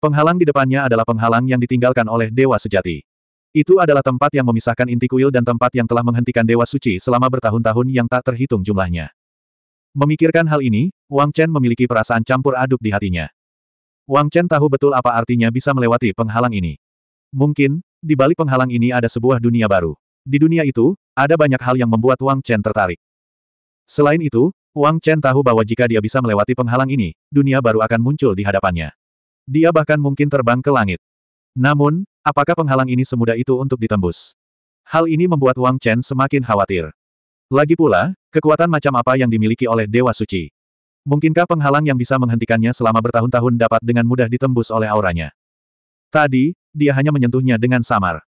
Penghalang di depannya adalah penghalang yang ditinggalkan oleh Dewa Sejati. Itu adalah tempat yang memisahkan inti kuil dan tempat yang telah menghentikan Dewa Suci selama bertahun-tahun yang tak terhitung jumlahnya. Memikirkan hal ini, Wang Chen memiliki perasaan campur aduk di hatinya. Wang Chen tahu betul apa artinya bisa melewati penghalang ini. Mungkin, di balik penghalang ini ada sebuah dunia baru. Di dunia itu, ada banyak hal yang membuat Wang Chen tertarik. Selain itu, Wang Chen tahu bahwa jika dia bisa melewati penghalang ini, dunia baru akan muncul di hadapannya. Dia bahkan mungkin terbang ke langit. Namun, apakah penghalang ini semudah itu untuk ditembus? Hal ini membuat Wang Chen semakin khawatir. Lagi pula, kekuatan macam apa yang dimiliki oleh Dewa Suci? Mungkinkah penghalang yang bisa menghentikannya selama bertahun-tahun dapat dengan mudah ditembus oleh auranya? Tadi, dia hanya menyentuhnya dengan samar.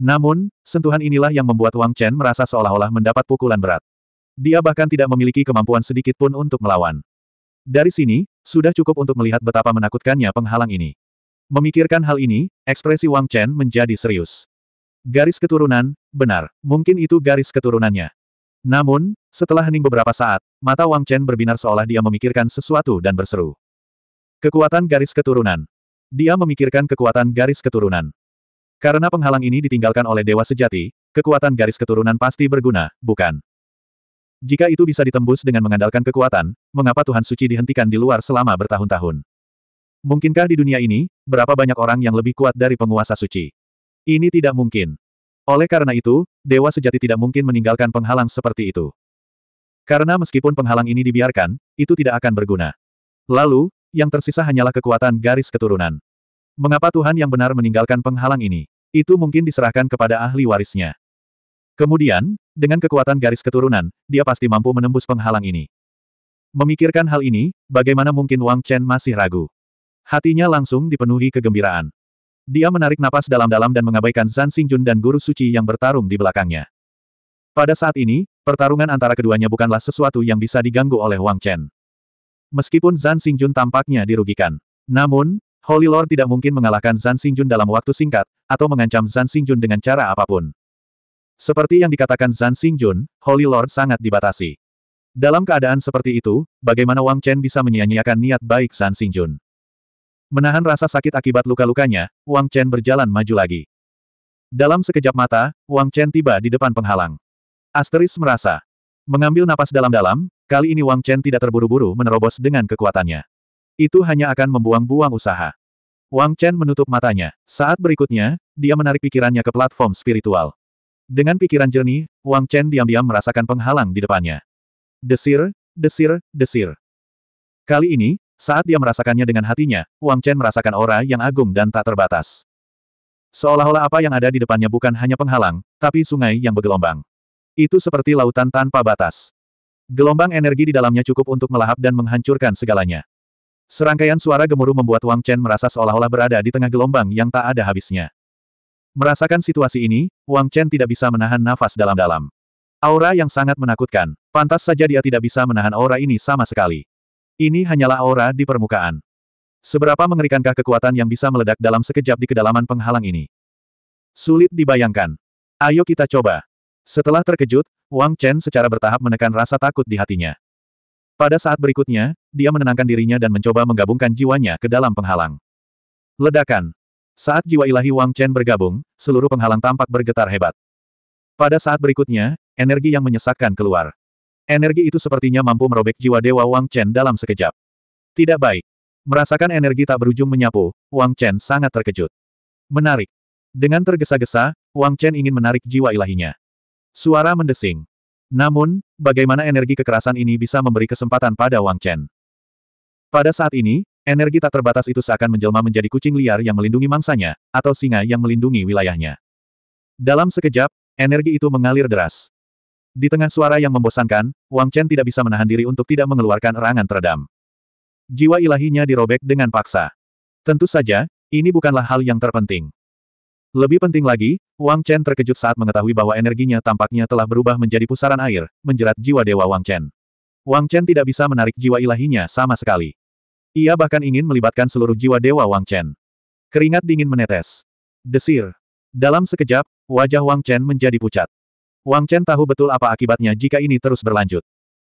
Namun, sentuhan inilah yang membuat Wang Chen merasa seolah-olah mendapat pukulan berat. Dia bahkan tidak memiliki kemampuan sedikit pun untuk melawan. Dari sini, sudah cukup untuk melihat betapa menakutkannya penghalang ini. Memikirkan hal ini, ekspresi Wang Chen menjadi serius. Garis keturunan, benar, mungkin itu garis keturunannya. Namun, setelah hening beberapa saat, mata Wang Chen berbinar seolah dia memikirkan sesuatu dan berseru. Kekuatan garis keturunan. Dia memikirkan kekuatan garis keturunan. Karena penghalang ini ditinggalkan oleh Dewa Sejati, kekuatan garis keturunan pasti berguna, bukan? Jika itu bisa ditembus dengan mengandalkan kekuatan, mengapa Tuhan Suci dihentikan di luar selama bertahun-tahun? Mungkinkah di dunia ini, berapa banyak orang yang lebih kuat dari penguasa suci? Ini tidak mungkin. Oleh karena itu, dewa sejati tidak mungkin meninggalkan penghalang seperti itu. Karena meskipun penghalang ini dibiarkan, itu tidak akan berguna. Lalu, yang tersisa hanyalah kekuatan garis keturunan. Mengapa Tuhan yang benar meninggalkan penghalang ini? Itu mungkin diserahkan kepada ahli warisnya. Kemudian, dengan kekuatan garis keturunan, dia pasti mampu menembus penghalang ini. Memikirkan hal ini, bagaimana mungkin Wang Chen masih ragu? Hatinya langsung dipenuhi kegembiraan. Dia menarik napas dalam-dalam dan mengabaikan Zan Xingjun dan Guru Suci yang bertarung di belakangnya. Pada saat ini, pertarungan antara keduanya bukanlah sesuatu yang bisa diganggu oleh Wang Chen. Meskipun Zan Xingjun tampaknya dirugikan. Namun, Holy Lord tidak mungkin mengalahkan Zan Xingjun dalam waktu singkat, atau mengancam Zan Xingjun dengan cara apapun. Seperti yang dikatakan Zan Xingjun, Holy Lord sangat dibatasi. Dalam keadaan seperti itu, bagaimana Wang Chen bisa menyia-nyiakan niat baik Zan Xingjun? Menahan rasa sakit akibat luka-lukanya, Wang Chen berjalan maju lagi. Dalam sekejap mata, Wang Chen tiba di depan penghalang. Asteris merasa. Mengambil napas dalam-dalam, kali ini Wang Chen tidak terburu-buru menerobos dengan kekuatannya. Itu hanya akan membuang-buang usaha. Wang Chen menutup matanya. Saat berikutnya, dia menarik pikirannya ke platform spiritual. Dengan pikiran jernih, Wang Chen diam-diam merasakan penghalang di depannya. Desir, desir, desir. Kali ini, saat dia merasakannya dengan hatinya, Wang Chen merasakan aura yang agung dan tak terbatas. Seolah-olah apa yang ada di depannya bukan hanya penghalang, tapi sungai yang bergelombang. Itu seperti lautan tanpa batas. Gelombang energi di dalamnya cukup untuk melahap dan menghancurkan segalanya. Serangkaian suara gemuruh membuat Wang Chen merasa seolah-olah berada di tengah gelombang yang tak ada habisnya. Merasakan situasi ini, Wang Chen tidak bisa menahan nafas dalam-dalam. Aura yang sangat menakutkan, pantas saja dia tidak bisa menahan aura ini sama sekali. Ini hanyalah aura di permukaan. Seberapa mengerikankah kekuatan yang bisa meledak dalam sekejap di kedalaman penghalang ini? Sulit dibayangkan. Ayo kita coba. Setelah terkejut, Wang Chen secara bertahap menekan rasa takut di hatinya. Pada saat berikutnya, dia menenangkan dirinya dan mencoba menggabungkan jiwanya ke dalam penghalang. Ledakan. Saat jiwa ilahi Wang Chen bergabung, seluruh penghalang tampak bergetar hebat. Pada saat berikutnya, energi yang menyesakkan keluar. Energi itu sepertinya mampu merobek jiwa Dewa Wang Chen dalam sekejap. Tidak baik. Merasakan energi tak berujung menyapu, Wang Chen sangat terkejut. Menarik. Dengan tergesa-gesa, Wang Chen ingin menarik jiwa ilahinya. Suara mendesing. Namun, bagaimana energi kekerasan ini bisa memberi kesempatan pada Wang Chen? Pada saat ini, Energi tak terbatas itu seakan menjelma menjadi kucing liar yang melindungi mangsanya, atau singa yang melindungi wilayahnya. Dalam sekejap, energi itu mengalir deras. Di tengah suara yang membosankan, Wang Chen tidak bisa menahan diri untuk tidak mengeluarkan erangan teredam. Jiwa ilahinya dirobek dengan paksa. Tentu saja, ini bukanlah hal yang terpenting. Lebih penting lagi, Wang Chen terkejut saat mengetahui bahwa energinya tampaknya telah berubah menjadi pusaran air, menjerat jiwa dewa Wang Chen. Wang Chen tidak bisa menarik jiwa ilahinya sama sekali. Ia bahkan ingin melibatkan seluruh jiwa Dewa Wang Chen. Keringat dingin menetes. Desir. Dalam sekejap, wajah Wang Chen menjadi pucat. Wang Chen tahu betul apa akibatnya jika ini terus berlanjut.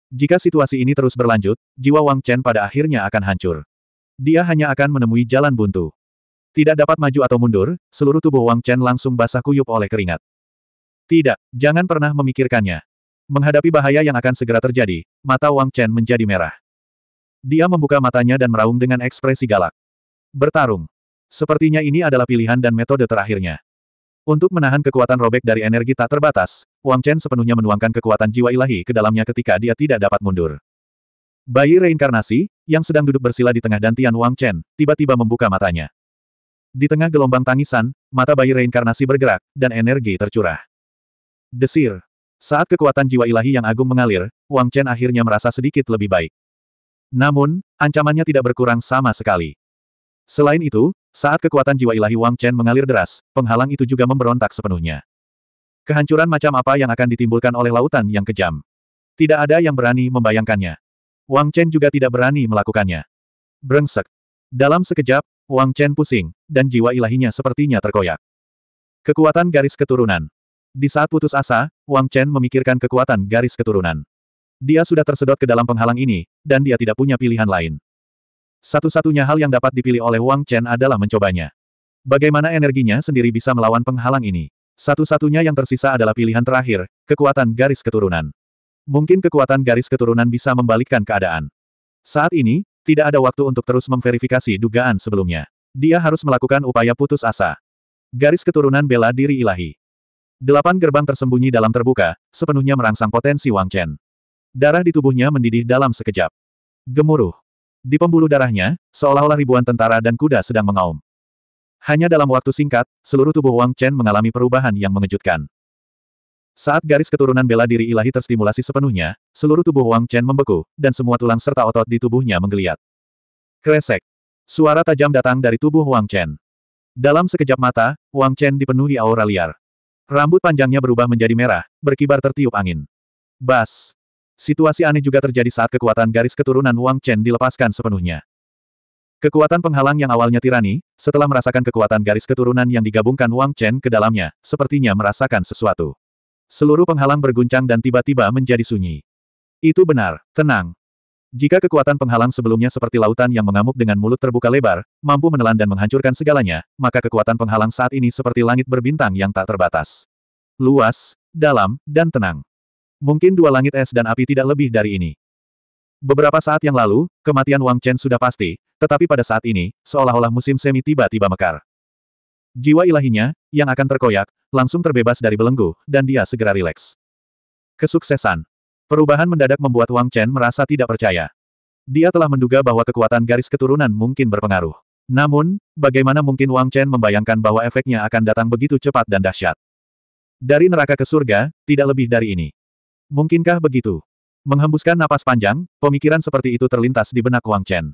Jika situasi ini terus berlanjut, jiwa Wang Chen pada akhirnya akan hancur. Dia hanya akan menemui jalan buntu. Tidak dapat maju atau mundur, seluruh tubuh Wang Chen langsung basah kuyup oleh keringat. Tidak, jangan pernah memikirkannya. Menghadapi bahaya yang akan segera terjadi, mata Wang Chen menjadi merah. Dia membuka matanya dan meraung dengan ekspresi galak. Bertarung. Sepertinya ini adalah pilihan dan metode terakhirnya. Untuk menahan kekuatan robek dari energi tak terbatas, Wang Chen sepenuhnya menuangkan kekuatan jiwa ilahi ke dalamnya ketika dia tidak dapat mundur. Bayi reinkarnasi, yang sedang duduk bersila di tengah dantian Wang Chen, tiba-tiba membuka matanya. Di tengah gelombang tangisan, mata bayi reinkarnasi bergerak, dan energi tercurah. Desir. Saat kekuatan jiwa ilahi yang agung mengalir, Wang Chen akhirnya merasa sedikit lebih baik. Namun, ancamannya tidak berkurang sama sekali. Selain itu, saat kekuatan jiwa ilahi Wang Chen mengalir deras, penghalang itu juga memberontak sepenuhnya. Kehancuran macam apa yang akan ditimbulkan oleh lautan yang kejam? Tidak ada yang berani membayangkannya. Wang Chen juga tidak berani melakukannya. Brengsek. Dalam sekejap, Wang Chen pusing, dan jiwa ilahinya sepertinya terkoyak. Kekuatan garis keturunan. Di saat putus asa, Wang Chen memikirkan kekuatan garis keturunan. Dia sudah tersedot ke dalam penghalang ini, dan dia tidak punya pilihan lain. Satu-satunya hal yang dapat dipilih oleh Wang Chen adalah mencobanya. Bagaimana energinya sendiri bisa melawan penghalang ini? Satu-satunya yang tersisa adalah pilihan terakhir, kekuatan garis keturunan. Mungkin kekuatan garis keturunan bisa membalikkan keadaan. Saat ini, tidak ada waktu untuk terus memverifikasi dugaan sebelumnya. Dia harus melakukan upaya putus asa. Garis keturunan bela diri ilahi. Delapan gerbang tersembunyi dalam terbuka, sepenuhnya merangsang potensi Wang Chen. Darah di tubuhnya mendidih dalam sekejap. Gemuruh. Di pembuluh darahnya, seolah-olah ribuan tentara dan kuda sedang mengaum. Hanya dalam waktu singkat, seluruh tubuh Wang Chen mengalami perubahan yang mengejutkan. Saat garis keturunan bela diri ilahi terstimulasi sepenuhnya, seluruh tubuh Wang Chen membeku, dan semua tulang serta otot di tubuhnya menggeliat. Kresek. Suara tajam datang dari tubuh Wang Chen. Dalam sekejap mata, Wang Chen dipenuhi aura liar. Rambut panjangnya berubah menjadi merah, berkibar tertiup angin. Bas. Situasi aneh juga terjadi saat kekuatan garis keturunan Wang Chen dilepaskan sepenuhnya. Kekuatan penghalang yang awalnya tirani, setelah merasakan kekuatan garis keturunan yang digabungkan Wang Chen ke dalamnya, sepertinya merasakan sesuatu. Seluruh penghalang berguncang dan tiba-tiba menjadi sunyi. Itu benar, tenang. Jika kekuatan penghalang sebelumnya seperti lautan yang mengamuk dengan mulut terbuka lebar, mampu menelan dan menghancurkan segalanya, maka kekuatan penghalang saat ini seperti langit berbintang yang tak terbatas. Luas, dalam, dan tenang. Mungkin dua langit es dan api tidak lebih dari ini. Beberapa saat yang lalu, kematian Wang Chen sudah pasti, tetapi pada saat ini, seolah-olah musim semi tiba-tiba mekar. Jiwa ilahinya, yang akan terkoyak, langsung terbebas dari belenggu, dan dia segera rileks. Kesuksesan. Perubahan mendadak membuat Wang Chen merasa tidak percaya. Dia telah menduga bahwa kekuatan garis keturunan mungkin berpengaruh. Namun, bagaimana mungkin Wang Chen membayangkan bahwa efeknya akan datang begitu cepat dan dahsyat? Dari neraka ke surga, tidak lebih dari ini. Mungkinkah begitu? Menghembuskan napas panjang, pemikiran seperti itu terlintas di benak Wang Chen.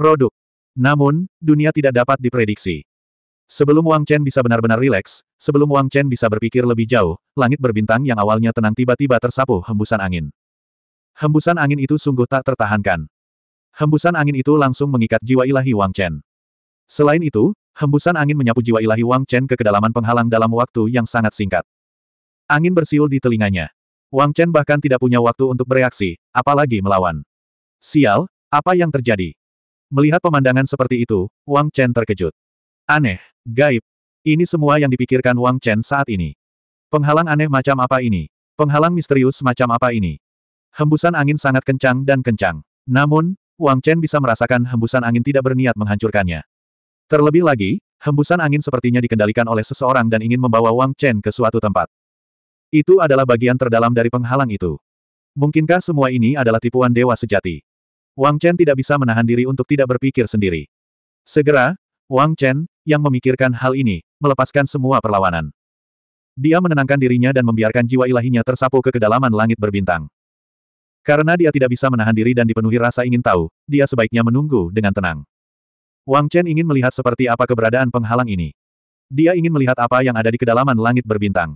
Produk. Namun, dunia tidak dapat diprediksi. Sebelum Wang Chen bisa benar-benar rileks, sebelum Wang Chen bisa berpikir lebih jauh, langit berbintang yang awalnya tenang tiba-tiba tersapu hembusan angin. Hembusan angin itu sungguh tak tertahankan. Hembusan angin itu langsung mengikat jiwa ilahi Wang Chen. Selain itu, hembusan angin menyapu jiwa ilahi Wang Chen ke kedalaman penghalang dalam waktu yang sangat singkat. Angin bersiul di telinganya. Wang Chen bahkan tidak punya waktu untuk bereaksi, apalagi melawan. Sial, apa yang terjadi? Melihat pemandangan seperti itu, Wang Chen terkejut. Aneh, gaib. Ini semua yang dipikirkan Wang Chen saat ini. Penghalang aneh macam apa ini? Penghalang misterius macam apa ini? Hembusan angin sangat kencang dan kencang. Namun, Wang Chen bisa merasakan hembusan angin tidak berniat menghancurkannya. Terlebih lagi, hembusan angin sepertinya dikendalikan oleh seseorang dan ingin membawa Wang Chen ke suatu tempat. Itu adalah bagian terdalam dari penghalang itu. Mungkinkah semua ini adalah tipuan dewa sejati? Wang Chen tidak bisa menahan diri untuk tidak berpikir sendiri. Segera, Wang Chen, yang memikirkan hal ini, melepaskan semua perlawanan. Dia menenangkan dirinya dan membiarkan jiwa ilahinya tersapu ke kedalaman langit berbintang. Karena dia tidak bisa menahan diri dan dipenuhi rasa ingin tahu, dia sebaiknya menunggu dengan tenang. Wang Chen ingin melihat seperti apa keberadaan penghalang ini. Dia ingin melihat apa yang ada di kedalaman langit berbintang.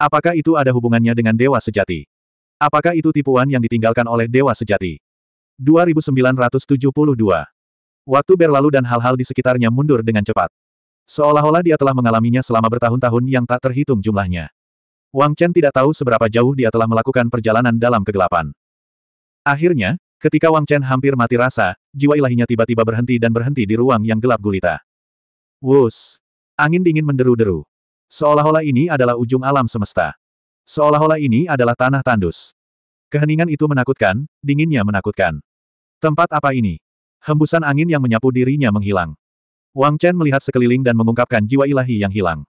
Apakah itu ada hubungannya dengan Dewa Sejati? Apakah itu tipuan yang ditinggalkan oleh Dewa Sejati? 2972 Waktu berlalu dan hal-hal di sekitarnya mundur dengan cepat. Seolah-olah dia telah mengalaminya selama bertahun-tahun yang tak terhitung jumlahnya. Wang Chen tidak tahu seberapa jauh dia telah melakukan perjalanan dalam kegelapan. Akhirnya, ketika Wang Chen hampir mati rasa, jiwa ilahinya tiba-tiba berhenti dan berhenti di ruang yang gelap gulita. Wus! Angin dingin menderu-deru. Seolah-olah ini adalah ujung alam semesta. Seolah-olah ini adalah tanah tandus. Keheningan itu menakutkan, dinginnya menakutkan. Tempat apa ini? Hembusan angin yang menyapu dirinya menghilang. Wang Chen melihat sekeliling dan mengungkapkan jiwa ilahi yang hilang.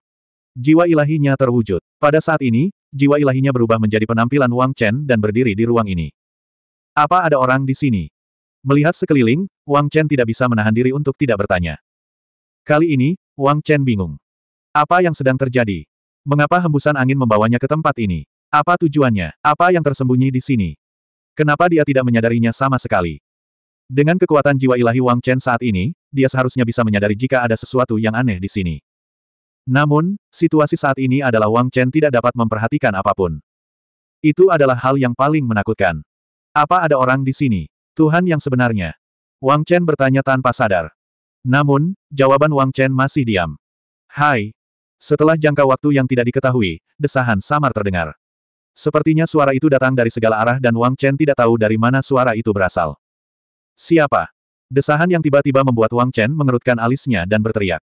Jiwa ilahinya terwujud. Pada saat ini, jiwa ilahinya berubah menjadi penampilan Wang Chen dan berdiri di ruang ini. Apa ada orang di sini? Melihat sekeliling, Wang Chen tidak bisa menahan diri untuk tidak bertanya. Kali ini, Wang Chen bingung. Apa yang sedang terjadi? Mengapa hembusan angin membawanya ke tempat ini? Apa tujuannya? Apa yang tersembunyi di sini? Kenapa dia tidak menyadarinya sama sekali? Dengan kekuatan jiwa ilahi Wang Chen saat ini, dia seharusnya bisa menyadari jika ada sesuatu yang aneh di sini. Namun, situasi saat ini adalah Wang Chen tidak dapat memperhatikan apapun. Itu adalah hal yang paling menakutkan. Apa ada orang di sini? Tuhan yang sebenarnya. Wang Chen bertanya tanpa sadar. Namun, jawaban Wang Chen masih diam. Hai, setelah jangka waktu yang tidak diketahui, desahan samar terdengar. Sepertinya suara itu datang dari segala arah dan Wang Chen tidak tahu dari mana suara itu berasal. Siapa? Desahan yang tiba-tiba membuat Wang Chen mengerutkan alisnya dan berteriak.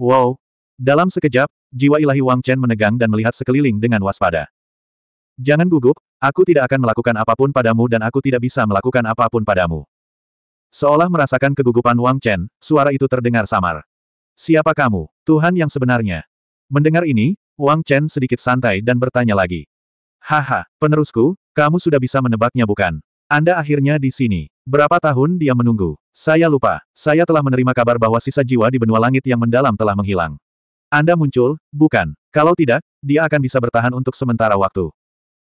Wow! Dalam sekejap, jiwa ilahi Wang Chen menegang dan melihat sekeliling dengan waspada. Jangan gugup, aku tidak akan melakukan apapun padamu dan aku tidak bisa melakukan apapun padamu. Seolah merasakan kegugupan Wang Chen, suara itu terdengar samar. Siapa kamu, Tuhan yang sebenarnya? Mendengar ini, Wang Chen sedikit santai dan bertanya lagi. Haha, penerusku, kamu sudah bisa menebaknya bukan? Anda akhirnya di sini. Berapa tahun dia menunggu? Saya lupa. Saya telah menerima kabar bahwa sisa jiwa di benua langit yang mendalam telah menghilang. Anda muncul, bukan? Kalau tidak, dia akan bisa bertahan untuk sementara waktu.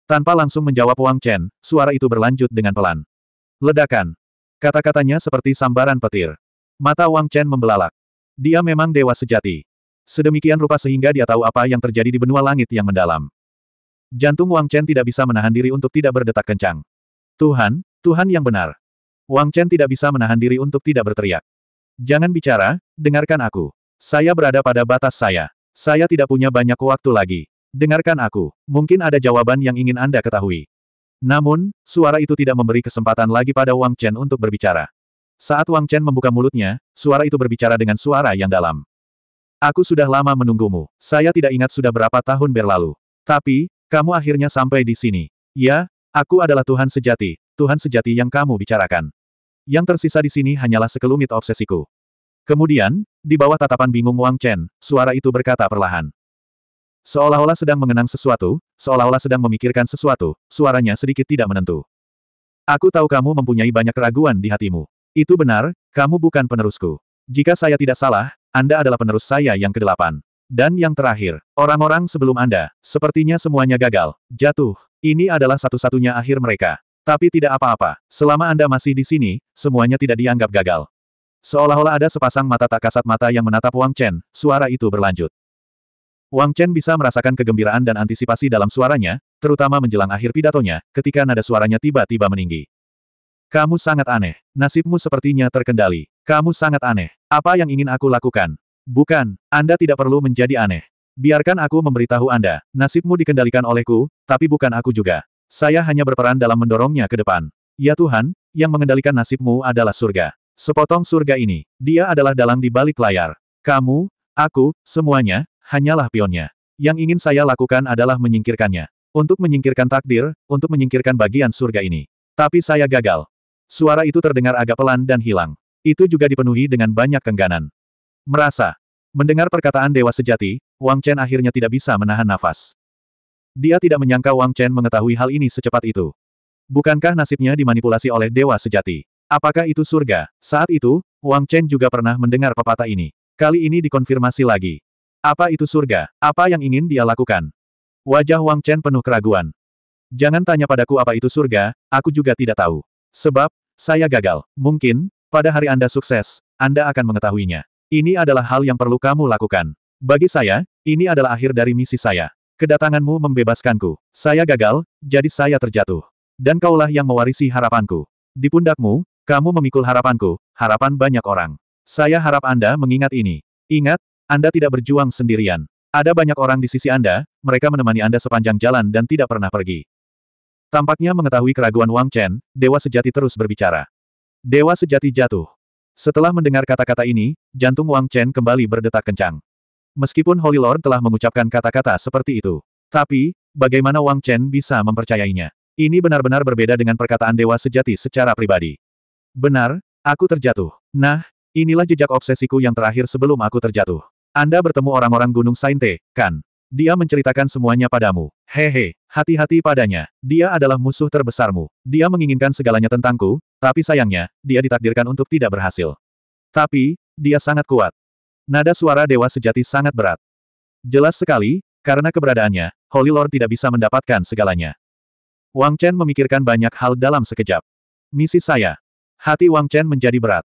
Tanpa langsung menjawab Wang Chen, suara itu berlanjut dengan pelan. Ledakan. Kata-katanya seperti sambaran petir. Mata Wang Chen membelalak. Dia memang dewa sejati. Sedemikian rupa sehingga dia tahu apa yang terjadi di benua langit yang mendalam. Jantung Wang Chen tidak bisa menahan diri untuk tidak berdetak kencang. Tuhan, Tuhan yang benar. Wang Chen tidak bisa menahan diri untuk tidak berteriak. Jangan bicara, dengarkan aku. Saya berada pada batas saya. Saya tidak punya banyak waktu lagi. Dengarkan aku, mungkin ada jawaban yang ingin Anda ketahui. Namun, suara itu tidak memberi kesempatan lagi pada Wang Chen untuk berbicara. Saat Wang Chen membuka mulutnya, suara itu berbicara dengan suara yang dalam. Aku sudah lama menunggumu. Saya tidak ingat sudah berapa tahun berlalu. Tapi, kamu akhirnya sampai di sini. Ya, aku adalah Tuhan sejati, Tuhan sejati yang kamu bicarakan. Yang tersisa di sini hanyalah sekelumit obsesiku. Kemudian, di bawah tatapan bingung Wang Chen, suara itu berkata perlahan. Seolah-olah sedang mengenang sesuatu, seolah-olah sedang memikirkan sesuatu, suaranya sedikit tidak menentu. Aku tahu kamu mempunyai banyak keraguan di hatimu. Itu benar, kamu bukan penerusku. Jika saya tidak salah, anda adalah penerus saya yang kedelapan. Dan yang terakhir, orang-orang sebelum Anda, sepertinya semuanya gagal, jatuh. Ini adalah satu-satunya akhir mereka. Tapi tidak apa-apa, selama Anda masih di sini, semuanya tidak dianggap gagal. Seolah-olah ada sepasang mata tak kasat mata yang menatap Wang Chen, suara itu berlanjut. Wang Chen bisa merasakan kegembiraan dan antisipasi dalam suaranya, terutama menjelang akhir pidatonya, ketika nada suaranya tiba-tiba meninggi. Kamu sangat aneh, nasibmu sepertinya terkendali. Kamu sangat aneh. Apa yang ingin aku lakukan? Bukan, Anda tidak perlu menjadi aneh. Biarkan aku memberitahu Anda, nasibmu dikendalikan olehku, tapi bukan aku juga. Saya hanya berperan dalam mendorongnya ke depan. Ya Tuhan, yang mengendalikan nasibmu adalah surga. Sepotong surga ini, dia adalah dalang di balik layar. Kamu, aku, semuanya, hanyalah pionnya. Yang ingin saya lakukan adalah menyingkirkannya. Untuk menyingkirkan takdir, untuk menyingkirkan bagian surga ini. Tapi saya gagal. Suara itu terdengar agak pelan dan hilang. Itu juga dipenuhi dengan banyak kengganan. Merasa. Mendengar perkataan Dewa Sejati, Wang Chen akhirnya tidak bisa menahan nafas. Dia tidak menyangka Wang Chen mengetahui hal ini secepat itu. Bukankah nasibnya dimanipulasi oleh Dewa Sejati? Apakah itu surga? Saat itu, Wang Chen juga pernah mendengar pepatah ini. Kali ini dikonfirmasi lagi. Apa itu surga? Apa yang ingin dia lakukan? Wajah Wang Chen penuh keraguan. Jangan tanya padaku apa itu surga, aku juga tidak tahu. Sebab, saya gagal. Mungkin, pada hari Anda sukses, Anda akan mengetahuinya. Ini adalah hal yang perlu kamu lakukan. Bagi saya, ini adalah akhir dari misi saya. Kedatanganmu membebaskanku. Saya gagal, jadi saya terjatuh. Dan kaulah yang mewarisi harapanku. Di pundakmu, kamu memikul harapanku, harapan banyak orang. Saya harap Anda mengingat ini. Ingat, Anda tidak berjuang sendirian. Ada banyak orang di sisi Anda, mereka menemani Anda sepanjang jalan dan tidak pernah pergi. Tampaknya mengetahui keraguan Wang Chen, dewa sejati terus berbicara. Dewa sejati jatuh. Setelah mendengar kata-kata ini, jantung Wang Chen kembali berdetak kencang. Meskipun Holy Lord telah mengucapkan kata-kata seperti itu, tapi, bagaimana Wang Chen bisa mempercayainya? Ini benar-benar berbeda dengan perkataan dewa sejati secara pribadi. Benar, aku terjatuh. Nah, inilah jejak obsesiku yang terakhir sebelum aku terjatuh. Anda bertemu orang-orang Gunung Sainte, kan? Dia menceritakan semuanya padamu. Hehe, hati-hati padanya. Dia adalah musuh terbesarmu. Dia menginginkan segalanya tentangku, tapi sayangnya, dia ditakdirkan untuk tidak berhasil. Tapi, dia sangat kuat. Nada suara dewa sejati sangat berat. Jelas sekali, karena keberadaannya, Holy Lord tidak bisa mendapatkan segalanya. Wang Chen memikirkan banyak hal dalam sekejap. Misi saya. Hati Wang Chen menjadi berat.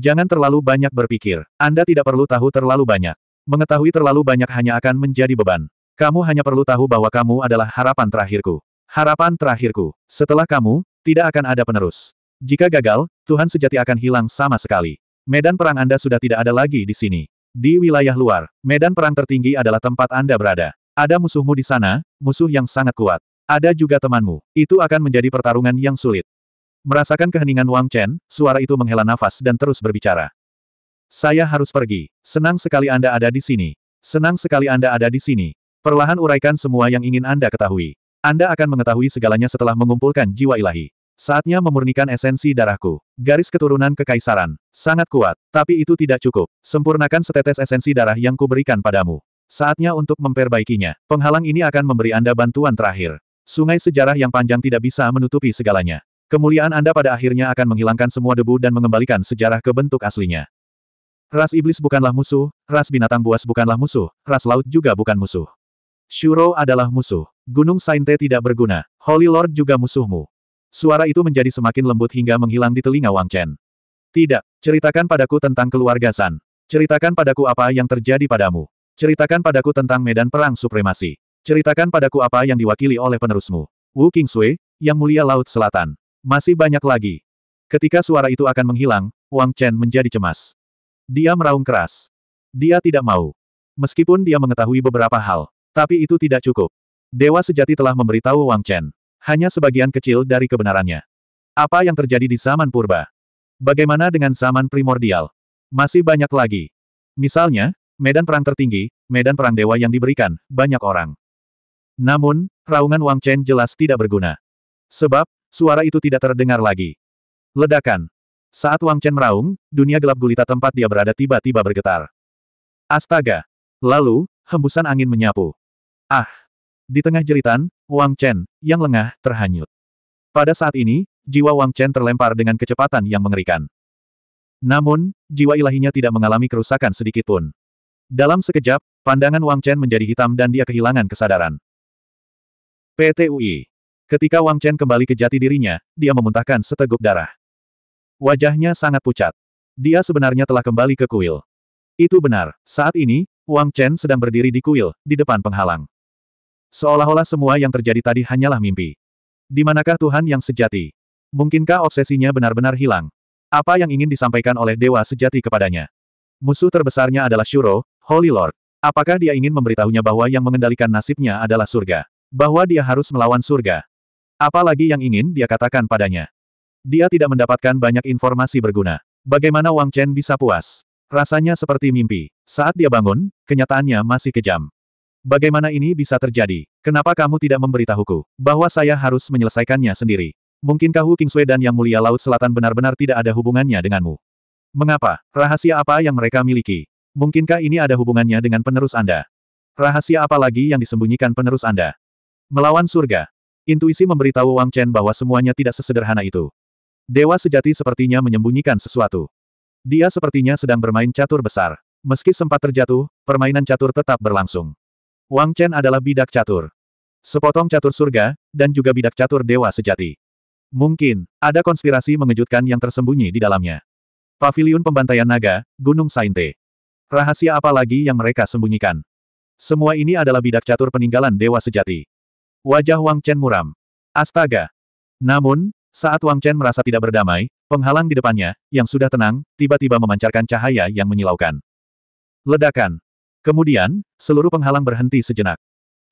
Jangan terlalu banyak berpikir. Anda tidak perlu tahu terlalu banyak. Mengetahui terlalu banyak hanya akan menjadi beban. Kamu hanya perlu tahu bahwa kamu adalah harapan terakhirku. Harapan terakhirku. Setelah kamu, tidak akan ada penerus. Jika gagal, Tuhan sejati akan hilang sama sekali. Medan perang Anda sudah tidak ada lagi di sini. Di wilayah luar, medan perang tertinggi adalah tempat Anda berada. Ada musuhmu di sana, musuh yang sangat kuat. Ada juga temanmu. Itu akan menjadi pertarungan yang sulit. Merasakan keheningan Wang Chen, suara itu menghela nafas dan terus berbicara. Saya harus pergi. Senang sekali Anda ada di sini. Senang sekali Anda ada di sini. Perlahan uraikan semua yang ingin Anda ketahui. Anda akan mengetahui segalanya setelah mengumpulkan jiwa ilahi. Saatnya memurnikan esensi darahku. Garis keturunan kekaisaran. Sangat kuat, tapi itu tidak cukup. Sempurnakan setetes esensi darah yang kuberikan padamu. Saatnya untuk memperbaikinya. Penghalang ini akan memberi Anda bantuan terakhir. Sungai sejarah yang panjang tidak bisa menutupi segalanya. Kemuliaan Anda pada akhirnya akan menghilangkan semua debu dan mengembalikan sejarah ke bentuk aslinya. Ras iblis bukanlah musuh, ras binatang buas bukanlah musuh, ras laut juga bukan musuh. Shuro adalah musuh. Gunung Sainte tidak berguna. Holy Lord juga musuhmu. Suara itu menjadi semakin lembut hingga menghilang di telinga Wang Chen. Tidak, ceritakan padaku tentang keluarga San. Ceritakan padaku apa yang terjadi padamu. Ceritakan padaku tentang medan perang supremasi. Ceritakan padaku apa yang diwakili oleh penerusmu. Wu King Sui, yang mulia Laut Selatan. Masih banyak lagi. Ketika suara itu akan menghilang, Wang Chen menjadi cemas. Dia meraung keras. Dia tidak mau. Meskipun dia mengetahui beberapa hal, tapi itu tidak cukup. Dewa sejati telah memberitahu Wang Chen. Hanya sebagian kecil dari kebenarannya. Apa yang terjadi di zaman purba? Bagaimana dengan zaman primordial? Masih banyak lagi. Misalnya, medan perang tertinggi, medan perang dewa yang diberikan, banyak orang. Namun, raungan Wang Chen jelas tidak berguna. Sebab, suara itu tidak terdengar lagi. Ledakan. Saat Wang Chen meraung, dunia gelap gulita tempat dia berada tiba-tiba bergetar. Astaga! Lalu, hembusan angin menyapu. Ah! Di tengah jeritan, Wang Chen, yang lengah, terhanyut. Pada saat ini, jiwa Wang Chen terlempar dengan kecepatan yang mengerikan. Namun, jiwa ilahinya tidak mengalami kerusakan sedikitpun. Dalam sekejap, pandangan Wang Chen menjadi hitam dan dia kehilangan kesadaran. PTUI. Ketika Wang Chen kembali ke jati dirinya, dia memuntahkan seteguk darah. Wajahnya sangat pucat. Dia sebenarnya telah kembali ke kuil. Itu benar, saat ini, Wang Chen sedang berdiri di kuil, di depan penghalang. Seolah-olah semua yang terjadi tadi hanyalah mimpi. Di manakah Tuhan yang sejati? Mungkinkah obsesinya benar-benar hilang? Apa yang ingin disampaikan oleh dewa sejati kepadanya? Musuh terbesarnya adalah Shuro, Holy Lord. Apakah dia ingin memberitahunya bahwa yang mengendalikan nasibnya adalah surga? Bahwa dia harus melawan surga? Apalagi yang ingin dia katakan padanya? Dia tidak mendapatkan banyak informasi berguna. Bagaimana Wang Chen bisa puas? Rasanya seperti mimpi. Saat dia bangun, kenyataannya masih kejam. Bagaimana ini bisa terjadi? Kenapa kamu tidak memberitahuku bahwa saya harus menyelesaikannya sendiri? Mungkinkah Wu Kingsui dan Yang Mulia Laut Selatan benar-benar tidak ada hubungannya denganmu? Mengapa? Rahasia apa yang mereka miliki? Mungkinkah ini ada hubungannya dengan penerus Anda? Rahasia apa lagi yang disembunyikan penerus Anda? Melawan surga. Intuisi memberitahu Wang Chen bahwa semuanya tidak sesederhana itu. Dewa sejati sepertinya menyembunyikan sesuatu. Dia sepertinya sedang bermain catur besar. Meski sempat terjatuh, permainan catur tetap berlangsung. Wang Chen adalah bidak catur. Sepotong catur surga, dan juga bidak catur dewa sejati. Mungkin, ada konspirasi mengejutkan yang tersembunyi di dalamnya. Paviliun Pembantaian Naga, Gunung Sainte. Rahasia apa lagi yang mereka sembunyikan? Semua ini adalah bidak catur peninggalan dewa sejati. Wajah Wang Chen muram. Astaga! Namun, saat Wang Chen merasa tidak berdamai, penghalang di depannya, yang sudah tenang, tiba-tiba memancarkan cahaya yang menyilaukan. Ledakan. Kemudian, seluruh penghalang berhenti sejenak.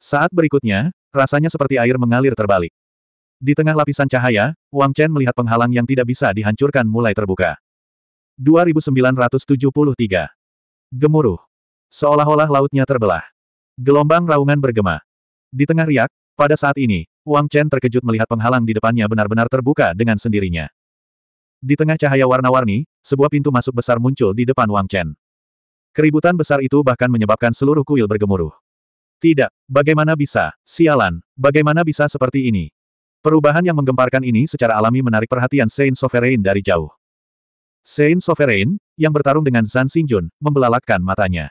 Saat berikutnya, rasanya seperti air mengalir terbalik. Di tengah lapisan cahaya, Wang Chen melihat penghalang yang tidak bisa dihancurkan mulai terbuka. 2973. Gemuruh. Seolah-olah lautnya terbelah. Gelombang raungan bergema. Di tengah riak, pada saat ini, Wang Chen terkejut melihat penghalang di depannya benar-benar terbuka dengan sendirinya. Di tengah cahaya warna-warni, sebuah pintu masuk besar muncul di depan Wang Chen. Keributan besar itu bahkan menyebabkan seluruh kuil bergemuruh. Tidak, bagaimana bisa, sialan, bagaimana bisa seperti ini? Perubahan yang menggemparkan ini secara alami menarik perhatian Saint Sovereign dari jauh. Saint Sovereign, yang bertarung dengan Zan Xingjun, membelalakkan matanya.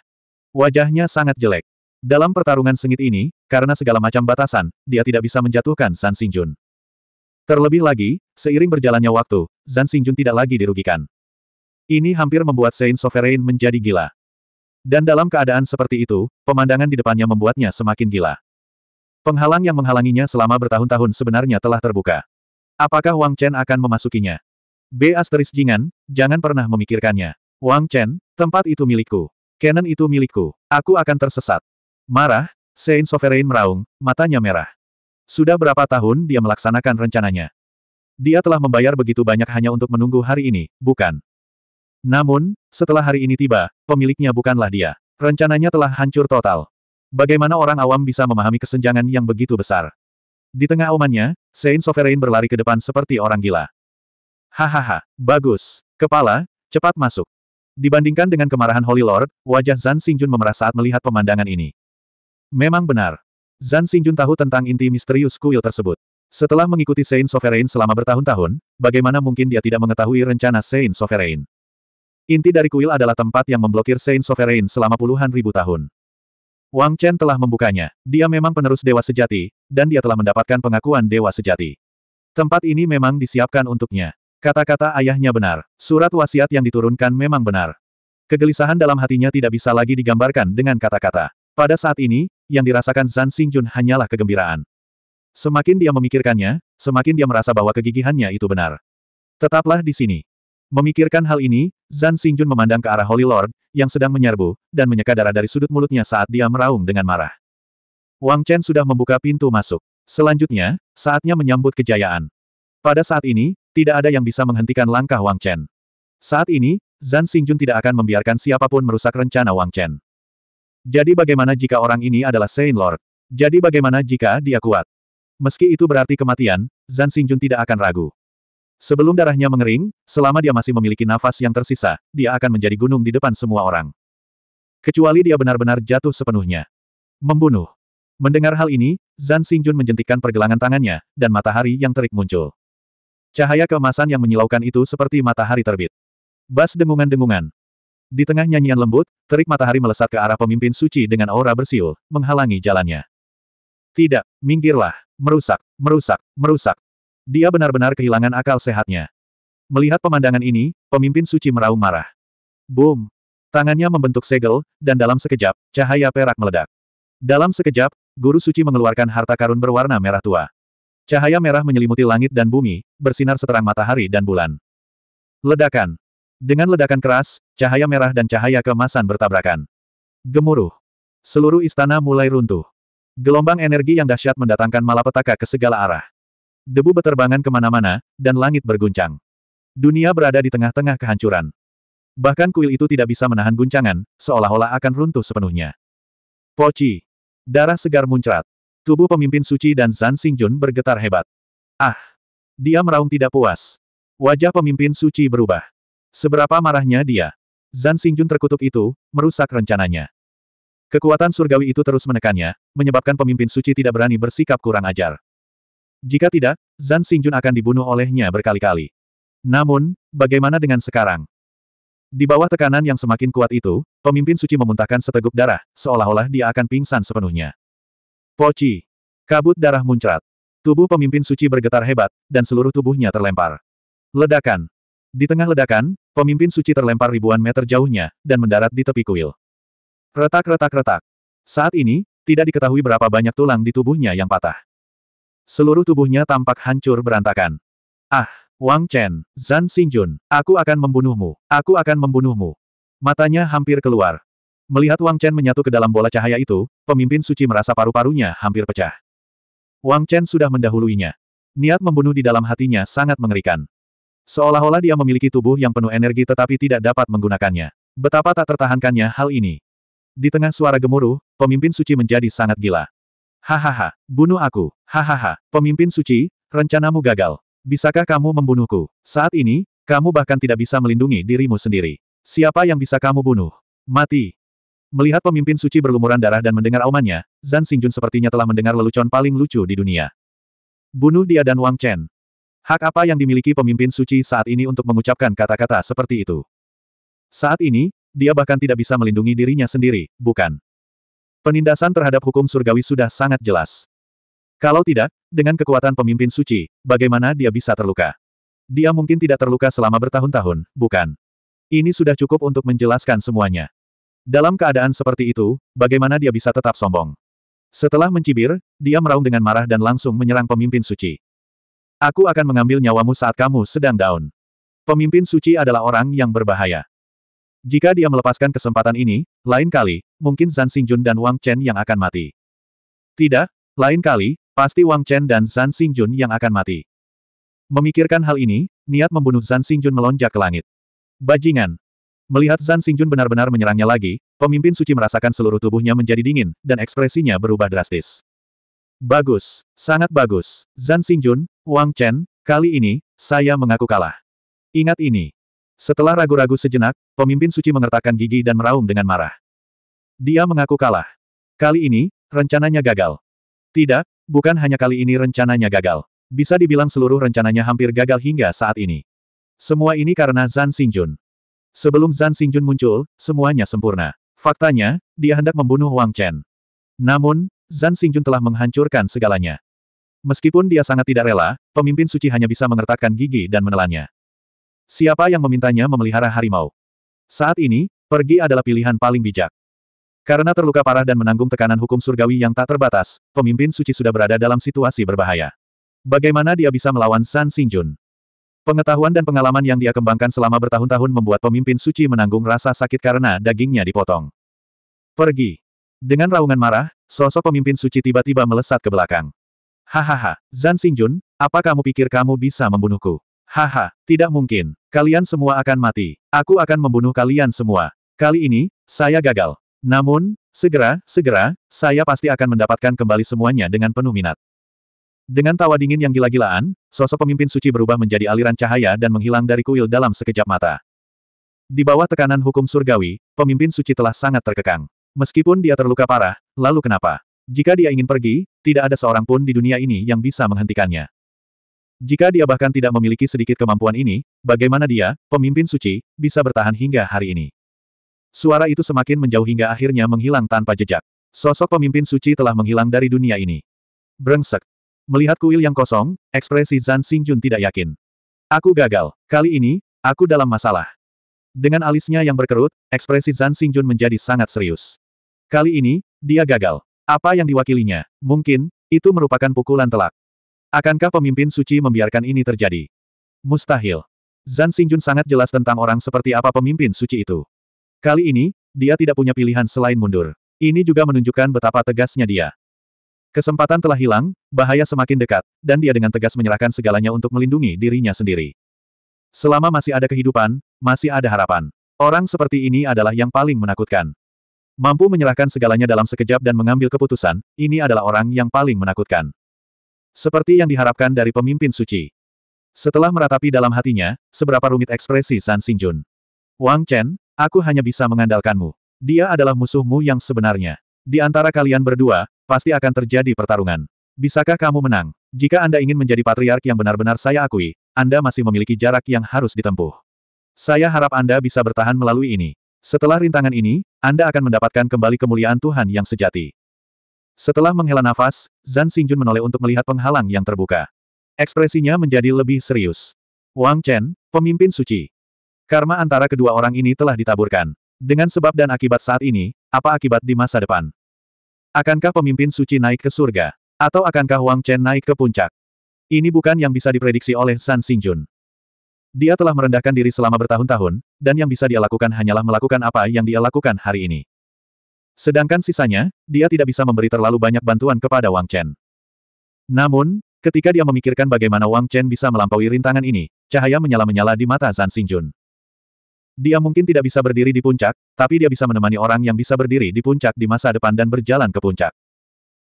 Wajahnya sangat jelek. Dalam pertarungan sengit ini, karena segala macam batasan, dia tidak bisa menjatuhkan San Xingjun. Terlebih lagi, seiring berjalannya waktu, San Xingjun tidak lagi dirugikan. Ini hampir membuat Saint Sovereign menjadi gila. Dan dalam keadaan seperti itu, pemandangan di depannya membuatnya semakin gila. Penghalang yang menghalanginya selama bertahun-tahun sebenarnya telah terbuka. Apakah Wang Chen akan memasukinya? B asteris Jingan, jangan pernah memikirkannya. Wang Chen, tempat itu milikku. Canon itu milikku. Aku akan tersesat. Marah, Sein Sovereign meraung, matanya merah. Sudah berapa tahun dia melaksanakan rencananya. Dia telah membayar begitu banyak hanya untuk menunggu hari ini, bukan? Namun, setelah hari ini tiba, pemiliknya bukanlah dia. Rencananya telah hancur total. Bagaimana orang awam bisa memahami kesenjangan yang begitu besar? Di tengah omannya, Sein Sovereign berlari ke depan seperti orang gila. Hahaha, bagus. Kepala, cepat masuk. Dibandingkan dengan kemarahan Holy Lord, wajah Zan Xingjun memerah saat melihat pemandangan ini. Memang benar. Zan Xingjun tahu tentang inti misterius kuil tersebut. Setelah mengikuti Saint Sovereign selama bertahun-tahun, bagaimana mungkin dia tidak mengetahui rencana Saint Sovereign? Inti dari kuil adalah tempat yang memblokir Saint Sovereign selama puluhan ribu tahun. Wang Chen telah membukanya. Dia memang penerus dewa sejati, dan dia telah mendapatkan pengakuan dewa sejati. Tempat ini memang disiapkan untuknya. Kata-kata ayahnya benar. Surat wasiat yang diturunkan memang benar. Kegelisahan dalam hatinya tidak bisa lagi digambarkan dengan kata-kata. Pada saat ini, yang dirasakan Zan Xingjun hanyalah kegembiraan. Semakin dia memikirkannya, semakin dia merasa bahwa kegigihannya itu benar. Tetaplah di sini. Memikirkan hal ini, Zan Xingjun memandang ke arah Holy Lord, yang sedang menyerbu, dan menyeka darah dari sudut mulutnya saat dia meraung dengan marah. Wang Chen sudah membuka pintu masuk. Selanjutnya, saatnya menyambut kejayaan. Pada saat ini, tidak ada yang bisa menghentikan langkah Wang Chen. Saat ini, Zan Xingjun tidak akan membiarkan siapapun merusak rencana Wang Chen. Jadi bagaimana jika orang ini adalah Saint Lord? Jadi bagaimana jika dia kuat? Meski itu berarti kematian, Zan Xingjun tidak akan ragu. Sebelum darahnya mengering, selama dia masih memiliki nafas yang tersisa, dia akan menjadi gunung di depan semua orang. Kecuali dia benar-benar jatuh sepenuhnya. Membunuh. Mendengar hal ini, Zan Xingjun menjentikkan pergelangan tangannya, dan matahari yang terik muncul. Cahaya keemasan yang menyilaukan itu seperti matahari terbit. Bas dengungan-dengungan, di tengah nyanyian lembut, terik matahari melesat ke arah pemimpin suci dengan aura bersiul, menghalangi jalannya. Tidak, minggirlah, merusak, merusak, merusak. Dia benar-benar kehilangan akal sehatnya. Melihat pemandangan ini, pemimpin suci meraung marah. Boom! Tangannya membentuk segel, dan dalam sekejap, cahaya perak meledak. Dalam sekejap, guru suci mengeluarkan harta karun berwarna merah tua. Cahaya merah menyelimuti langit dan bumi, bersinar seterang matahari dan bulan. Ledakan. Dengan ledakan keras, cahaya merah dan cahaya kemasan bertabrakan. Gemuruh. Seluruh istana mulai runtuh. Gelombang energi yang dahsyat mendatangkan malapetaka ke segala arah. Debu beterbangan kemana-mana, dan langit berguncang. Dunia berada di tengah-tengah kehancuran. Bahkan kuil itu tidak bisa menahan guncangan, seolah-olah akan runtuh sepenuhnya. Poci. Darah segar muncrat. Tubuh pemimpin suci dan Zan Xingjun bergetar hebat. Ah! Dia meraung tidak puas. Wajah pemimpin suci berubah. Seberapa marahnya dia. Zan Xingjun terkutuk itu, merusak rencananya. Kekuatan surgawi itu terus menekannya, menyebabkan pemimpin suci tidak berani bersikap kurang ajar. Jika tidak, Zan Xingjun akan dibunuh olehnya berkali-kali. Namun, bagaimana dengan sekarang? Di bawah tekanan yang semakin kuat itu, pemimpin suci memuntahkan seteguk darah, seolah-olah dia akan pingsan sepenuhnya. Poci. Kabut darah muncrat. Tubuh pemimpin suci bergetar hebat, dan seluruh tubuhnya terlempar. Ledakan. Di tengah ledakan, Pemimpin suci terlempar ribuan meter jauhnya, dan mendarat di tepi kuil. Retak-retak-retak. Saat ini, tidak diketahui berapa banyak tulang di tubuhnya yang patah. Seluruh tubuhnya tampak hancur berantakan. Ah, Wang Chen, Zan Xinjun, aku akan membunuhmu, aku akan membunuhmu. Matanya hampir keluar. Melihat Wang Chen menyatu ke dalam bola cahaya itu, pemimpin suci merasa paru-parunya hampir pecah. Wang Chen sudah mendahuluinya. Niat membunuh di dalam hatinya sangat mengerikan. Seolah-olah dia memiliki tubuh yang penuh energi tetapi tidak dapat menggunakannya. Betapa tak tertahankannya hal ini. Di tengah suara gemuruh, pemimpin suci menjadi sangat gila. Hahaha, bunuh aku. Hahaha, pemimpin suci, rencanamu gagal. Bisakah kamu membunuhku? Saat ini, kamu bahkan tidak bisa melindungi dirimu sendiri. Siapa yang bisa kamu bunuh? Mati. Melihat pemimpin suci berlumuran darah dan mendengar aumannya, Zan Xingjun sepertinya telah mendengar lelucon paling lucu di dunia. Bunuh dia dan Wang Chen. Hak apa yang dimiliki pemimpin suci saat ini untuk mengucapkan kata-kata seperti itu? Saat ini, dia bahkan tidak bisa melindungi dirinya sendiri, bukan? Penindasan terhadap hukum surgawi sudah sangat jelas. Kalau tidak, dengan kekuatan pemimpin suci, bagaimana dia bisa terluka? Dia mungkin tidak terluka selama bertahun-tahun, bukan? Ini sudah cukup untuk menjelaskan semuanya. Dalam keadaan seperti itu, bagaimana dia bisa tetap sombong? Setelah mencibir, dia meraung dengan marah dan langsung menyerang pemimpin suci. Aku akan mengambil nyawamu saat kamu sedang down. Pemimpin suci adalah orang yang berbahaya. Jika dia melepaskan kesempatan ini, lain kali, mungkin Zan Xingjun dan Wang Chen yang akan mati. Tidak, lain kali, pasti Wang Chen dan Zan Xingjun yang akan mati. Memikirkan hal ini, niat membunuh Zan Xingjun melonjak ke langit. Bajingan! Melihat Zan Xingjun benar-benar menyerangnya lagi, pemimpin suci merasakan seluruh tubuhnya menjadi dingin, dan ekspresinya berubah drastis. Bagus, sangat bagus. Zan Xingjun, Wang Chen, kali ini, saya mengaku kalah. Ingat ini. Setelah ragu-ragu sejenak, pemimpin suci mengertakkan gigi dan meraung dengan marah. Dia mengaku kalah. Kali ini, rencananya gagal. Tidak, bukan hanya kali ini rencananya gagal. Bisa dibilang seluruh rencananya hampir gagal hingga saat ini. Semua ini karena Zan Xingjun. Sebelum Zan Xingjun muncul, semuanya sempurna. Faktanya, dia hendak membunuh Wang Chen. Namun, Zan Xingjun telah menghancurkan segalanya. Meskipun dia sangat tidak rela, pemimpin suci hanya bisa mengertakkan gigi dan menelannya. Siapa yang memintanya memelihara harimau? Saat ini, pergi adalah pilihan paling bijak. Karena terluka parah dan menanggung tekanan hukum surgawi yang tak terbatas, pemimpin suci sudah berada dalam situasi berbahaya. Bagaimana dia bisa melawan San Xingjun? Pengetahuan dan pengalaman yang dia kembangkan selama bertahun-tahun membuat pemimpin suci menanggung rasa sakit karena dagingnya dipotong. Pergi. Dengan raungan marah, sosok pemimpin suci tiba-tiba melesat ke belakang. Hahaha, Zan Xingjun, apa kamu pikir kamu bisa membunuhku? Haha, tidak mungkin. Kalian semua akan mati. Aku akan membunuh kalian semua. Kali ini, saya gagal. Namun, segera, segera, saya pasti akan mendapatkan kembali semuanya dengan penuh minat. Dengan tawa dingin yang gila-gilaan, sosok pemimpin suci berubah menjadi aliran cahaya dan menghilang dari kuil dalam sekejap mata. Di bawah tekanan hukum surgawi, pemimpin suci telah sangat terkekang. Meskipun dia terluka parah, lalu kenapa? Jika dia ingin pergi, tidak ada seorang pun di dunia ini yang bisa menghentikannya. Jika dia bahkan tidak memiliki sedikit kemampuan ini, bagaimana dia, pemimpin suci, bisa bertahan hingga hari ini? Suara itu semakin menjauh hingga akhirnya menghilang tanpa jejak. Sosok pemimpin suci telah menghilang dari dunia ini. Brengsek. Melihat kuil yang kosong, ekspresi Zan Xingjun tidak yakin. Aku gagal. Kali ini, aku dalam masalah. Dengan alisnya yang berkerut, ekspresi Zan Xingjun menjadi sangat serius. Kali ini, dia gagal. Apa yang diwakilinya? Mungkin, itu merupakan pukulan telak. Akankah pemimpin suci membiarkan ini terjadi? Mustahil. Zan Xingjun sangat jelas tentang orang seperti apa pemimpin suci itu. Kali ini, dia tidak punya pilihan selain mundur. Ini juga menunjukkan betapa tegasnya dia. Kesempatan telah hilang, bahaya semakin dekat, dan dia dengan tegas menyerahkan segalanya untuk melindungi dirinya sendiri. Selama masih ada kehidupan, masih ada harapan. Orang seperti ini adalah yang paling menakutkan. Mampu menyerahkan segalanya dalam sekejap dan mengambil keputusan, ini adalah orang yang paling menakutkan. Seperti yang diharapkan dari pemimpin suci. Setelah meratapi dalam hatinya, seberapa rumit ekspresi San Xinjun. Wang Chen, aku hanya bisa mengandalkanmu. Dia adalah musuhmu yang sebenarnya. Di antara kalian berdua, pasti akan terjadi pertarungan. Bisakah kamu menang? Jika Anda ingin menjadi patriark yang benar-benar saya akui, Anda masih memiliki jarak yang harus ditempuh. Saya harap Anda bisa bertahan melalui ini. Setelah rintangan ini, Anda akan mendapatkan kembali kemuliaan Tuhan yang sejati. Setelah menghela nafas, Zan Xingjun menoleh untuk melihat penghalang yang terbuka. Ekspresinya menjadi lebih serius. Wang Chen, pemimpin suci. Karma antara kedua orang ini telah ditaburkan. Dengan sebab dan akibat saat ini, apa akibat di masa depan? Akankah pemimpin suci naik ke surga? Atau akankah Wang Chen naik ke puncak? Ini bukan yang bisa diprediksi oleh San Xingjun. Dia telah merendahkan diri selama bertahun-tahun, dan yang bisa dia lakukan hanyalah melakukan apa yang dia lakukan hari ini. Sedangkan sisanya, dia tidak bisa memberi terlalu banyak bantuan kepada Wang Chen. Namun, ketika dia memikirkan bagaimana Wang Chen bisa melampaui rintangan ini, cahaya menyala-menyala di mata Zan Xingjun. Dia mungkin tidak bisa berdiri di puncak, tapi dia bisa menemani orang yang bisa berdiri di puncak di masa depan dan berjalan ke puncak.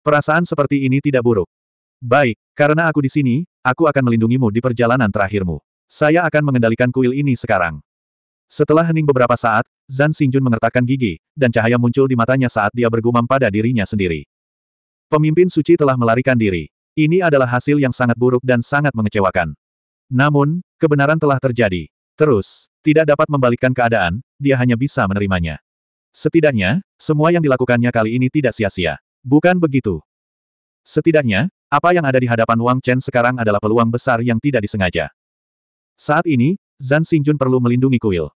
Perasaan seperti ini tidak buruk. Baik, karena aku di sini, aku akan melindungimu di perjalanan terakhirmu. Saya akan mengendalikan kuil ini sekarang. Setelah hening beberapa saat, Zan Xingjun mengertakkan gigi, dan cahaya muncul di matanya saat dia bergumam pada dirinya sendiri. Pemimpin suci telah melarikan diri. Ini adalah hasil yang sangat buruk dan sangat mengecewakan. Namun, kebenaran telah terjadi. Terus, tidak dapat membalikkan keadaan, dia hanya bisa menerimanya. Setidaknya, semua yang dilakukannya kali ini tidak sia-sia. Bukan begitu. Setidaknya, apa yang ada di hadapan Wang Chen sekarang adalah peluang besar yang tidak disengaja. Saat ini, Zan Xingjun perlu melindungi kuil.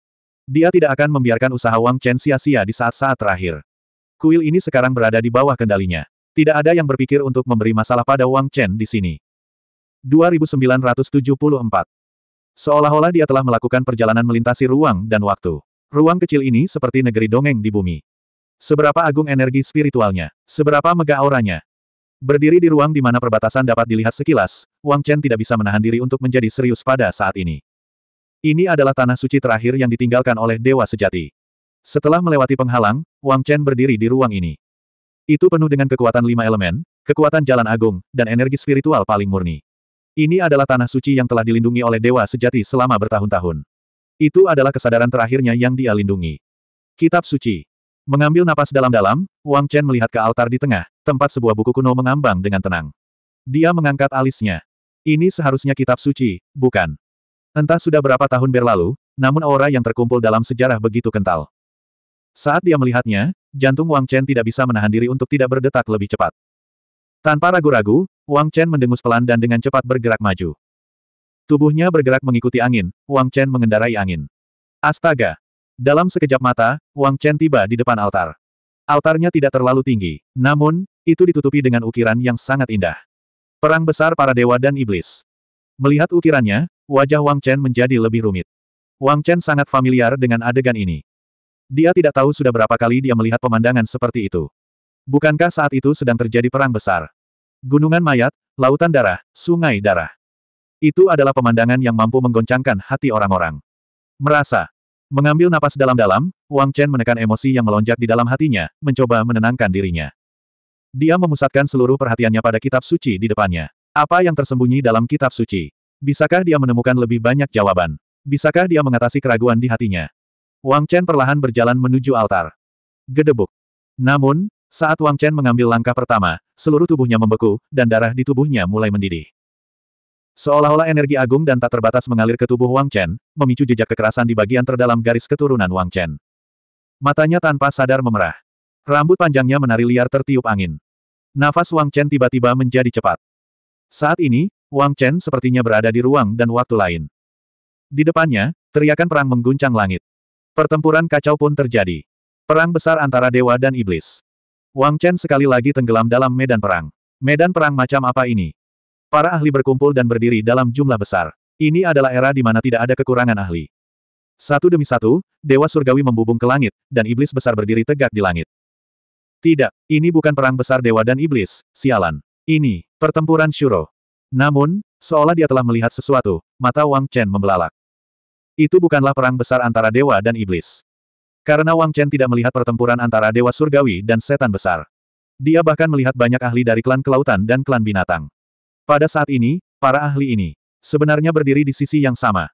Dia tidak akan membiarkan usaha Wang Chen sia-sia di saat-saat terakhir. Kuil ini sekarang berada di bawah kendalinya. Tidak ada yang berpikir untuk memberi masalah pada Wang Chen di sini. 2974 Seolah-olah dia telah melakukan perjalanan melintasi ruang dan waktu. Ruang kecil ini seperti negeri dongeng di bumi. Seberapa agung energi spiritualnya, seberapa megah auranya, Berdiri di ruang di mana perbatasan dapat dilihat sekilas, Wang Chen tidak bisa menahan diri untuk menjadi serius pada saat ini. Ini adalah tanah suci terakhir yang ditinggalkan oleh Dewa Sejati. Setelah melewati penghalang, Wang Chen berdiri di ruang ini. Itu penuh dengan kekuatan lima elemen, kekuatan jalan agung, dan energi spiritual paling murni. Ini adalah tanah suci yang telah dilindungi oleh Dewa Sejati selama bertahun-tahun. Itu adalah kesadaran terakhirnya yang dia lindungi. Kitab Suci Mengambil napas dalam-dalam, Wang Chen melihat ke altar di tengah, tempat sebuah buku kuno mengambang dengan tenang. Dia mengangkat alisnya. Ini seharusnya kitab suci, bukan? Entah sudah berapa tahun berlalu, namun aura yang terkumpul dalam sejarah begitu kental. Saat dia melihatnya, jantung Wang Chen tidak bisa menahan diri untuk tidak berdetak lebih cepat. Tanpa ragu-ragu, Wang Chen mendengus pelan dan dengan cepat bergerak maju. Tubuhnya bergerak mengikuti angin, Wang Chen mengendarai angin. Astaga! Dalam sekejap mata, Wang Chen tiba di depan altar. Altarnya tidak terlalu tinggi, namun, itu ditutupi dengan ukiran yang sangat indah. Perang besar para dewa dan iblis. Melihat ukirannya, wajah Wang Chen menjadi lebih rumit. Wang Chen sangat familiar dengan adegan ini. Dia tidak tahu sudah berapa kali dia melihat pemandangan seperti itu. Bukankah saat itu sedang terjadi perang besar? Gunungan mayat, lautan darah, sungai darah. Itu adalah pemandangan yang mampu menggoncangkan hati orang-orang. Merasa, Mengambil napas dalam-dalam, Wang Chen menekan emosi yang melonjak di dalam hatinya, mencoba menenangkan dirinya. Dia memusatkan seluruh perhatiannya pada kitab suci di depannya. Apa yang tersembunyi dalam kitab suci? Bisakah dia menemukan lebih banyak jawaban? Bisakah dia mengatasi keraguan di hatinya? Wang Chen perlahan berjalan menuju altar. Gedebuk. Namun, saat Wang Chen mengambil langkah pertama, seluruh tubuhnya membeku, dan darah di tubuhnya mulai mendidih. Seolah-olah energi agung dan tak terbatas mengalir ke tubuh Wang Chen, memicu jejak kekerasan di bagian terdalam garis keturunan Wang Chen. Matanya tanpa sadar memerah. Rambut panjangnya menari liar tertiup angin. Nafas Wang Chen tiba-tiba menjadi cepat. Saat ini, Wang Chen sepertinya berada di ruang dan waktu lain. Di depannya, teriakan perang mengguncang langit. Pertempuran kacau pun terjadi. Perang besar antara dewa dan iblis. Wang Chen sekali lagi tenggelam dalam medan perang. Medan perang macam apa ini? Para ahli berkumpul dan berdiri dalam jumlah besar. Ini adalah era di mana tidak ada kekurangan ahli. Satu demi satu, Dewa Surgawi membubung ke langit, dan iblis besar berdiri tegak di langit. Tidak, ini bukan perang besar Dewa dan Iblis, sialan. Ini, pertempuran Shuro. Namun, seolah dia telah melihat sesuatu, mata Wang Chen membelalak. Itu bukanlah perang besar antara Dewa dan Iblis. Karena Wang Chen tidak melihat pertempuran antara Dewa Surgawi dan Setan Besar. Dia bahkan melihat banyak ahli dari klan kelautan dan klan binatang. Pada saat ini, para ahli ini sebenarnya berdiri di sisi yang sama.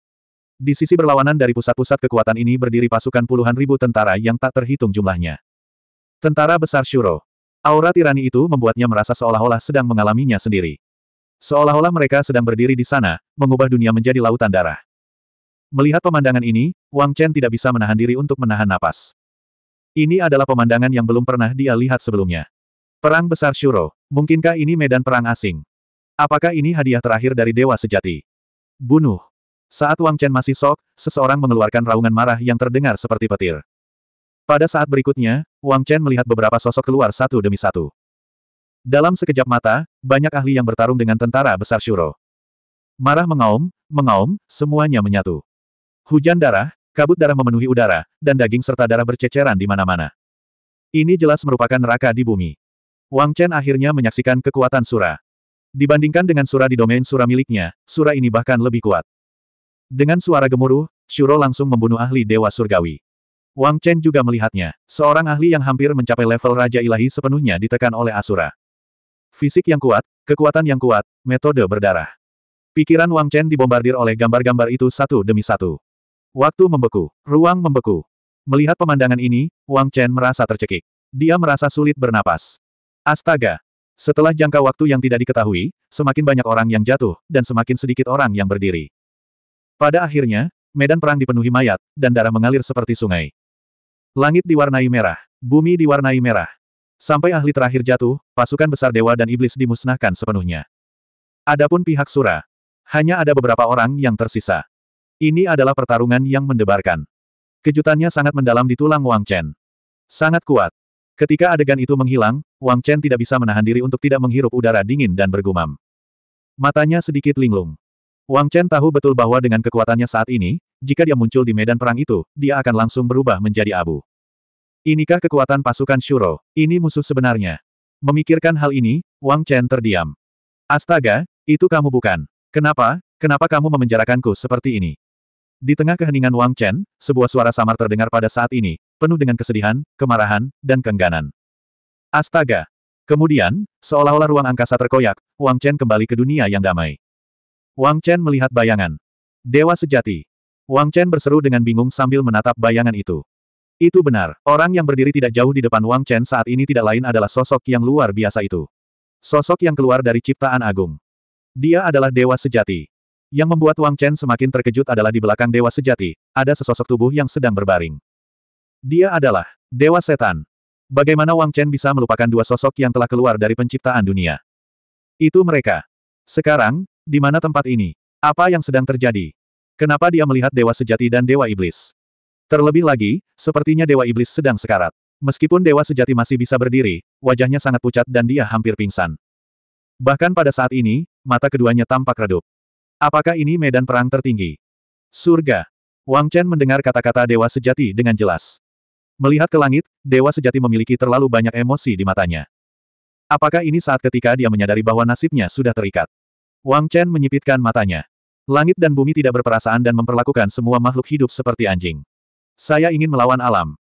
Di sisi berlawanan dari pusat-pusat kekuatan ini berdiri pasukan puluhan ribu tentara yang tak terhitung jumlahnya. Tentara besar Shuro. Aura tirani itu membuatnya merasa seolah-olah sedang mengalaminya sendiri. Seolah-olah mereka sedang berdiri di sana, mengubah dunia menjadi lautan darah. Melihat pemandangan ini, Wang Chen tidak bisa menahan diri untuk menahan napas. Ini adalah pemandangan yang belum pernah dia lihat sebelumnya. Perang Besar Shuro. Mungkinkah ini medan perang asing? Apakah ini hadiah terakhir dari Dewa Sejati? Bunuh. Saat Wang Chen masih sok, seseorang mengeluarkan raungan marah yang terdengar seperti petir. Pada saat berikutnya, Wang Chen melihat beberapa sosok keluar satu demi satu. Dalam sekejap mata, banyak ahli yang bertarung dengan tentara besar Shuro. Marah mengaum, mengaum, semuanya menyatu. Hujan darah, kabut darah memenuhi udara, dan daging serta darah berceceran di mana-mana. Ini jelas merupakan neraka di bumi. Wang Chen akhirnya menyaksikan kekuatan surah. Dibandingkan dengan Sura di domain Sura miliknya, Sura ini bahkan lebih kuat. Dengan suara gemuruh, Shuro langsung membunuh ahli Dewa Surgawi. Wang Chen juga melihatnya, seorang ahli yang hampir mencapai level Raja Ilahi sepenuhnya ditekan oleh Asura. Fisik yang kuat, kekuatan yang kuat, metode berdarah. Pikiran Wang Chen dibombardir oleh gambar-gambar itu satu demi satu. Waktu membeku, ruang membeku. Melihat pemandangan ini, Wang Chen merasa tercekik. Dia merasa sulit bernapas. Astaga, setelah jangka waktu yang tidak diketahui, semakin banyak orang yang jatuh, dan semakin sedikit orang yang berdiri. Pada akhirnya, medan perang dipenuhi mayat, dan darah mengalir seperti sungai. Langit diwarnai merah, bumi diwarnai merah. Sampai ahli terakhir jatuh, pasukan besar dewa dan iblis dimusnahkan sepenuhnya. Adapun pihak Sura, hanya ada beberapa orang yang tersisa. Ini adalah pertarungan yang mendebarkan. Kejutannya sangat mendalam di tulang Wang Chen. Sangat kuat. Ketika adegan itu menghilang, Wang Chen tidak bisa menahan diri untuk tidak menghirup udara dingin dan bergumam. Matanya sedikit linglung. Wang Chen tahu betul bahwa dengan kekuatannya saat ini, jika dia muncul di medan perang itu, dia akan langsung berubah menjadi abu. Inikah kekuatan pasukan Shuro? Ini musuh sebenarnya. Memikirkan hal ini, Wang Chen terdiam. Astaga, itu kamu bukan. Kenapa, kenapa kamu memenjarakanku seperti ini? Di tengah keheningan Wang Chen, sebuah suara samar terdengar pada saat ini, penuh dengan kesedihan, kemarahan, dan keengganan. Astaga! Kemudian, seolah-olah ruang angkasa terkoyak, Wang Chen kembali ke dunia yang damai. Wang Chen melihat bayangan. Dewa sejati. Wang Chen berseru dengan bingung sambil menatap bayangan itu. Itu benar, orang yang berdiri tidak jauh di depan Wang Chen saat ini tidak lain adalah sosok yang luar biasa itu. Sosok yang keluar dari ciptaan agung. Dia adalah dewa sejati. Yang membuat Wang Chen semakin terkejut adalah di belakang dewa sejati, ada sesosok tubuh yang sedang berbaring. Dia adalah Dewa Setan. Bagaimana Wang Chen bisa melupakan dua sosok yang telah keluar dari penciptaan dunia? Itu mereka. Sekarang, di mana tempat ini? Apa yang sedang terjadi? Kenapa dia melihat Dewa Sejati dan Dewa Iblis? Terlebih lagi, sepertinya Dewa Iblis sedang sekarat. Meskipun Dewa Sejati masih bisa berdiri, wajahnya sangat pucat dan dia hampir pingsan. Bahkan pada saat ini, mata keduanya tampak redup. Apakah ini medan perang tertinggi? Surga. Wang Chen mendengar kata-kata Dewa Sejati dengan jelas. Melihat ke langit, dewa sejati memiliki terlalu banyak emosi di matanya. Apakah ini saat ketika dia menyadari bahwa nasibnya sudah terikat? Wang Chen menyipitkan matanya. Langit dan bumi tidak berperasaan dan memperlakukan semua makhluk hidup seperti anjing. Saya ingin melawan alam.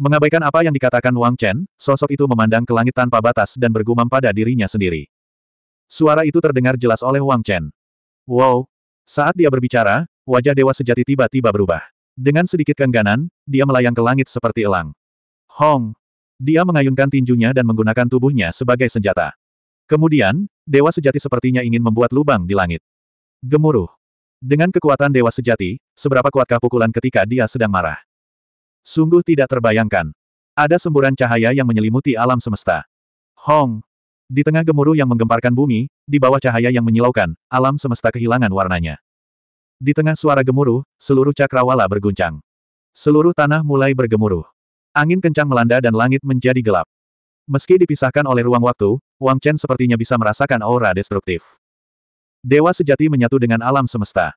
Mengabaikan apa yang dikatakan Wang Chen, sosok itu memandang ke langit tanpa batas dan bergumam pada dirinya sendiri. Suara itu terdengar jelas oleh Wang Chen. Wow! Saat dia berbicara, wajah dewa sejati tiba-tiba berubah. Dengan sedikit kengganan, dia melayang ke langit seperti elang. Hong! Dia mengayunkan tinjunya dan menggunakan tubuhnya sebagai senjata. Kemudian, dewa sejati sepertinya ingin membuat lubang di langit. Gemuruh. Dengan kekuatan dewa sejati, seberapa kuatkah pukulan ketika dia sedang marah? Sungguh tidak terbayangkan. Ada semburan cahaya yang menyelimuti alam semesta. Hong! Di tengah gemuruh yang menggemparkan bumi, di bawah cahaya yang menyilaukan, alam semesta kehilangan warnanya. Di tengah suara gemuruh, seluruh cakrawala berguncang. Seluruh tanah mulai bergemuruh. Angin kencang melanda dan langit menjadi gelap. Meski dipisahkan oleh ruang waktu, Wang Chen sepertinya bisa merasakan aura destruktif. Dewa sejati menyatu dengan alam semesta.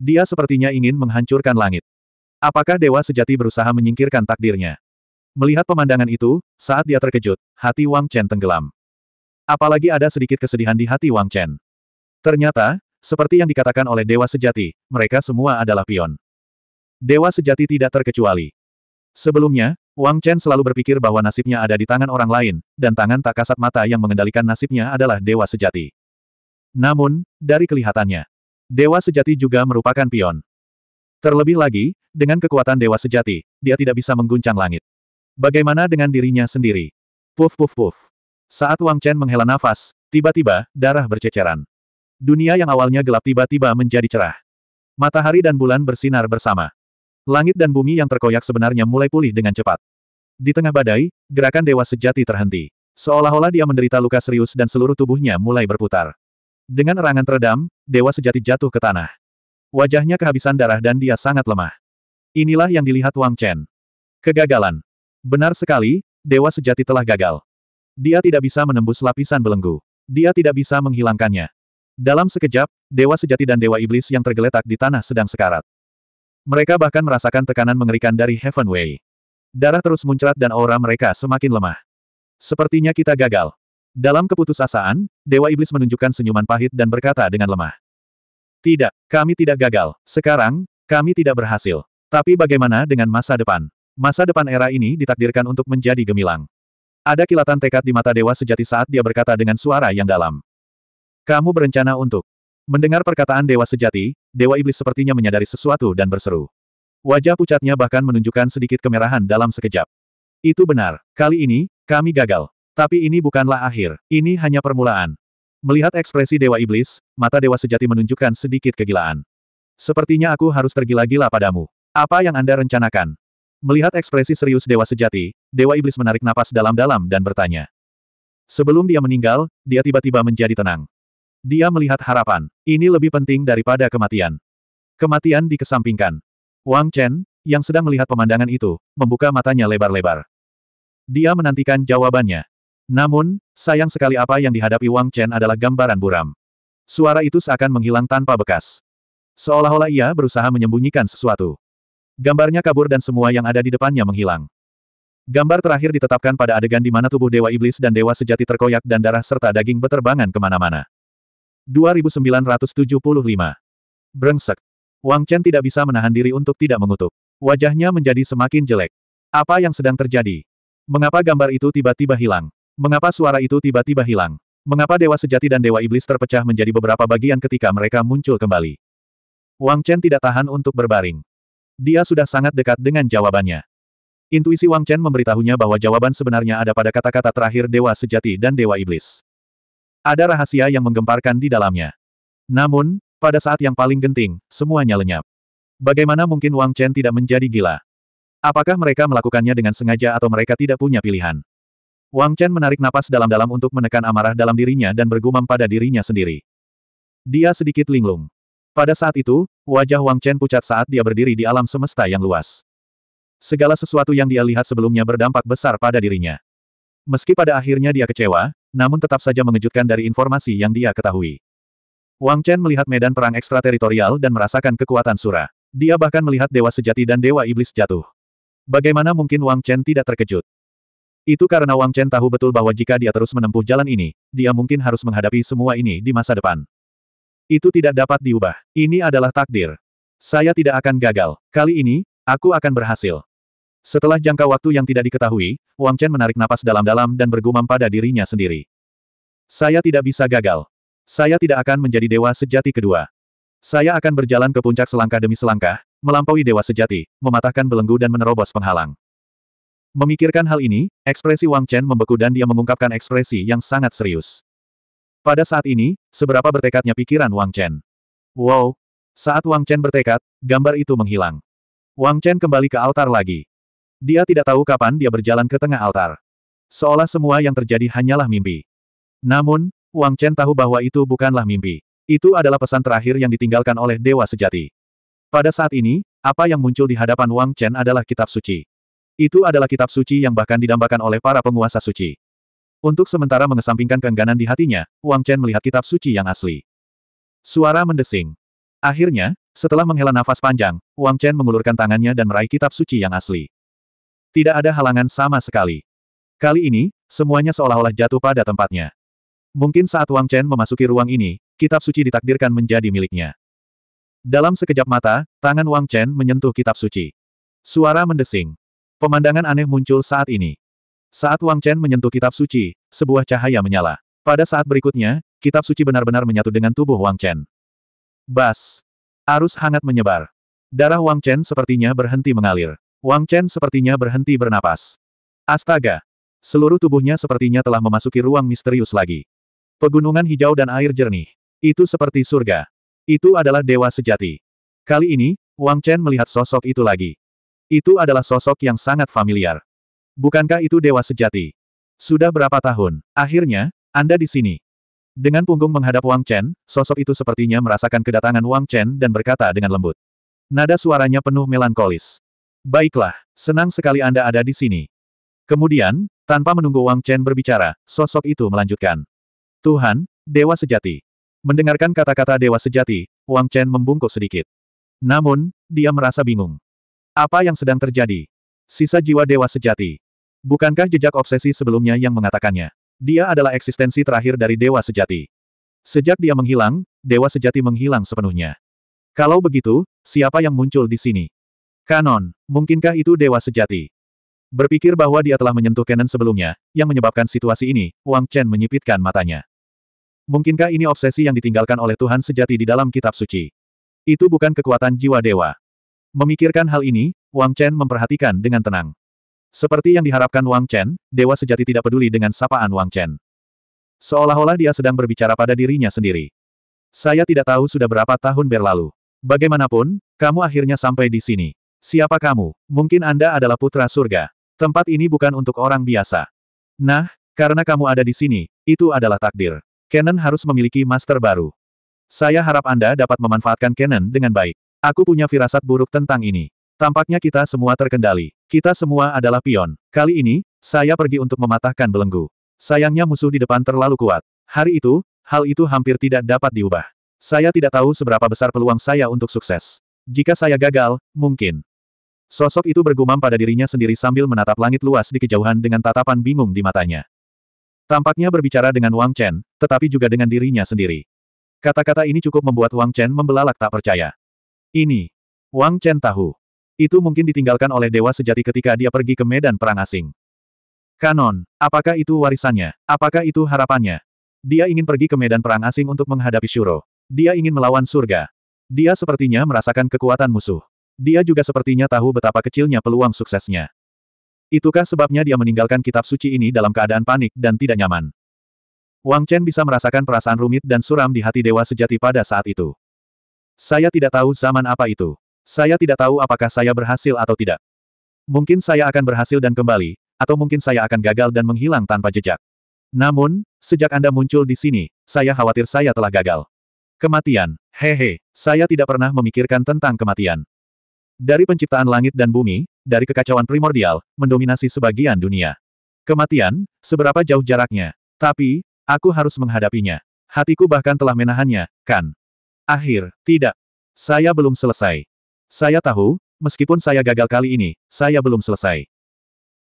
Dia sepertinya ingin menghancurkan langit. Apakah dewa sejati berusaha menyingkirkan takdirnya? Melihat pemandangan itu, saat dia terkejut, hati Wang Chen tenggelam. Apalagi ada sedikit kesedihan di hati Wang Chen. Ternyata, seperti yang dikatakan oleh Dewa Sejati, mereka semua adalah pion. Dewa Sejati tidak terkecuali. Sebelumnya, Wang Chen selalu berpikir bahwa nasibnya ada di tangan orang lain, dan tangan tak kasat mata yang mengendalikan nasibnya adalah Dewa Sejati. Namun, dari kelihatannya, Dewa Sejati juga merupakan pion. Terlebih lagi, dengan kekuatan Dewa Sejati, dia tidak bisa mengguncang langit. Bagaimana dengan dirinya sendiri? Puf puf puf. Saat Wang Chen menghela nafas, tiba-tiba, darah berceceran. Dunia yang awalnya gelap tiba-tiba menjadi cerah. Matahari dan bulan bersinar bersama. Langit dan bumi yang terkoyak sebenarnya mulai pulih dengan cepat. Di tengah badai, gerakan dewa sejati terhenti. Seolah-olah dia menderita luka serius dan seluruh tubuhnya mulai berputar. Dengan erangan teredam, dewa sejati jatuh ke tanah. Wajahnya kehabisan darah dan dia sangat lemah. Inilah yang dilihat Wang Chen. Kegagalan. Benar sekali, dewa sejati telah gagal. Dia tidak bisa menembus lapisan belenggu. Dia tidak bisa menghilangkannya. Dalam sekejap, dewa sejati dan dewa iblis yang tergeletak di tanah sedang sekarat. Mereka bahkan merasakan tekanan mengerikan dari Heaven Way. Darah terus muncrat dan aura mereka semakin lemah. Sepertinya kita gagal. Dalam keputusasaan, Dewa Iblis menunjukkan senyuman pahit dan berkata dengan lemah. Tidak, kami tidak gagal. Sekarang, kami tidak berhasil. Tapi bagaimana dengan masa depan? Masa depan era ini ditakdirkan untuk menjadi gemilang. Ada kilatan tekad di mata Dewa Sejati saat dia berkata dengan suara yang dalam. Kamu berencana untuk mendengar perkataan Dewa Sejati, Dewa Iblis sepertinya menyadari sesuatu dan berseru. Wajah pucatnya bahkan menunjukkan sedikit kemerahan dalam sekejap. Itu benar, kali ini, kami gagal. Tapi ini bukanlah akhir, ini hanya permulaan. Melihat ekspresi Dewa Iblis, mata Dewa Sejati menunjukkan sedikit kegilaan. Sepertinya aku harus tergila-gila padamu. Apa yang Anda rencanakan? Melihat ekspresi serius Dewa Sejati, Dewa Iblis menarik napas dalam-dalam dan bertanya. Sebelum dia meninggal, dia tiba-tiba menjadi tenang. Dia melihat harapan. Ini lebih penting daripada kematian. Kematian dikesampingkan. Wang Chen, yang sedang melihat pemandangan itu, membuka matanya lebar-lebar. Dia menantikan jawabannya. Namun, sayang sekali apa yang dihadapi Wang Chen adalah gambaran buram. Suara itu seakan menghilang tanpa bekas. Seolah-olah ia berusaha menyembunyikan sesuatu. Gambarnya kabur dan semua yang ada di depannya menghilang. Gambar terakhir ditetapkan pada adegan di mana tubuh Dewa Iblis dan Dewa Sejati terkoyak dan darah serta daging beterbangan kemana-mana. 2975. Brengsek. Wang Chen tidak bisa menahan diri untuk tidak mengutuk. Wajahnya menjadi semakin jelek. Apa yang sedang terjadi? Mengapa gambar itu tiba-tiba hilang? Mengapa suara itu tiba-tiba hilang? Mengapa Dewa Sejati dan Dewa Iblis terpecah menjadi beberapa bagian ketika mereka muncul kembali? Wang Chen tidak tahan untuk berbaring. Dia sudah sangat dekat dengan jawabannya. Intuisi Wang Chen memberitahunya bahwa jawaban sebenarnya ada pada kata-kata terakhir Dewa Sejati dan Dewa Iblis. Ada rahasia yang menggemparkan di dalamnya. Namun, pada saat yang paling genting, semuanya lenyap. Bagaimana mungkin Wang Chen tidak menjadi gila? Apakah mereka melakukannya dengan sengaja atau mereka tidak punya pilihan? Wang Chen menarik napas dalam-dalam untuk menekan amarah dalam dirinya dan bergumam pada dirinya sendiri. Dia sedikit linglung. Pada saat itu, wajah Wang Chen pucat saat dia berdiri di alam semesta yang luas. Segala sesuatu yang dia lihat sebelumnya berdampak besar pada dirinya. Meski pada akhirnya dia kecewa, namun tetap saja mengejutkan dari informasi yang dia ketahui. Wang Chen melihat medan perang ekstrateritorial dan merasakan kekuatan Sura. Dia bahkan melihat Dewa Sejati dan Dewa Iblis jatuh. Bagaimana mungkin Wang Chen tidak terkejut? Itu karena Wang Chen tahu betul bahwa jika dia terus menempuh jalan ini, dia mungkin harus menghadapi semua ini di masa depan. Itu tidak dapat diubah. Ini adalah takdir. Saya tidak akan gagal. Kali ini, aku akan berhasil. Setelah jangka waktu yang tidak diketahui, Wang Chen menarik napas dalam-dalam dan bergumam pada dirinya sendiri. Saya tidak bisa gagal. Saya tidak akan menjadi dewa sejati kedua. Saya akan berjalan ke puncak selangkah demi selangkah, melampaui dewa sejati, mematahkan belenggu dan menerobos penghalang. Memikirkan hal ini, ekspresi Wang Chen membeku dan dia mengungkapkan ekspresi yang sangat serius. Pada saat ini, seberapa bertekadnya pikiran Wang Chen. Wow! Saat Wang Chen bertekad, gambar itu menghilang. Wang Chen kembali ke altar lagi. Dia tidak tahu kapan dia berjalan ke tengah altar. Seolah semua yang terjadi hanyalah mimpi. Namun, Wang Chen tahu bahwa itu bukanlah mimpi. Itu adalah pesan terakhir yang ditinggalkan oleh Dewa Sejati. Pada saat ini, apa yang muncul di hadapan Wang Chen adalah kitab suci. Itu adalah kitab suci yang bahkan didambakan oleh para penguasa suci. Untuk sementara mengesampingkan keengganan di hatinya, Wang Chen melihat kitab suci yang asli. Suara mendesing. Akhirnya, setelah menghela nafas panjang, Wang Chen mengulurkan tangannya dan meraih kitab suci yang asli. Tidak ada halangan sama sekali. Kali ini, semuanya seolah-olah jatuh pada tempatnya. Mungkin saat Wang Chen memasuki ruang ini, kitab suci ditakdirkan menjadi miliknya. Dalam sekejap mata, tangan Wang Chen menyentuh kitab suci. Suara mendesing. Pemandangan aneh muncul saat ini. Saat Wang Chen menyentuh kitab suci, sebuah cahaya menyala. Pada saat berikutnya, kitab suci benar-benar menyatu dengan tubuh Wang Chen. Bas. Arus hangat menyebar. Darah Wang Chen sepertinya berhenti mengalir. Wang Chen sepertinya berhenti bernapas. Astaga! Seluruh tubuhnya sepertinya telah memasuki ruang misterius lagi. Pegunungan hijau dan air jernih. Itu seperti surga. Itu adalah dewa sejati. Kali ini, Wang Chen melihat sosok itu lagi. Itu adalah sosok yang sangat familiar. Bukankah itu dewa sejati? Sudah berapa tahun? Akhirnya, Anda di sini. Dengan punggung menghadap Wang Chen, sosok itu sepertinya merasakan kedatangan Wang Chen dan berkata dengan lembut. Nada suaranya penuh melankolis. Baiklah, senang sekali Anda ada di sini. Kemudian, tanpa menunggu Wang Chen berbicara, sosok itu melanjutkan. Tuhan, Dewa Sejati. Mendengarkan kata-kata Dewa Sejati, Wang Chen membungkuk sedikit. Namun, dia merasa bingung. Apa yang sedang terjadi? Sisa jiwa Dewa Sejati. Bukankah jejak obsesi sebelumnya yang mengatakannya? Dia adalah eksistensi terakhir dari Dewa Sejati. Sejak dia menghilang, Dewa Sejati menghilang sepenuhnya. Kalau begitu, siapa yang muncul di sini? Kanon, mungkinkah itu dewa sejati? Berpikir bahwa dia telah menyentuh Canon sebelumnya, yang menyebabkan situasi ini, Wang Chen menyipitkan matanya. Mungkinkah ini obsesi yang ditinggalkan oleh Tuhan sejati di dalam kitab suci? Itu bukan kekuatan jiwa dewa. Memikirkan hal ini, Wang Chen memperhatikan dengan tenang. Seperti yang diharapkan Wang Chen, dewa sejati tidak peduli dengan sapaan Wang Chen. Seolah-olah dia sedang berbicara pada dirinya sendiri. Saya tidak tahu sudah berapa tahun berlalu. Bagaimanapun, kamu akhirnya sampai di sini. Siapa kamu? Mungkin Anda adalah putra surga. Tempat ini bukan untuk orang biasa. Nah, karena kamu ada di sini, itu adalah takdir. Canon harus memiliki master baru. Saya harap Anda dapat memanfaatkan Canon dengan baik. Aku punya firasat buruk tentang ini. Tampaknya kita semua terkendali. Kita semua adalah pion. Kali ini, saya pergi untuk mematahkan belenggu. Sayangnya musuh di depan terlalu kuat. Hari itu, hal itu hampir tidak dapat diubah. Saya tidak tahu seberapa besar peluang saya untuk sukses. Jika saya gagal, mungkin Sosok itu bergumam pada dirinya sendiri sambil menatap langit luas di kejauhan dengan tatapan bingung di matanya. Tampaknya berbicara dengan Wang Chen, tetapi juga dengan dirinya sendiri. Kata-kata ini cukup membuat Wang Chen membelalak tak percaya. Ini. Wang Chen tahu. Itu mungkin ditinggalkan oleh dewa sejati ketika dia pergi ke medan perang asing. Kanon, apakah itu warisannya? Apakah itu harapannya? Dia ingin pergi ke medan perang asing untuk menghadapi Shuro. Dia ingin melawan surga. Dia sepertinya merasakan kekuatan musuh. Dia juga sepertinya tahu betapa kecilnya peluang suksesnya. Itukah sebabnya dia meninggalkan kitab suci ini dalam keadaan panik dan tidak nyaman. Wang Chen bisa merasakan perasaan rumit dan suram di hati dewa sejati pada saat itu. Saya tidak tahu zaman apa itu. Saya tidak tahu apakah saya berhasil atau tidak. Mungkin saya akan berhasil dan kembali, atau mungkin saya akan gagal dan menghilang tanpa jejak. Namun, sejak Anda muncul di sini, saya khawatir saya telah gagal. Kematian. Hehe, saya tidak pernah memikirkan tentang kematian. Dari penciptaan langit dan bumi, dari kekacauan primordial, mendominasi sebagian dunia. Kematian, seberapa jauh jaraknya. Tapi, aku harus menghadapinya. Hatiku bahkan telah menahannya, kan? Akhir, tidak. Saya belum selesai. Saya tahu, meskipun saya gagal kali ini, saya belum selesai.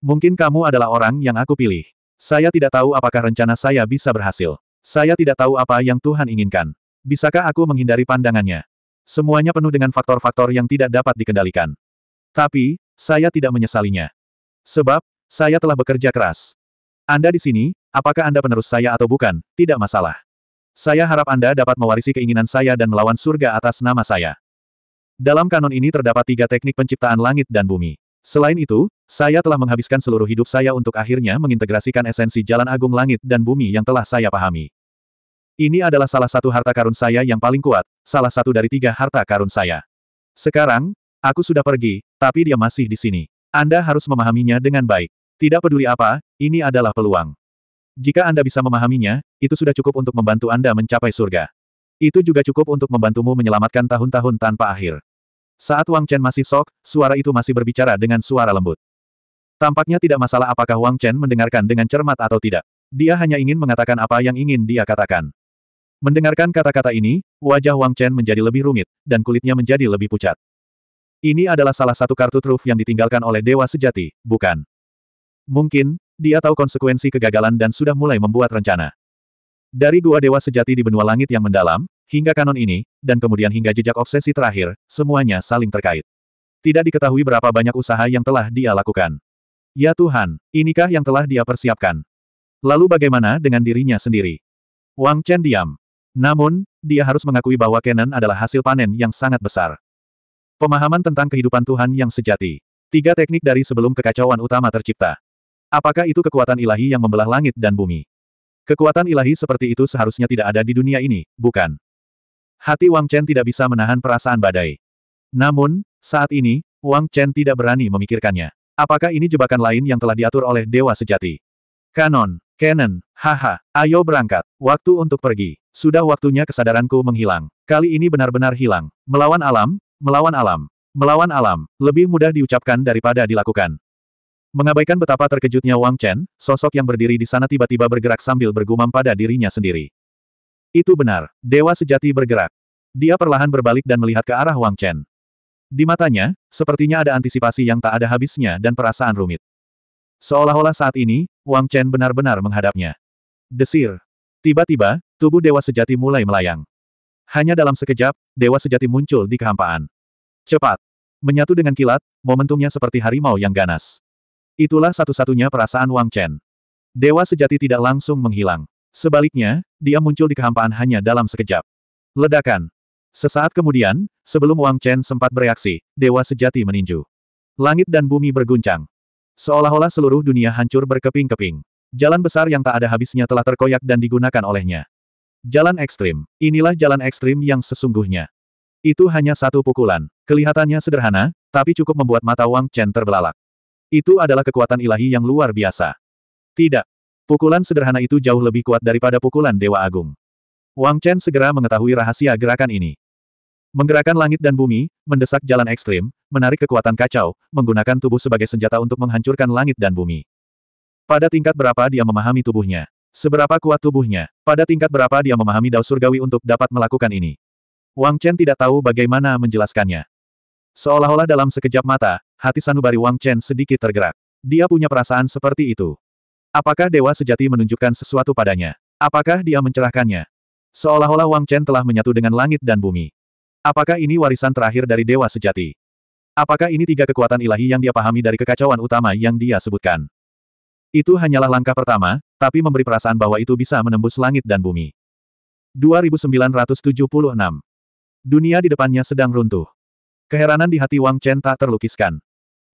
Mungkin kamu adalah orang yang aku pilih. Saya tidak tahu apakah rencana saya bisa berhasil. Saya tidak tahu apa yang Tuhan inginkan. Bisakah aku menghindari pandangannya? Semuanya penuh dengan faktor-faktor yang tidak dapat dikendalikan. Tapi, saya tidak menyesalinya. Sebab, saya telah bekerja keras. Anda di sini, apakah Anda penerus saya atau bukan, tidak masalah. Saya harap Anda dapat mewarisi keinginan saya dan melawan surga atas nama saya. Dalam kanon ini terdapat tiga teknik penciptaan langit dan bumi. Selain itu, saya telah menghabiskan seluruh hidup saya untuk akhirnya mengintegrasikan esensi jalan agung langit dan bumi yang telah saya pahami. Ini adalah salah satu harta karun saya yang paling kuat, salah satu dari tiga harta karun saya. Sekarang, aku sudah pergi, tapi dia masih di sini. Anda harus memahaminya dengan baik. Tidak peduli apa, ini adalah peluang. Jika Anda bisa memahaminya, itu sudah cukup untuk membantu Anda mencapai surga. Itu juga cukup untuk membantumu menyelamatkan tahun-tahun tanpa akhir. Saat Wang Chen masih sok, suara itu masih berbicara dengan suara lembut. Tampaknya tidak masalah apakah Wang Chen mendengarkan dengan cermat atau tidak. Dia hanya ingin mengatakan apa yang ingin dia katakan. Mendengarkan kata-kata ini, wajah Wang Chen menjadi lebih rumit, dan kulitnya menjadi lebih pucat. Ini adalah salah satu kartu truf yang ditinggalkan oleh Dewa Sejati, bukan? Mungkin, dia tahu konsekuensi kegagalan dan sudah mulai membuat rencana. Dari gua Dewa Sejati di benua langit yang mendalam, hingga kanon ini, dan kemudian hingga jejak obsesi terakhir, semuanya saling terkait. Tidak diketahui berapa banyak usaha yang telah dia lakukan. Ya Tuhan, inikah yang telah dia persiapkan? Lalu bagaimana dengan dirinya sendiri? Wang Chen diam. Namun, dia harus mengakui bahwa Kenan adalah hasil panen yang sangat besar. Pemahaman tentang kehidupan Tuhan yang sejati. Tiga teknik dari sebelum kekacauan utama tercipta. Apakah itu kekuatan ilahi yang membelah langit dan bumi? Kekuatan ilahi seperti itu seharusnya tidak ada di dunia ini, bukan? Hati Wang Chen tidak bisa menahan perasaan badai. Namun, saat ini, Wang Chen tidak berani memikirkannya. Apakah ini jebakan lain yang telah diatur oleh Dewa Sejati? Kanon Canon, haha, ayo berangkat. Waktu untuk pergi. Sudah waktunya kesadaranku menghilang. Kali ini benar-benar hilang. Melawan alam, melawan alam, melawan alam. Lebih mudah diucapkan daripada dilakukan. Mengabaikan betapa terkejutnya Wang Chen, sosok yang berdiri di sana tiba-tiba bergerak sambil bergumam pada dirinya sendiri. Itu benar, dewa sejati bergerak. Dia perlahan berbalik dan melihat ke arah Wang Chen. Di matanya, sepertinya ada antisipasi yang tak ada habisnya dan perasaan rumit. Seolah-olah saat ini, Wang Chen benar-benar menghadapnya. Desir. Tiba-tiba, tubuh Dewa Sejati mulai melayang. Hanya dalam sekejap, Dewa Sejati muncul di kehampaan. Cepat. Menyatu dengan kilat, momentumnya seperti harimau yang ganas. Itulah satu-satunya perasaan Wang Chen. Dewa Sejati tidak langsung menghilang. Sebaliknya, dia muncul di kehampaan hanya dalam sekejap. Ledakan. Sesaat kemudian, sebelum Wang Chen sempat bereaksi, Dewa Sejati meninju. Langit dan bumi berguncang. Seolah-olah seluruh dunia hancur berkeping-keping. Jalan besar yang tak ada habisnya telah terkoyak dan digunakan olehnya. Jalan ekstrim. Inilah jalan ekstrim yang sesungguhnya. Itu hanya satu pukulan. Kelihatannya sederhana, tapi cukup membuat mata Wang Chen terbelalak. Itu adalah kekuatan ilahi yang luar biasa. Tidak. Pukulan sederhana itu jauh lebih kuat daripada pukulan Dewa Agung. Wang Chen segera mengetahui rahasia gerakan ini. Menggerakkan langit dan bumi, mendesak jalan ekstrim, menarik kekuatan kacau, menggunakan tubuh sebagai senjata untuk menghancurkan langit dan bumi. Pada tingkat berapa dia memahami tubuhnya? Seberapa kuat tubuhnya? Pada tingkat berapa dia memahami dao surgawi untuk dapat melakukan ini? Wang Chen tidak tahu bagaimana menjelaskannya. Seolah-olah dalam sekejap mata, hati sanubari Wang Chen sedikit tergerak. Dia punya perasaan seperti itu. Apakah dewa sejati menunjukkan sesuatu padanya? Apakah dia mencerahkannya? Seolah-olah Wang Chen telah menyatu dengan langit dan bumi. Apakah ini warisan terakhir dari dewa sejati? Apakah ini tiga kekuatan ilahi yang dia pahami dari kekacauan utama yang dia sebutkan? Itu hanyalah langkah pertama, tapi memberi perasaan bahwa itu bisa menembus langit dan bumi. 2976 Dunia di depannya sedang runtuh. Keheranan di hati Wang Chen tak terlukiskan.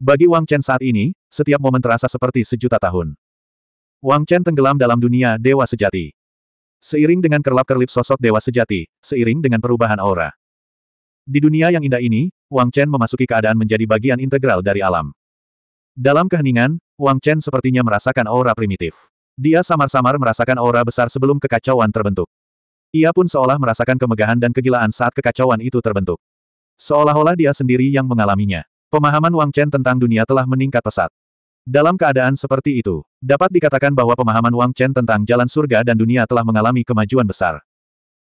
Bagi Wang Chen saat ini, setiap momen terasa seperti sejuta tahun. Wang Chen tenggelam dalam dunia dewa sejati. Seiring dengan kerlap-kerlip sosok dewa sejati, seiring dengan perubahan aura. Di dunia yang indah ini, Wang Chen memasuki keadaan menjadi bagian integral dari alam. Dalam keheningan, Wang Chen sepertinya merasakan aura primitif. Dia samar-samar merasakan aura besar sebelum kekacauan terbentuk. Ia pun seolah merasakan kemegahan dan kegilaan saat kekacauan itu terbentuk. Seolah-olah dia sendiri yang mengalaminya. Pemahaman Wang Chen tentang dunia telah meningkat pesat. Dalam keadaan seperti itu, dapat dikatakan bahwa pemahaman Wang Chen tentang jalan surga dan dunia telah mengalami kemajuan besar.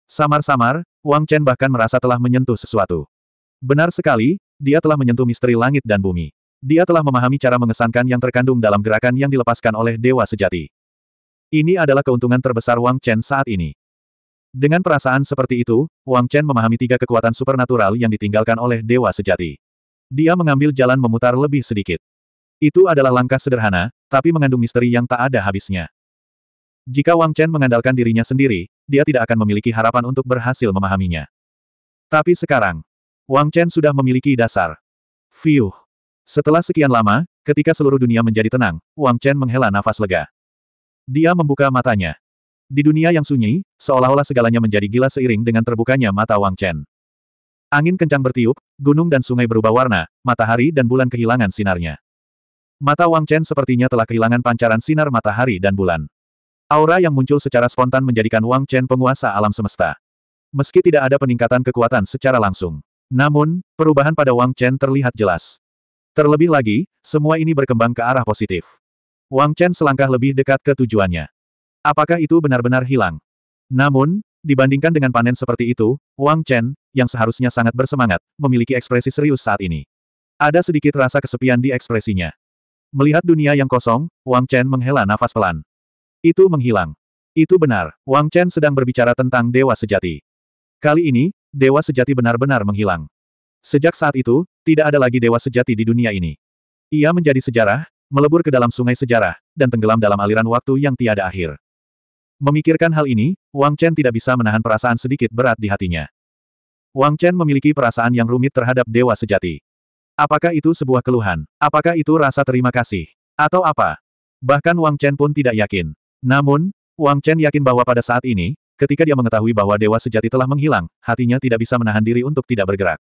Samar-samar, Wang Chen bahkan merasa telah menyentuh sesuatu. Benar sekali, dia telah menyentuh misteri langit dan bumi. Dia telah memahami cara mengesankan yang terkandung dalam gerakan yang dilepaskan oleh Dewa Sejati. Ini adalah keuntungan terbesar Wang Chen saat ini. Dengan perasaan seperti itu, Wang Chen memahami tiga kekuatan supernatural yang ditinggalkan oleh Dewa Sejati. Dia mengambil jalan memutar lebih sedikit. Itu adalah langkah sederhana, tapi mengandung misteri yang tak ada habisnya. Jika Wang Chen mengandalkan dirinya sendiri, dia tidak akan memiliki harapan untuk berhasil memahaminya. Tapi sekarang, Wang Chen sudah memiliki dasar. Fiuh. Setelah sekian lama, ketika seluruh dunia menjadi tenang, Wang Chen menghela nafas lega. Dia membuka matanya. Di dunia yang sunyi, seolah-olah segalanya menjadi gila seiring dengan terbukanya mata Wang Chen. Angin kencang bertiup, gunung dan sungai berubah warna, matahari dan bulan kehilangan sinarnya. Mata Wang Chen sepertinya telah kehilangan pancaran sinar matahari dan bulan. Aura yang muncul secara spontan menjadikan Wang Chen penguasa alam semesta. Meski tidak ada peningkatan kekuatan secara langsung. Namun, perubahan pada Wang Chen terlihat jelas. Terlebih lagi, semua ini berkembang ke arah positif. Wang Chen selangkah lebih dekat ke tujuannya. Apakah itu benar-benar hilang? Namun, dibandingkan dengan panen seperti itu, Wang Chen, yang seharusnya sangat bersemangat, memiliki ekspresi serius saat ini. Ada sedikit rasa kesepian di ekspresinya. Melihat dunia yang kosong, Wang Chen menghela nafas pelan. Itu menghilang. Itu benar, Wang Chen sedang berbicara tentang dewa sejati. Kali ini, dewa sejati benar-benar menghilang. Sejak saat itu, tidak ada lagi dewa sejati di dunia ini. Ia menjadi sejarah, melebur ke dalam sungai sejarah, dan tenggelam dalam aliran waktu yang tiada akhir. Memikirkan hal ini, Wang Chen tidak bisa menahan perasaan sedikit berat di hatinya. Wang Chen memiliki perasaan yang rumit terhadap dewa sejati. Apakah itu sebuah keluhan? Apakah itu rasa terima kasih? Atau apa? Bahkan Wang Chen pun tidak yakin. Namun, Wang Chen yakin bahwa pada saat ini, ketika dia mengetahui bahwa dewa sejati telah menghilang, hatinya tidak bisa menahan diri untuk tidak bergerak.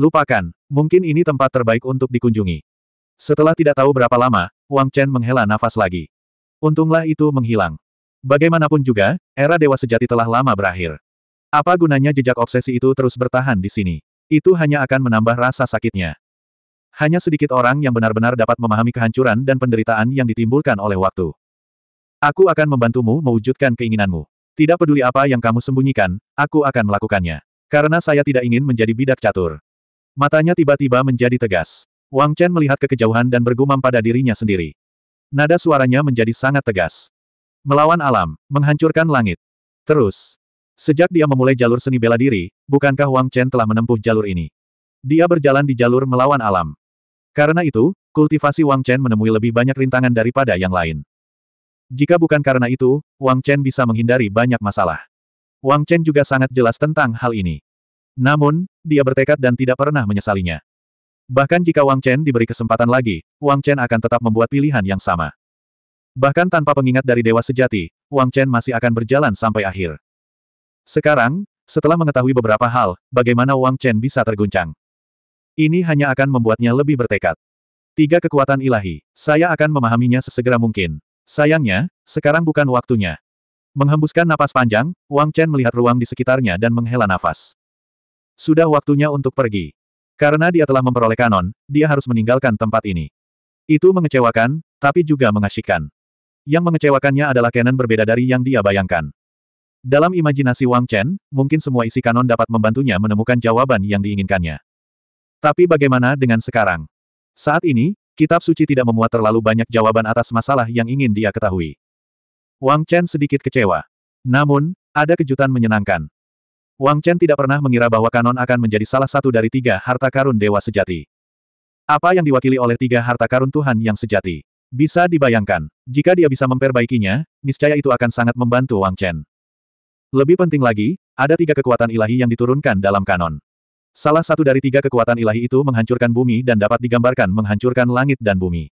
Lupakan, mungkin ini tempat terbaik untuk dikunjungi. Setelah tidak tahu berapa lama, Wang Chen menghela nafas lagi. Untunglah itu menghilang. Bagaimanapun juga, era dewa sejati telah lama berakhir. Apa gunanya jejak obsesi itu terus bertahan di sini? Itu hanya akan menambah rasa sakitnya. Hanya sedikit orang yang benar-benar dapat memahami kehancuran dan penderitaan yang ditimbulkan oleh waktu. Aku akan membantumu mewujudkan keinginanmu. Tidak peduli apa yang kamu sembunyikan, aku akan melakukannya. Karena saya tidak ingin menjadi bidak catur. Matanya tiba-tiba menjadi tegas. Wang Chen melihat kekejauhan dan bergumam pada dirinya sendiri. Nada suaranya menjadi sangat tegas. Melawan alam, menghancurkan langit. Terus, Sejak dia memulai jalur seni bela diri, bukankah Wang Chen telah menempuh jalur ini? Dia berjalan di jalur melawan alam. Karena itu, kultivasi Wang Chen menemui lebih banyak rintangan daripada yang lain. Jika bukan karena itu, Wang Chen bisa menghindari banyak masalah. Wang Chen juga sangat jelas tentang hal ini. Namun, dia bertekad dan tidak pernah menyesalinya. Bahkan jika Wang Chen diberi kesempatan lagi, Wang Chen akan tetap membuat pilihan yang sama. Bahkan tanpa pengingat dari Dewa Sejati, Wang Chen masih akan berjalan sampai akhir. Sekarang, setelah mengetahui beberapa hal, bagaimana Wang Chen bisa terguncang. Ini hanya akan membuatnya lebih bertekad. Tiga kekuatan ilahi. Saya akan memahaminya sesegera mungkin. Sayangnya, sekarang bukan waktunya. Menghembuskan napas panjang, Wang Chen melihat ruang di sekitarnya dan menghela nafas. Sudah waktunya untuk pergi. Karena dia telah memperoleh kanon, dia harus meninggalkan tempat ini. Itu mengecewakan, tapi juga mengasyikkan. Yang mengecewakannya adalah Canon berbeda dari yang dia bayangkan. Dalam imajinasi Wang Chen, mungkin semua isi kanon dapat membantunya menemukan jawaban yang diinginkannya. Tapi bagaimana dengan sekarang? Saat ini, Kitab suci tidak memuat terlalu banyak jawaban atas masalah yang ingin dia ketahui. Wang Chen sedikit kecewa. Namun, ada kejutan menyenangkan. Wang Chen tidak pernah mengira bahwa kanon akan menjadi salah satu dari tiga harta karun dewa sejati. Apa yang diwakili oleh tiga harta karun Tuhan yang sejati? Bisa dibayangkan, jika dia bisa memperbaikinya, niscaya itu akan sangat membantu Wang Chen. Lebih penting lagi, ada tiga kekuatan ilahi yang diturunkan dalam kanon. Salah satu dari tiga kekuatan ilahi itu menghancurkan bumi dan dapat digambarkan menghancurkan langit dan bumi.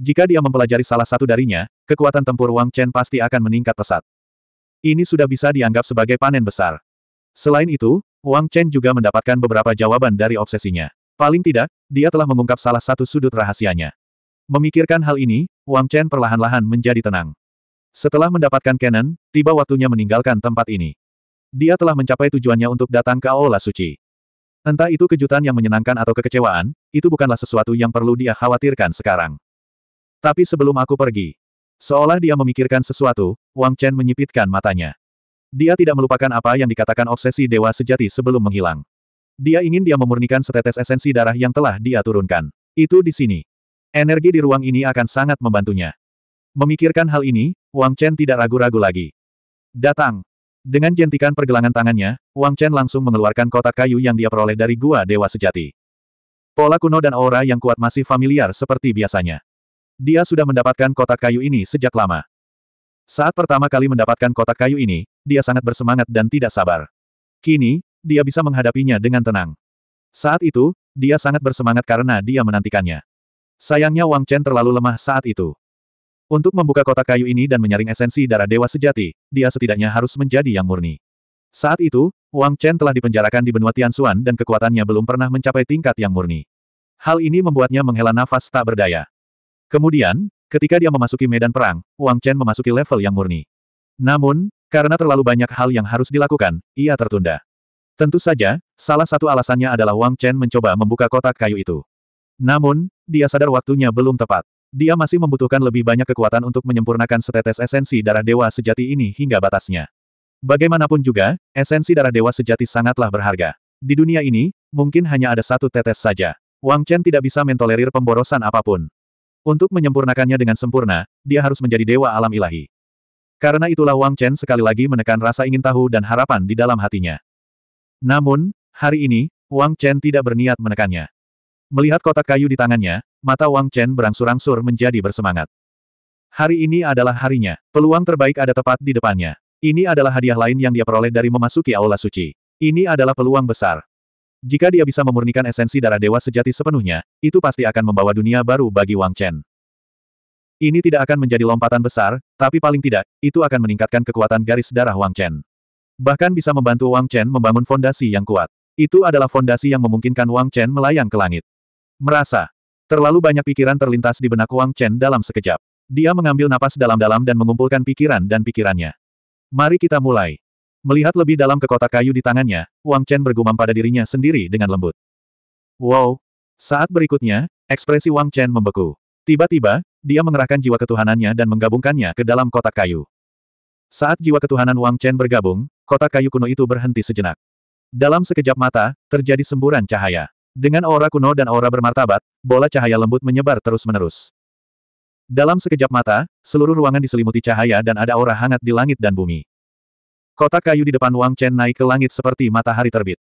Jika dia mempelajari salah satu darinya, kekuatan tempur Wang Chen pasti akan meningkat pesat. Ini sudah bisa dianggap sebagai panen besar. Selain itu, Wang Chen juga mendapatkan beberapa jawaban dari obsesinya. Paling tidak, dia telah mengungkap salah satu sudut rahasianya. Memikirkan hal ini, Wang Chen perlahan-lahan menjadi tenang. Setelah mendapatkan Canon, tiba waktunya meninggalkan tempat ini. Dia telah mencapai tujuannya untuk datang ke Aula Suci. Entah itu kejutan yang menyenangkan atau kekecewaan, itu bukanlah sesuatu yang perlu dia khawatirkan sekarang. Tapi sebelum aku pergi, seolah dia memikirkan sesuatu, Wang Chen menyipitkan matanya. Dia tidak melupakan apa yang dikatakan obsesi dewa sejati sebelum menghilang. Dia ingin dia memurnikan setetes esensi darah yang telah dia turunkan. Itu di sini. Energi di ruang ini akan sangat membantunya. Memikirkan hal ini, Wang Chen tidak ragu-ragu lagi. Datang. Dengan jentikan pergelangan tangannya, Wang Chen langsung mengeluarkan kotak kayu yang dia peroleh dari gua dewa sejati. Pola kuno dan aura yang kuat masih familiar seperti biasanya. Dia sudah mendapatkan kotak kayu ini sejak lama. Saat pertama kali mendapatkan kotak kayu ini, dia sangat bersemangat dan tidak sabar. Kini, dia bisa menghadapinya dengan tenang. Saat itu, dia sangat bersemangat karena dia menantikannya. Sayangnya Wang Chen terlalu lemah saat itu. Untuk membuka kotak kayu ini dan menyaring esensi darah dewa sejati, dia setidaknya harus menjadi yang murni. Saat itu, Wang Chen telah dipenjarakan di benua Tianxuan dan kekuatannya belum pernah mencapai tingkat yang murni. Hal ini membuatnya menghela nafas tak berdaya. Kemudian, ketika dia memasuki medan perang, Wang Chen memasuki level yang murni. Namun, karena terlalu banyak hal yang harus dilakukan, ia tertunda. Tentu saja, salah satu alasannya adalah Wang Chen mencoba membuka kotak kayu itu. Namun, dia sadar waktunya belum tepat. Dia masih membutuhkan lebih banyak kekuatan untuk menyempurnakan setetes esensi darah dewa sejati ini hingga batasnya. Bagaimanapun juga, esensi darah dewa sejati sangatlah berharga. Di dunia ini, mungkin hanya ada satu tetes saja. Wang Chen tidak bisa mentolerir pemborosan apapun. Untuk menyempurnakannya dengan sempurna, dia harus menjadi dewa alam ilahi. Karena itulah Wang Chen sekali lagi menekan rasa ingin tahu dan harapan di dalam hatinya. Namun, hari ini, Wang Chen tidak berniat menekannya. Melihat kotak kayu di tangannya, mata Wang Chen berangsur-angsur menjadi bersemangat. Hari ini adalah harinya. Peluang terbaik ada tepat di depannya. Ini adalah hadiah lain yang dia peroleh dari memasuki aula suci. Ini adalah peluang besar. Jika dia bisa memurnikan esensi darah dewa sejati sepenuhnya, itu pasti akan membawa dunia baru bagi Wang Chen. Ini tidak akan menjadi lompatan besar, tapi paling tidak, itu akan meningkatkan kekuatan garis darah Wang Chen. Bahkan bisa membantu Wang Chen membangun fondasi yang kuat. Itu adalah fondasi yang memungkinkan Wang Chen melayang ke langit. Merasa. Terlalu banyak pikiran terlintas di benak Wang Chen dalam sekejap. Dia mengambil napas dalam-dalam dan mengumpulkan pikiran dan pikirannya. Mari kita mulai. Melihat lebih dalam ke kotak kayu di tangannya, Wang Chen bergumam pada dirinya sendiri dengan lembut. Wow. Saat berikutnya, ekspresi Wang Chen membeku. Tiba-tiba, dia mengerahkan jiwa ketuhanannya dan menggabungkannya ke dalam kotak kayu. Saat jiwa ketuhanan Wang Chen bergabung, kotak kayu kuno itu berhenti sejenak. Dalam sekejap mata, terjadi semburan cahaya. Dengan aura kuno dan aura bermartabat, bola cahaya lembut menyebar terus-menerus. Dalam sekejap mata, seluruh ruangan diselimuti cahaya dan ada aura hangat di langit dan bumi. Kotak kayu di depan Wang Chen naik ke langit seperti matahari terbit.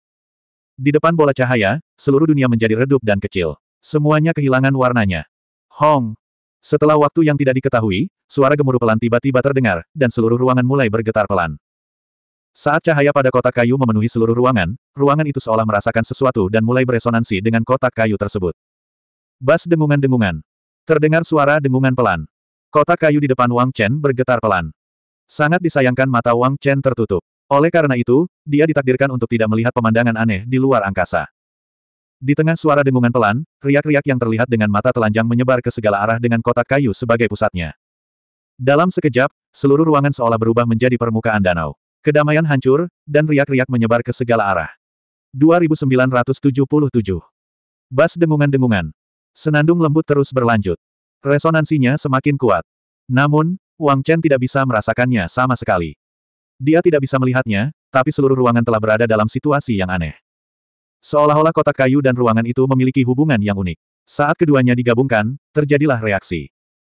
Di depan bola cahaya, seluruh dunia menjadi redup dan kecil. Semuanya kehilangan warnanya. Hong! Setelah waktu yang tidak diketahui, suara gemuruh pelan tiba-tiba terdengar, dan seluruh ruangan mulai bergetar pelan. Saat cahaya pada kotak kayu memenuhi seluruh ruangan, ruangan itu seolah merasakan sesuatu dan mulai beresonansi dengan kotak kayu tersebut. Bas dengungan-dengungan. Terdengar suara dengungan pelan. Kotak kayu di depan Wang Chen bergetar pelan. Sangat disayangkan mata Wang Chen tertutup. Oleh karena itu, dia ditakdirkan untuk tidak melihat pemandangan aneh di luar angkasa. Di tengah suara dengungan pelan, riak-riak yang terlihat dengan mata telanjang menyebar ke segala arah dengan kotak kayu sebagai pusatnya. Dalam sekejap, seluruh ruangan seolah berubah menjadi permukaan danau. Kedamaian hancur, dan riak-riak menyebar ke segala arah. 2977 Bas dengungan-dengungan. Senandung lembut terus berlanjut. Resonansinya semakin kuat. Namun, Wang Chen tidak bisa merasakannya sama sekali. Dia tidak bisa melihatnya, tapi seluruh ruangan telah berada dalam situasi yang aneh. Seolah-olah kotak kayu dan ruangan itu memiliki hubungan yang unik. Saat keduanya digabungkan, terjadilah reaksi.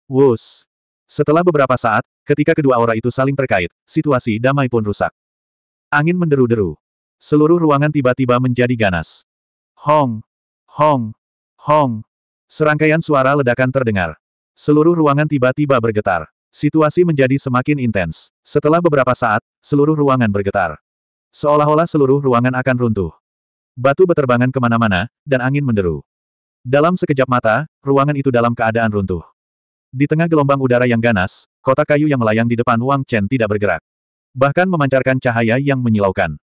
Wus! Setelah beberapa saat, ketika kedua aura itu saling terkait, situasi damai pun rusak. Angin menderu-deru. Seluruh ruangan tiba-tiba menjadi ganas. Hong! Hong! Hong! Serangkaian suara ledakan terdengar. Seluruh ruangan tiba-tiba bergetar. Situasi menjadi semakin intens. Setelah beberapa saat, seluruh ruangan bergetar. Seolah-olah seluruh ruangan akan runtuh. Batu beterbangan kemana-mana, dan angin menderu. Dalam sekejap mata, ruangan itu dalam keadaan runtuh. Di tengah gelombang udara yang ganas, kotak kayu yang melayang di depan Wang Chen tidak bergerak. Bahkan memancarkan cahaya yang menyilaukan.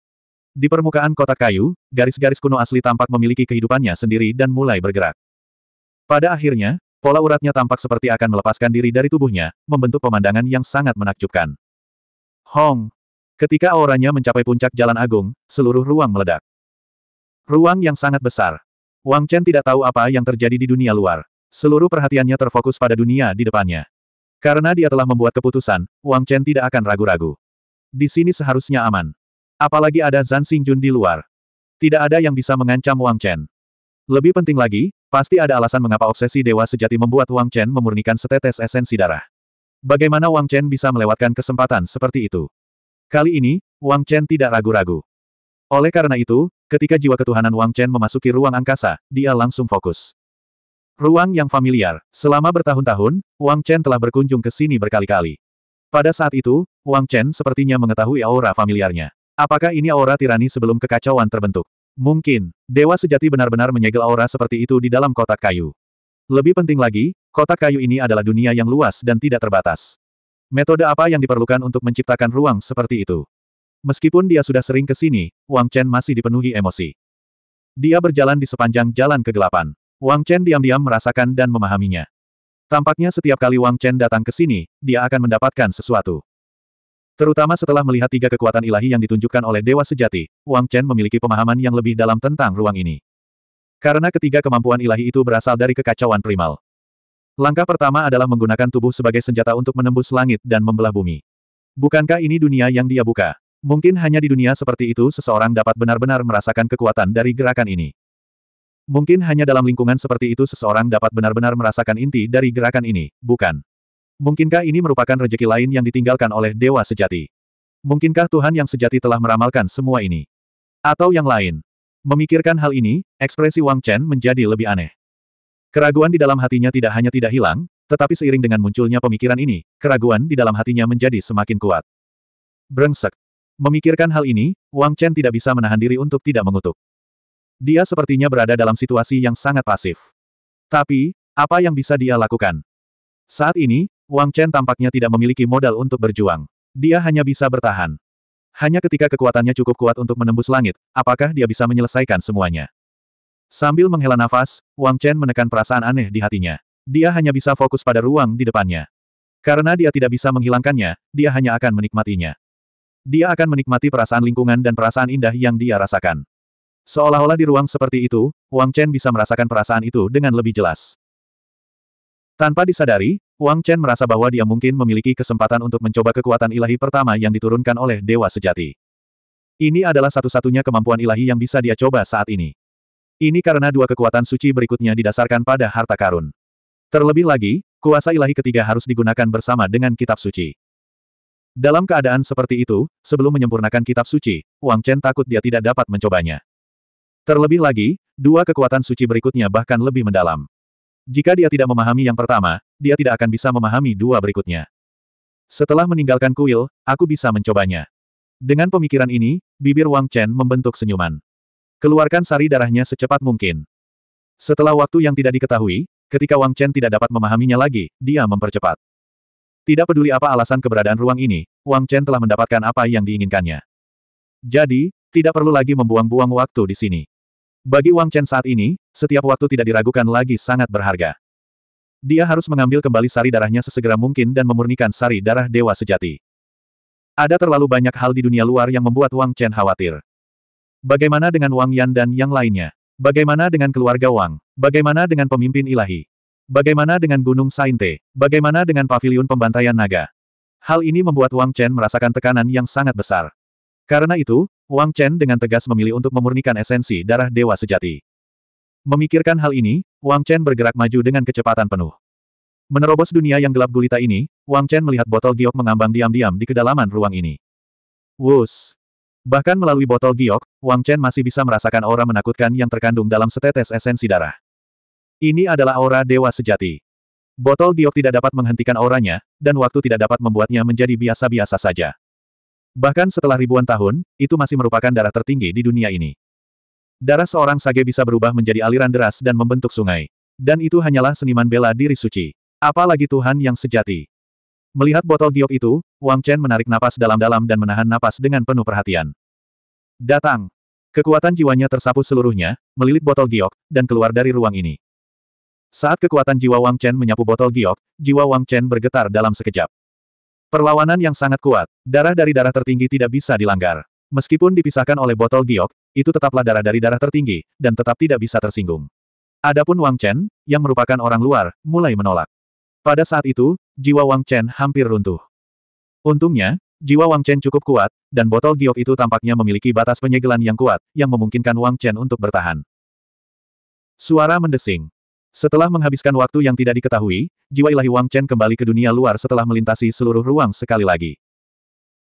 Di permukaan kotak kayu, garis-garis kuno asli tampak memiliki kehidupannya sendiri dan mulai bergerak. Pada akhirnya, pola uratnya tampak seperti akan melepaskan diri dari tubuhnya, membentuk pemandangan yang sangat menakjubkan. Hong! Ketika auranya mencapai puncak jalan agung, seluruh ruang meledak. Ruang yang sangat besar. Wang Chen tidak tahu apa yang terjadi di dunia luar. Seluruh perhatiannya terfokus pada dunia di depannya. Karena dia telah membuat keputusan, Wang Chen tidak akan ragu-ragu. Di sini seharusnya aman. Apalagi ada Zan Xingjun di luar. Tidak ada yang bisa mengancam Wang Chen. Lebih penting lagi, pasti ada alasan mengapa obsesi dewa sejati membuat Wang Chen memurnikan setetes esensi darah. Bagaimana Wang Chen bisa melewatkan kesempatan seperti itu? Kali ini, Wang Chen tidak ragu-ragu. Oleh karena itu, ketika jiwa ketuhanan Wang Chen memasuki ruang angkasa, dia langsung fokus. Ruang yang familiar. Selama bertahun-tahun, Wang Chen telah berkunjung ke sini berkali-kali. Pada saat itu, Wang Chen sepertinya mengetahui aura familiarnya. Apakah ini aura tirani sebelum kekacauan terbentuk? Mungkin, Dewa Sejati benar-benar menyegel aura seperti itu di dalam kotak kayu. Lebih penting lagi, kotak kayu ini adalah dunia yang luas dan tidak terbatas. Metode apa yang diperlukan untuk menciptakan ruang seperti itu? Meskipun dia sudah sering ke sini, Wang Chen masih dipenuhi emosi. Dia berjalan di sepanjang jalan kegelapan. Wang Chen diam-diam merasakan dan memahaminya. Tampaknya setiap kali Wang Chen datang ke sini, dia akan mendapatkan sesuatu. Terutama setelah melihat tiga kekuatan ilahi yang ditunjukkan oleh Dewa Sejati, Wang Chen memiliki pemahaman yang lebih dalam tentang ruang ini. Karena ketiga kemampuan ilahi itu berasal dari kekacauan primal. Langkah pertama adalah menggunakan tubuh sebagai senjata untuk menembus langit dan membelah bumi. Bukankah ini dunia yang dia buka? Mungkin hanya di dunia seperti itu seseorang dapat benar-benar merasakan kekuatan dari gerakan ini. Mungkin hanya dalam lingkungan seperti itu seseorang dapat benar-benar merasakan inti dari gerakan ini, bukan? Mungkinkah ini merupakan rejeki lain yang ditinggalkan oleh dewa sejati? Mungkinkah Tuhan yang sejati telah meramalkan semua ini? Atau yang lain? Memikirkan hal ini, ekspresi Wang Chen menjadi lebih aneh. Keraguan di dalam hatinya tidak hanya tidak hilang, tetapi seiring dengan munculnya pemikiran ini, keraguan di dalam hatinya menjadi semakin kuat. Brengsek. Memikirkan hal ini, Wang Chen tidak bisa menahan diri untuk tidak mengutuk. Dia sepertinya berada dalam situasi yang sangat pasif. Tapi, apa yang bisa dia lakukan? Saat ini, Wang Chen tampaknya tidak memiliki modal untuk berjuang. Dia hanya bisa bertahan. Hanya ketika kekuatannya cukup kuat untuk menembus langit, apakah dia bisa menyelesaikan semuanya? Sambil menghela nafas, Wang Chen menekan perasaan aneh di hatinya. Dia hanya bisa fokus pada ruang di depannya. Karena dia tidak bisa menghilangkannya, dia hanya akan menikmatinya. Dia akan menikmati perasaan lingkungan dan perasaan indah yang dia rasakan. Seolah-olah di ruang seperti itu, Wang Chen bisa merasakan perasaan itu dengan lebih jelas. Tanpa disadari, Wang Chen merasa bahwa dia mungkin memiliki kesempatan untuk mencoba kekuatan ilahi pertama yang diturunkan oleh Dewa Sejati. Ini adalah satu-satunya kemampuan ilahi yang bisa dia coba saat ini. Ini karena dua kekuatan suci berikutnya didasarkan pada harta karun. Terlebih lagi, kuasa ilahi ketiga harus digunakan bersama dengan kitab suci. Dalam keadaan seperti itu, sebelum menyempurnakan kitab suci, Wang Chen takut dia tidak dapat mencobanya. Terlebih lagi, dua kekuatan suci berikutnya bahkan lebih mendalam. Jika dia tidak memahami yang pertama, dia tidak akan bisa memahami dua berikutnya. Setelah meninggalkan kuil, aku bisa mencobanya. Dengan pemikiran ini, bibir Wang Chen membentuk senyuman. Keluarkan sari darahnya secepat mungkin. Setelah waktu yang tidak diketahui, ketika Wang Chen tidak dapat memahaminya lagi, dia mempercepat. Tidak peduli apa alasan keberadaan ruang ini, Wang Chen telah mendapatkan apa yang diinginkannya. Jadi, tidak perlu lagi membuang-buang waktu di sini. Bagi Wang Chen saat ini, setiap waktu tidak diragukan lagi sangat berharga. Dia harus mengambil kembali sari darahnya sesegera mungkin dan memurnikan sari darah dewa sejati. Ada terlalu banyak hal di dunia luar yang membuat Wang Chen khawatir. Bagaimana dengan Wang Yan dan yang lainnya? Bagaimana dengan keluarga Wang? Bagaimana dengan pemimpin ilahi? Bagaimana dengan Gunung Sainte? Bagaimana dengan paviliun pembantaian naga? Hal ini membuat Wang Chen merasakan tekanan yang sangat besar. Karena itu, Wang Chen dengan tegas memilih untuk memurnikan esensi darah dewa sejati. Memikirkan hal ini, Wang Chen bergerak maju dengan kecepatan penuh. Menerobos dunia yang gelap gulita ini, Wang Chen melihat botol giok mengambang diam-diam di kedalaman ruang ini. Wus! Bahkan melalui botol giok, Wang Chen masih bisa merasakan aura menakutkan yang terkandung dalam setetes esensi darah. Ini adalah aura dewa sejati. Botol giok tidak dapat menghentikan auranya, dan waktu tidak dapat membuatnya menjadi biasa-biasa saja. Bahkan setelah ribuan tahun, itu masih merupakan darah tertinggi di dunia ini. Darah seorang sage bisa berubah menjadi aliran deras dan membentuk sungai. Dan itu hanyalah seniman bela diri suci. Apalagi Tuhan yang sejati. Melihat botol giok itu, Wang Chen menarik napas dalam-dalam dan menahan napas dengan penuh perhatian. Datang. Kekuatan jiwanya tersapu seluruhnya, melilit botol giok, dan keluar dari ruang ini. Saat kekuatan jiwa Wang Chen menyapu botol giok, jiwa Wang Chen bergetar dalam sekejap. Perlawanan yang sangat kuat, darah dari darah tertinggi tidak bisa dilanggar. Meskipun dipisahkan oleh botol giok, itu tetaplah darah dari darah tertinggi, dan tetap tidak bisa tersinggung. Adapun Wang Chen, yang merupakan orang luar, mulai menolak. Pada saat itu, jiwa Wang Chen hampir runtuh. Untungnya, jiwa Wang Chen cukup kuat, dan botol giok itu tampaknya memiliki batas penyegelan yang kuat, yang memungkinkan Wang Chen untuk bertahan. Suara mendesing. Setelah menghabiskan waktu yang tidak diketahui, jiwa ilahi Wang Chen kembali ke dunia luar setelah melintasi seluruh ruang sekali lagi.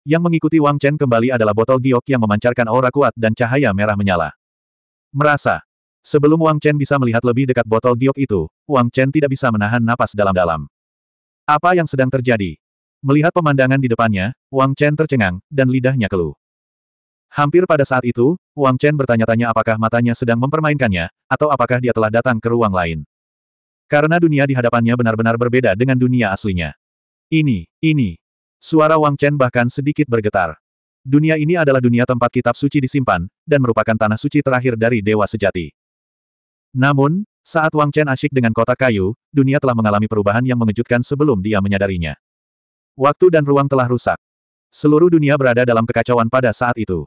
Yang mengikuti Wang Chen kembali adalah botol giok yang memancarkan aura kuat dan cahaya merah menyala. Merasa. Sebelum Wang Chen bisa melihat lebih dekat botol giok itu, Wang Chen tidak bisa menahan napas dalam-dalam. Apa yang sedang terjadi? Melihat pemandangan di depannya, Wang Chen tercengang, dan lidahnya keluh. Hampir pada saat itu, Wang Chen bertanya-tanya apakah matanya sedang mempermainkannya, atau apakah dia telah datang ke ruang lain. Karena dunia di hadapannya benar-benar berbeda dengan dunia aslinya. Ini, ini. Suara Wang Chen bahkan sedikit bergetar. Dunia ini adalah dunia tempat kitab suci disimpan, dan merupakan tanah suci terakhir dari Dewa Sejati. Namun, saat Wang Chen asyik dengan kota kayu, dunia telah mengalami perubahan yang mengejutkan sebelum dia menyadarinya. Waktu dan ruang telah rusak. Seluruh dunia berada dalam kekacauan pada saat itu.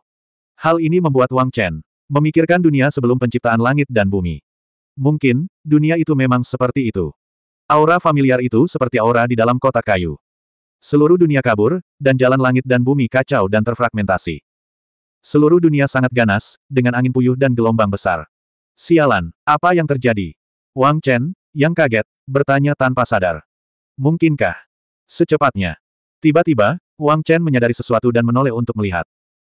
Hal ini membuat Wang Chen memikirkan dunia sebelum penciptaan langit dan bumi. Mungkin, dunia itu memang seperti itu. Aura familiar itu seperti aura di dalam kotak kayu. Seluruh dunia kabur, dan jalan langit dan bumi kacau dan terfragmentasi. Seluruh dunia sangat ganas, dengan angin puyuh dan gelombang besar. Sialan, apa yang terjadi? Wang Chen, yang kaget, bertanya tanpa sadar. Mungkinkah? Secepatnya. Tiba-tiba, Wang Chen menyadari sesuatu dan menoleh untuk melihat.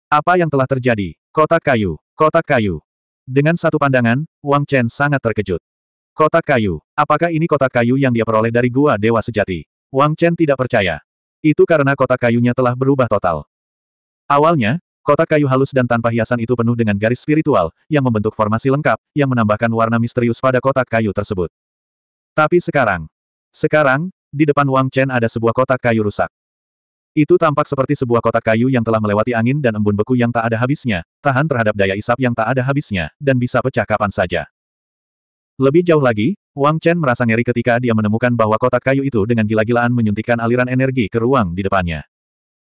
Apa yang telah terjadi? Kotak kayu, kotak kayu, dengan satu pandangan, Wang Chen sangat terkejut. Kotak kayu. Apakah ini kotak kayu yang dia peroleh dari gua dewa sejati? Wang Chen tidak percaya. Itu karena kotak kayunya telah berubah total. Awalnya, kotak kayu halus dan tanpa hiasan itu penuh dengan garis spiritual, yang membentuk formasi lengkap, yang menambahkan warna misterius pada kotak kayu tersebut. Tapi sekarang, sekarang, di depan Wang Chen ada sebuah kotak kayu rusak. Itu tampak seperti sebuah kotak kayu yang telah melewati angin dan embun beku yang tak ada habisnya, tahan terhadap daya isap yang tak ada habisnya, dan bisa pecah kapan saja. Lebih jauh lagi, Wang Chen merasa ngeri ketika dia menemukan bahwa kotak kayu itu dengan gila-gilaan menyuntikkan aliran energi ke ruang di depannya.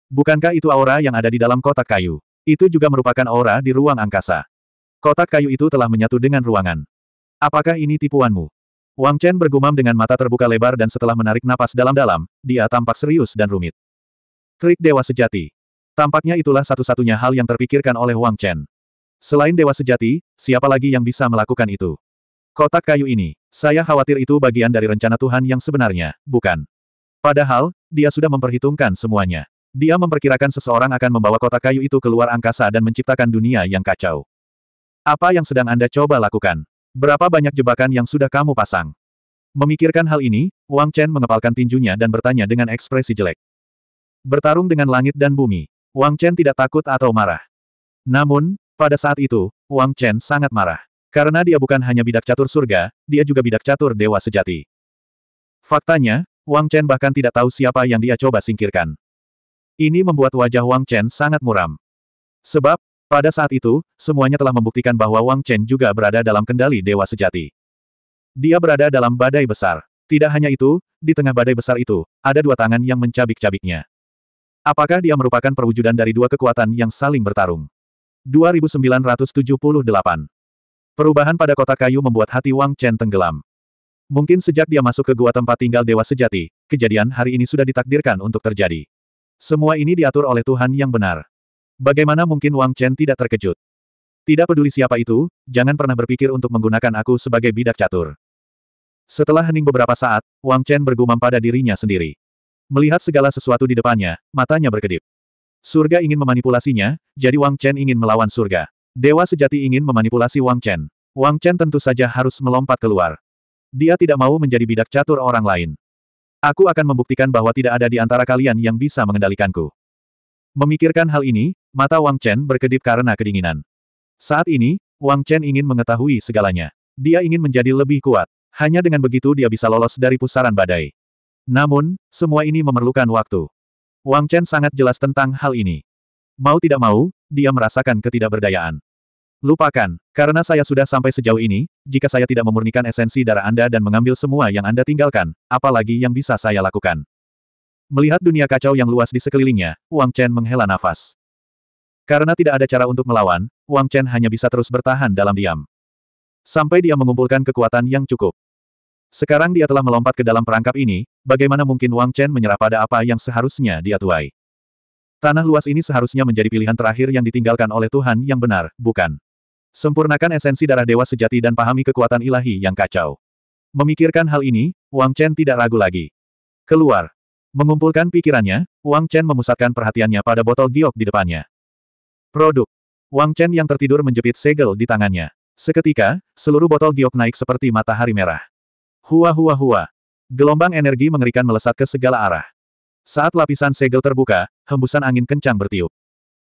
Bukankah itu aura yang ada di dalam kotak kayu? Itu juga merupakan aura di ruang angkasa. Kotak kayu itu telah menyatu dengan ruangan. Apakah ini tipuanmu? Wang Chen bergumam dengan mata terbuka lebar dan setelah menarik napas dalam-dalam, dia tampak serius dan rumit. Trik Dewa Sejati. Tampaknya itulah satu-satunya hal yang terpikirkan oleh Wang Chen. Selain Dewa Sejati, siapa lagi yang bisa melakukan itu? Kotak kayu ini. Saya khawatir itu bagian dari rencana Tuhan yang sebenarnya, bukan? Padahal, dia sudah memperhitungkan semuanya. Dia memperkirakan seseorang akan membawa kotak kayu itu keluar angkasa dan menciptakan dunia yang kacau. Apa yang sedang Anda coba lakukan? Berapa banyak jebakan yang sudah kamu pasang? Memikirkan hal ini, Wang Chen mengepalkan tinjunya dan bertanya dengan ekspresi jelek. Bertarung dengan langit dan bumi, Wang Chen tidak takut atau marah. Namun, pada saat itu, Wang Chen sangat marah. Karena dia bukan hanya bidak catur surga, dia juga bidak catur dewa sejati. Faktanya, Wang Chen bahkan tidak tahu siapa yang dia coba singkirkan. Ini membuat wajah Wang Chen sangat muram. Sebab, pada saat itu, semuanya telah membuktikan bahwa Wang Chen juga berada dalam kendali dewa sejati. Dia berada dalam badai besar. Tidak hanya itu, di tengah badai besar itu, ada dua tangan yang mencabik-cabiknya. Apakah dia merupakan perwujudan dari dua kekuatan yang saling bertarung? 2978. Perubahan pada kotak kayu membuat hati Wang Chen tenggelam. Mungkin sejak dia masuk ke gua tempat tinggal dewa sejati, kejadian hari ini sudah ditakdirkan untuk terjadi. Semua ini diatur oleh Tuhan yang benar. Bagaimana mungkin Wang Chen tidak terkejut? Tidak peduli siapa itu, jangan pernah berpikir untuk menggunakan aku sebagai bidak catur. Setelah hening beberapa saat, Wang Chen bergumam pada dirinya sendiri. Melihat segala sesuatu di depannya, matanya berkedip. Surga ingin memanipulasinya, jadi Wang Chen ingin melawan surga. Dewa sejati ingin memanipulasi Wang Chen. Wang Chen tentu saja harus melompat keluar. Dia tidak mau menjadi bidak catur orang lain. Aku akan membuktikan bahwa tidak ada di antara kalian yang bisa mengendalikanku. Memikirkan hal ini, mata Wang Chen berkedip karena kedinginan. Saat ini, Wang Chen ingin mengetahui segalanya. Dia ingin menjadi lebih kuat. Hanya dengan begitu dia bisa lolos dari pusaran badai. Namun, semua ini memerlukan waktu. Wang Chen sangat jelas tentang hal ini. Mau tidak mau, dia merasakan ketidakberdayaan. Lupakan, karena saya sudah sampai sejauh ini, jika saya tidak memurnikan esensi darah Anda dan mengambil semua yang Anda tinggalkan, apalagi yang bisa saya lakukan. Melihat dunia kacau yang luas di sekelilingnya, Wang Chen menghela nafas. Karena tidak ada cara untuk melawan, Wang Chen hanya bisa terus bertahan dalam diam. Sampai dia mengumpulkan kekuatan yang cukup. Sekarang dia telah melompat ke dalam perangkap ini, bagaimana mungkin Wang Chen menyerah pada apa yang seharusnya dia tuai? Tanah luas ini seharusnya menjadi pilihan terakhir yang ditinggalkan oleh Tuhan yang benar, bukan? Sempurnakan esensi darah dewa sejati dan pahami kekuatan ilahi yang kacau. Memikirkan hal ini, Wang Chen tidak ragu lagi. Keluar. Mengumpulkan pikirannya, Wang Chen memusatkan perhatiannya pada botol giok di depannya. Produk. Wang Chen yang tertidur menjepit segel di tangannya. Seketika, seluruh botol giok naik seperti matahari merah. Hua hua hua. Gelombang energi mengerikan melesat ke segala arah. Saat lapisan segel terbuka, hembusan angin kencang bertiup.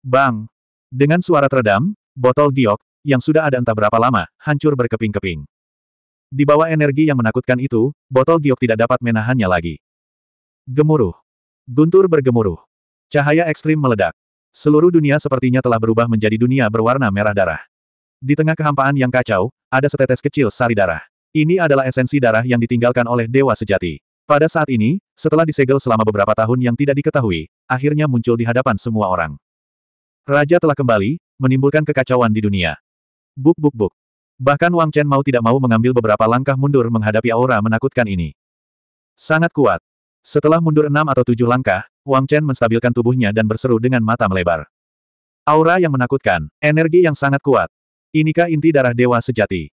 Bang! Dengan suara teredam, botol giok, yang sudah ada entah berapa lama, hancur berkeping-keping. Di bawah energi yang menakutkan itu, botol giok tidak dapat menahannya lagi. Gemuruh. Guntur bergemuruh. Cahaya ekstrim meledak. Seluruh dunia sepertinya telah berubah menjadi dunia berwarna merah darah. Di tengah kehampaan yang kacau, ada setetes kecil sari darah. Ini adalah esensi darah yang ditinggalkan oleh dewa sejati. Pada saat ini, setelah disegel selama beberapa tahun yang tidak diketahui, akhirnya muncul di hadapan semua orang. Raja telah kembali, menimbulkan kekacauan di dunia. Buk buk buk. Bahkan Wang Chen mau tidak mau mengambil beberapa langkah mundur menghadapi aura menakutkan ini. Sangat kuat. Setelah mundur enam atau tujuh langkah, Wang Chen menstabilkan tubuhnya dan berseru dengan mata melebar. Aura yang menakutkan, energi yang sangat kuat. Inikah inti darah dewa sejati?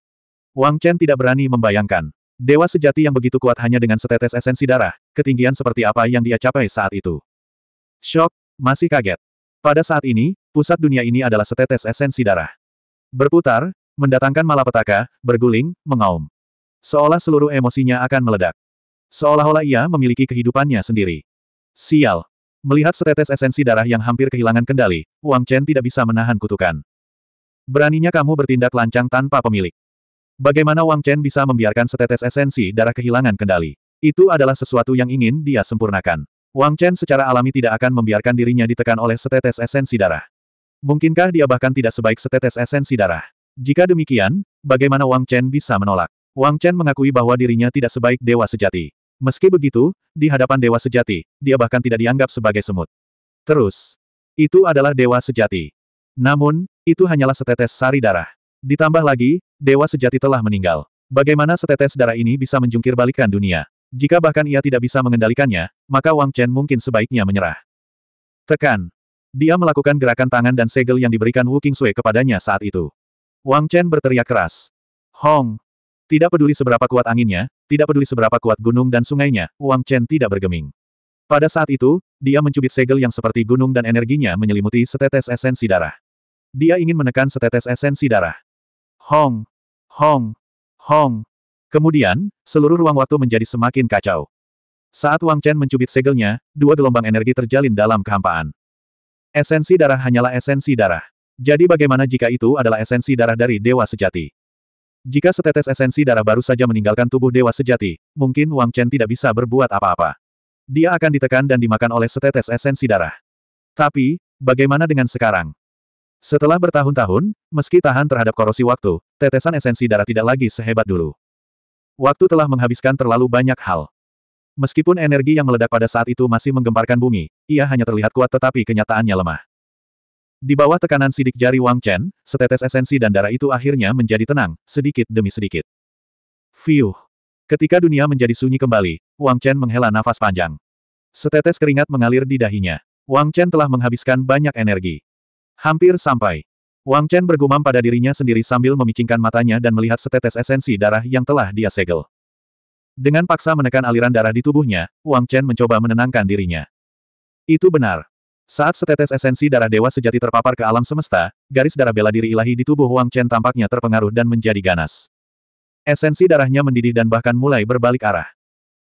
Wang Chen tidak berani membayangkan. Dewa sejati yang begitu kuat hanya dengan setetes esensi darah, ketinggian seperti apa yang dia capai saat itu. Shock, masih kaget. Pada saat ini, pusat dunia ini adalah setetes esensi darah. Berputar, mendatangkan malapetaka, berguling, mengaum. Seolah seluruh emosinya akan meledak. Seolah-olah ia memiliki kehidupannya sendiri. Sial. Melihat setetes esensi darah yang hampir kehilangan kendali, Wang Chen tidak bisa menahan kutukan. Beraninya kamu bertindak lancang tanpa pemilik. Bagaimana Wang Chen bisa membiarkan setetes esensi darah kehilangan kendali? Itu adalah sesuatu yang ingin dia sempurnakan. Wang Chen secara alami tidak akan membiarkan dirinya ditekan oleh setetes esensi darah. Mungkinkah dia bahkan tidak sebaik setetes esensi darah? Jika demikian, bagaimana Wang Chen bisa menolak? Wang Chen mengakui bahwa dirinya tidak sebaik dewa sejati. Meski begitu, di hadapan dewa sejati, dia bahkan tidak dianggap sebagai semut. Terus, itu adalah dewa sejati. Namun, itu hanyalah setetes sari darah. Ditambah lagi, dewa sejati telah meninggal. Bagaimana setetes darah ini bisa menjungkir balikan dunia? Jika bahkan ia tidak bisa mengendalikannya, maka Wang Chen mungkin sebaiknya menyerah. Tekan. Dia melakukan gerakan tangan dan segel yang diberikan Wu Qingsui kepadanya saat itu. Wang Chen berteriak keras. Hong! Tidak peduli seberapa kuat anginnya, tidak peduli seberapa kuat gunung dan sungainya, Wang Chen tidak bergeming. Pada saat itu, dia mencubit segel yang seperti gunung dan energinya menyelimuti setetes esensi darah. Dia ingin menekan setetes esensi darah. Hong, hong, hong. Kemudian, seluruh ruang waktu menjadi semakin kacau. Saat Wang Chen mencubit segelnya, dua gelombang energi terjalin dalam kehampaan. Esensi darah hanyalah esensi darah. Jadi bagaimana jika itu adalah esensi darah dari dewa sejati? Jika setetes esensi darah baru saja meninggalkan tubuh dewa sejati, mungkin Wang Chen tidak bisa berbuat apa-apa. Dia akan ditekan dan dimakan oleh setetes esensi darah. Tapi, bagaimana dengan sekarang? Setelah bertahun-tahun, meski tahan terhadap korosi waktu, tetesan esensi darah tidak lagi sehebat dulu. Waktu telah menghabiskan terlalu banyak hal. Meskipun energi yang meledak pada saat itu masih menggemparkan bumi, ia hanya terlihat kuat tetapi kenyataannya lemah. Di bawah tekanan sidik jari Wang Chen, setetes esensi dan darah itu akhirnya menjadi tenang, sedikit demi sedikit. Fiuh! Ketika dunia menjadi sunyi kembali, Wang Chen menghela nafas panjang. Setetes keringat mengalir di dahinya. Wang Chen telah menghabiskan banyak energi. Hampir sampai. Wang Chen bergumam pada dirinya sendiri sambil memicingkan matanya dan melihat setetes esensi darah yang telah dia segel. Dengan paksa menekan aliran darah di tubuhnya, Wang Chen mencoba menenangkan dirinya. Itu benar. Saat setetes esensi darah dewa sejati terpapar ke alam semesta, garis darah bela diri ilahi di tubuh Wang Chen tampaknya terpengaruh dan menjadi ganas. Esensi darahnya mendidih dan bahkan mulai berbalik arah.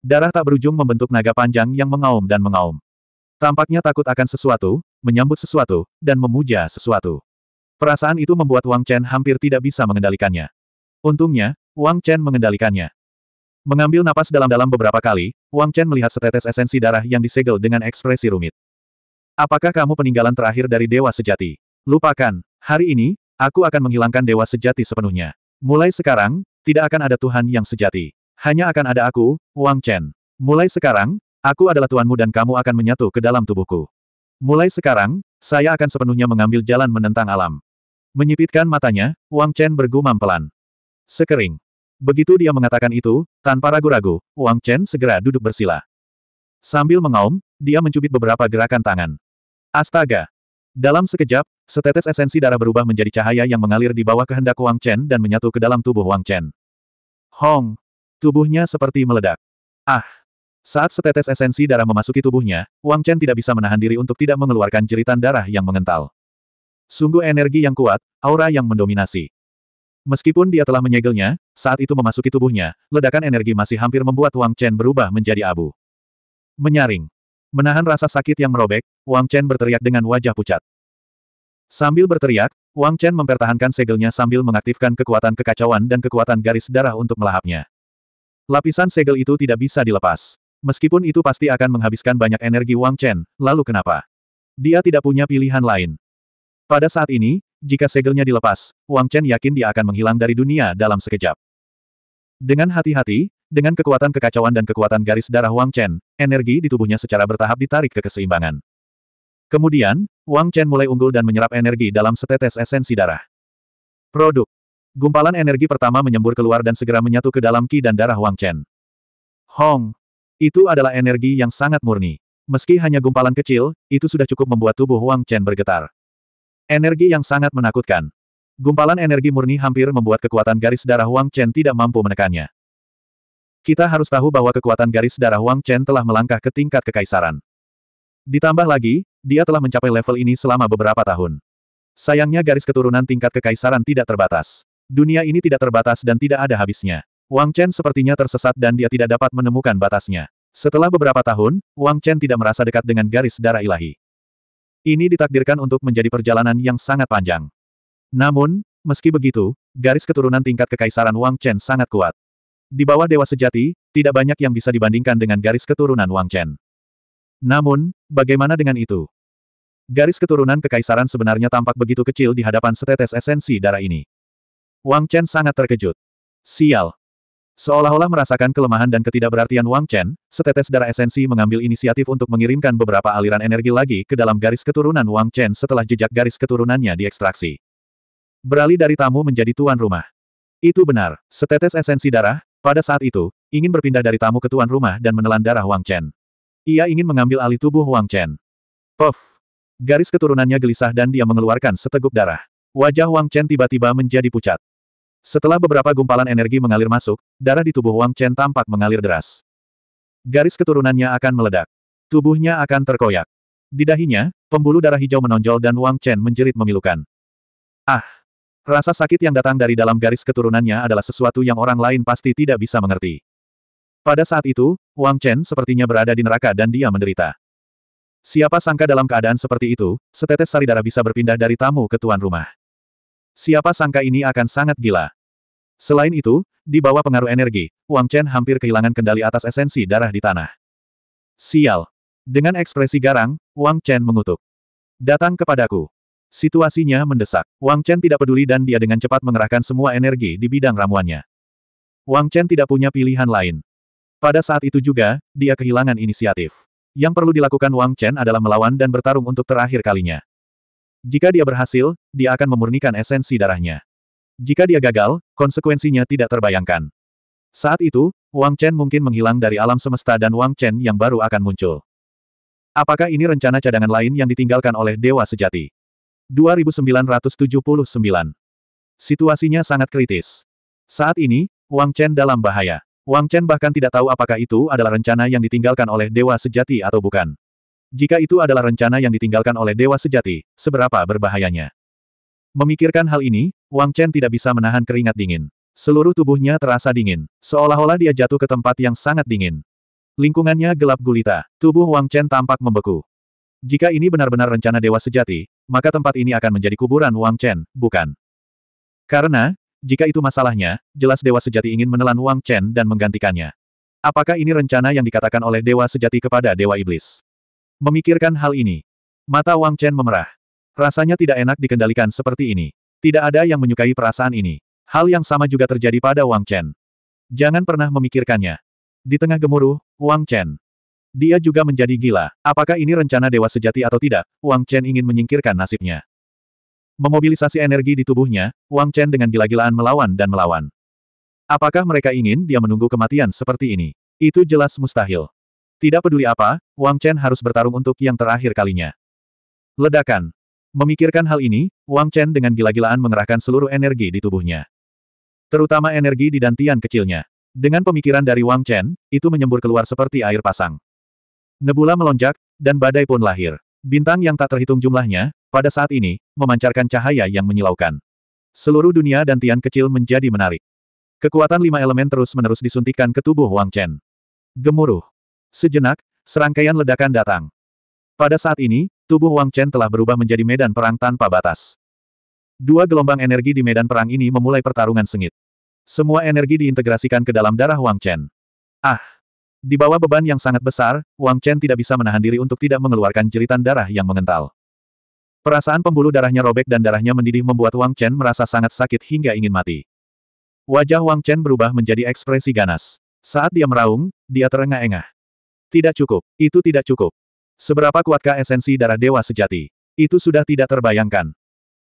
Darah tak berujung membentuk naga panjang yang mengaum dan mengaum. Tampaknya takut akan sesuatu, menyambut sesuatu, dan memuja sesuatu. Perasaan itu membuat Wang Chen hampir tidak bisa mengendalikannya. Untungnya, Wang Chen mengendalikannya. Mengambil napas dalam-dalam beberapa kali, Wang Chen melihat setetes esensi darah yang disegel dengan ekspresi rumit. Apakah kamu peninggalan terakhir dari Dewa Sejati? Lupakan, hari ini, aku akan menghilangkan Dewa Sejati sepenuhnya. Mulai sekarang, tidak akan ada Tuhan yang sejati. Hanya akan ada aku, Wang Chen. Mulai sekarang, aku adalah Tuanmu dan kamu akan menyatu ke dalam tubuhku. Mulai sekarang, saya akan sepenuhnya mengambil jalan menentang alam. Menyipitkan matanya, Wang Chen bergumam pelan. Sekering. Begitu dia mengatakan itu, tanpa ragu-ragu, Wang Chen segera duduk bersila. Sambil mengaum, dia mencubit beberapa gerakan tangan. Astaga! Dalam sekejap, setetes esensi darah berubah menjadi cahaya yang mengalir di bawah kehendak Wang Chen dan menyatu ke dalam tubuh Wang Chen. Hong! Tubuhnya seperti meledak. Ah! Saat setetes esensi darah memasuki tubuhnya, Wang Chen tidak bisa menahan diri untuk tidak mengeluarkan jeritan darah yang mengental. Sungguh energi yang kuat, aura yang mendominasi. Meskipun dia telah menyegelnya, saat itu memasuki tubuhnya, ledakan energi masih hampir membuat Wang Chen berubah menjadi abu. Menyaring. Menahan rasa sakit yang merobek, Wang Chen berteriak dengan wajah pucat. Sambil berteriak, Wang Chen mempertahankan segelnya sambil mengaktifkan kekuatan kekacauan dan kekuatan garis darah untuk melahapnya. Lapisan segel itu tidak bisa dilepas. Meskipun itu pasti akan menghabiskan banyak energi Wang Chen, lalu kenapa? Dia tidak punya pilihan lain. Pada saat ini, jika segelnya dilepas, Wang Chen yakin dia akan menghilang dari dunia dalam sekejap. Dengan hati-hati, dengan kekuatan kekacauan dan kekuatan garis darah Wang Chen, energi di tubuhnya secara bertahap ditarik ke keseimbangan. Kemudian, Wang Chen mulai unggul dan menyerap energi dalam setetes esensi darah. Produk. Gumpalan energi pertama menyembur keluar dan segera menyatu ke dalam ki dan darah Wang Chen. Hong. Itu adalah energi yang sangat murni. Meski hanya gumpalan kecil, itu sudah cukup membuat tubuh Wang Chen bergetar. Energi yang sangat menakutkan. Gumpalan energi murni hampir membuat kekuatan garis darah Wang Chen tidak mampu menekannya. Kita harus tahu bahwa kekuatan garis darah Wang Chen telah melangkah ke tingkat kekaisaran. Ditambah lagi, dia telah mencapai level ini selama beberapa tahun. Sayangnya garis keturunan tingkat kekaisaran tidak terbatas. Dunia ini tidak terbatas dan tidak ada habisnya. Wang Chen sepertinya tersesat dan dia tidak dapat menemukan batasnya. Setelah beberapa tahun, Wang Chen tidak merasa dekat dengan garis darah ilahi. Ini ditakdirkan untuk menjadi perjalanan yang sangat panjang. Namun, meski begitu, garis keturunan tingkat kekaisaran Wang Chen sangat kuat. Di bawah Dewa Sejati, tidak banyak yang bisa dibandingkan dengan garis keturunan Wang Chen. Namun, bagaimana dengan itu? Garis keturunan kekaisaran sebenarnya tampak begitu kecil di hadapan setetes esensi darah ini. Wang Chen sangat terkejut. Sial, Seolah-olah merasakan kelemahan dan ketidakberartian Wang Chen, setetes darah esensi mengambil inisiatif untuk mengirimkan beberapa aliran energi lagi ke dalam garis keturunan Wang Chen setelah jejak garis keturunannya diekstraksi. Beralih dari tamu menjadi tuan rumah. Itu benar, setetes esensi darah, pada saat itu, ingin berpindah dari tamu ke tuan rumah dan menelan darah Wang Chen. Ia ingin mengambil alih tubuh Wang Chen. Puff! Garis keturunannya gelisah dan dia mengeluarkan seteguk darah. Wajah Wang Chen tiba-tiba menjadi pucat. Setelah beberapa gumpalan energi mengalir masuk, darah di tubuh Wang Chen tampak mengalir deras. Garis keturunannya akan meledak. Tubuhnya akan terkoyak. Di dahinya, pembuluh darah hijau menonjol dan Wang Chen menjerit memilukan. Ah! Rasa sakit yang datang dari dalam garis keturunannya adalah sesuatu yang orang lain pasti tidak bisa mengerti. Pada saat itu, Wang Chen sepertinya berada di neraka dan dia menderita. Siapa sangka dalam keadaan seperti itu, setetes sari darah bisa berpindah dari tamu ke tuan rumah. Siapa sangka ini akan sangat gila. Selain itu, di bawah pengaruh energi, Wang Chen hampir kehilangan kendali atas esensi darah di tanah. Sial. Dengan ekspresi garang, Wang Chen mengutuk. Datang kepadaku. Situasinya mendesak. Wang Chen tidak peduli dan dia dengan cepat mengerahkan semua energi di bidang ramuannya. Wang Chen tidak punya pilihan lain. Pada saat itu juga, dia kehilangan inisiatif. Yang perlu dilakukan Wang Chen adalah melawan dan bertarung untuk terakhir kalinya. Jika dia berhasil, dia akan memurnikan esensi darahnya. Jika dia gagal, konsekuensinya tidak terbayangkan. Saat itu, Wang Chen mungkin menghilang dari alam semesta dan Wang Chen yang baru akan muncul. Apakah ini rencana cadangan lain yang ditinggalkan oleh Dewa Sejati? 2979 Situasinya sangat kritis. Saat ini, Wang Chen dalam bahaya. Wang Chen bahkan tidak tahu apakah itu adalah rencana yang ditinggalkan oleh Dewa Sejati atau bukan. Jika itu adalah rencana yang ditinggalkan oleh Dewa Sejati, seberapa berbahayanya? Memikirkan hal ini, Wang Chen tidak bisa menahan keringat dingin. Seluruh tubuhnya terasa dingin, seolah-olah dia jatuh ke tempat yang sangat dingin. Lingkungannya gelap gulita, tubuh Wang Chen tampak membeku. Jika ini benar-benar rencana dewa sejati, maka tempat ini akan menjadi kuburan Wang Chen, bukan? Karena, jika itu masalahnya, jelas dewa sejati ingin menelan Wang Chen dan menggantikannya. Apakah ini rencana yang dikatakan oleh dewa sejati kepada dewa iblis? Memikirkan hal ini, mata Wang Chen memerah. Rasanya tidak enak dikendalikan seperti ini. Tidak ada yang menyukai perasaan ini. Hal yang sama juga terjadi pada Wang Chen. Jangan pernah memikirkannya. Di tengah gemuruh, Wang Chen. Dia juga menjadi gila. Apakah ini rencana dewa sejati atau tidak? Wang Chen ingin menyingkirkan nasibnya. Memobilisasi energi di tubuhnya, Wang Chen dengan gila-gilaan melawan dan melawan. Apakah mereka ingin dia menunggu kematian seperti ini? Itu jelas mustahil. Tidak peduli apa, Wang Chen harus bertarung untuk yang terakhir kalinya. Ledakan. Memikirkan hal ini, Wang Chen dengan gila-gilaan mengerahkan seluruh energi di tubuhnya. Terutama energi di dantian kecilnya. Dengan pemikiran dari Wang Chen, itu menyembur keluar seperti air pasang. Nebula melonjak, dan badai pun lahir. Bintang yang tak terhitung jumlahnya, pada saat ini, memancarkan cahaya yang menyilaukan. Seluruh dunia dantian kecil menjadi menarik. Kekuatan lima elemen terus-menerus disuntikkan ke tubuh Wang Chen. Gemuruh. Sejenak, serangkaian ledakan datang. Pada saat ini, tubuh Wang Chen telah berubah menjadi medan perang tanpa batas. Dua gelombang energi di medan perang ini memulai pertarungan sengit. Semua energi diintegrasikan ke dalam darah Wang Chen. Ah! Di bawah beban yang sangat besar, Wang Chen tidak bisa menahan diri untuk tidak mengeluarkan jeritan darah yang mengental. Perasaan pembuluh darahnya robek dan darahnya mendidih membuat Wang Chen merasa sangat sakit hingga ingin mati. Wajah Wang Chen berubah menjadi ekspresi ganas. Saat dia meraung, dia terengah-engah. Tidak cukup, itu tidak cukup. Seberapa kuatkah esensi darah dewa sejati? Itu sudah tidak terbayangkan.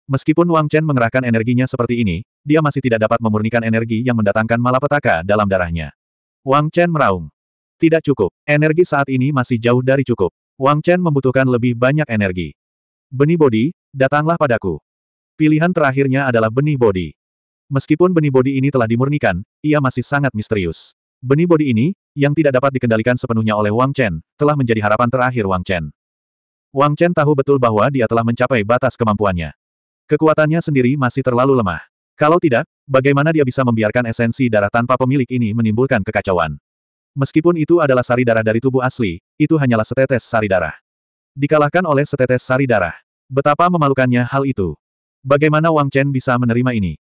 Meskipun Wang Chen mengerahkan energinya seperti ini, dia masih tidak dapat memurnikan energi yang mendatangkan malapetaka dalam darahnya. Wang Chen meraung. Tidak cukup. Energi saat ini masih jauh dari cukup. Wang Chen membutuhkan lebih banyak energi. Benih bodi, datanglah padaku. Pilihan terakhirnya adalah benih bodi. Meskipun benih bodi ini telah dimurnikan, ia masih sangat misterius. Benih bodi ini, yang tidak dapat dikendalikan sepenuhnya oleh Wang Chen, telah menjadi harapan terakhir Wang Chen. Wang Chen tahu betul bahwa dia telah mencapai batas kemampuannya. Kekuatannya sendiri masih terlalu lemah. Kalau tidak, bagaimana dia bisa membiarkan esensi darah tanpa pemilik ini menimbulkan kekacauan? Meskipun itu adalah sari darah dari tubuh asli, itu hanyalah setetes sari darah. Dikalahkan oleh setetes sari darah. Betapa memalukannya hal itu. Bagaimana Wang Chen bisa menerima ini?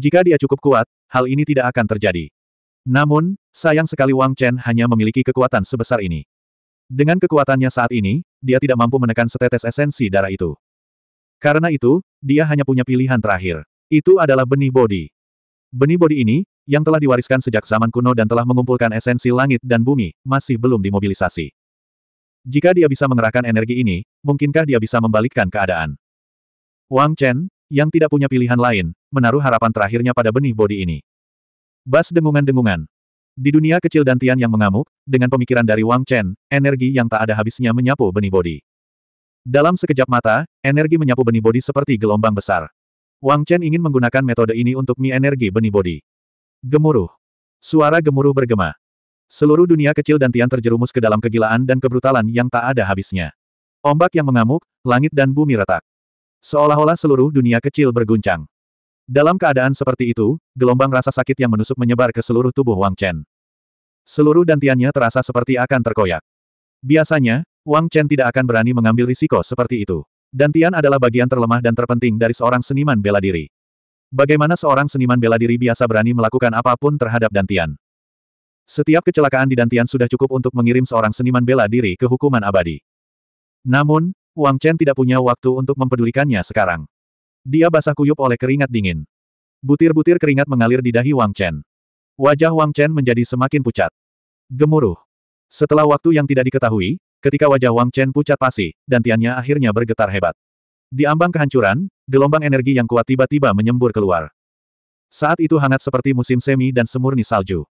Jika dia cukup kuat, hal ini tidak akan terjadi. Namun, sayang sekali Wang Chen hanya memiliki kekuatan sebesar ini. Dengan kekuatannya saat ini, dia tidak mampu menekan setetes esensi darah itu. Karena itu, dia hanya punya pilihan terakhir. Itu adalah benih bodi. Benih bodi ini, yang telah diwariskan sejak zaman kuno dan telah mengumpulkan esensi langit dan bumi, masih belum dimobilisasi. Jika dia bisa mengerahkan energi ini, mungkinkah dia bisa membalikkan keadaan? Wang Chen, yang tidak punya pilihan lain, menaruh harapan terakhirnya pada benih bodi ini. Bas dengungan-dengungan. Di dunia kecil dan Tian yang mengamuk, dengan pemikiran dari Wang Chen, energi yang tak ada habisnya menyapu benih bodi. Dalam sekejap mata, energi menyapu benih bodi seperti gelombang besar. Wang Chen ingin menggunakan metode ini untuk mie energi benih bodi. Gemuruh. Suara gemuruh bergema. Seluruh dunia kecil dan Tian terjerumus ke dalam kegilaan dan kebrutalan yang tak ada habisnya. Ombak yang mengamuk, langit dan bumi retak. Seolah-olah seluruh dunia kecil berguncang. Dalam keadaan seperti itu, gelombang rasa sakit yang menusuk menyebar ke seluruh tubuh Wang Chen. Seluruh dantiannya terasa seperti akan terkoyak. Biasanya, Wang Chen tidak akan berani mengambil risiko seperti itu. Dantian adalah bagian terlemah dan terpenting dari seorang seniman bela diri. Bagaimana seorang seniman bela diri biasa berani melakukan apapun terhadap dantian? Setiap kecelakaan di dantian sudah cukup untuk mengirim seorang seniman bela diri ke hukuman abadi. Namun, Wang Chen tidak punya waktu untuk mempedulikannya sekarang. Dia basah kuyup oleh keringat dingin. Butir-butir keringat mengalir di dahi Wang Chen. Wajah Wang Chen menjadi semakin pucat. Gemuruh. Setelah waktu yang tidak diketahui, ketika wajah Wang Chen pucat pasi, dantiannya akhirnya bergetar hebat. Di ambang kehancuran, gelombang energi yang kuat tiba-tiba menyembur keluar. Saat itu hangat seperti musim semi dan semurni salju.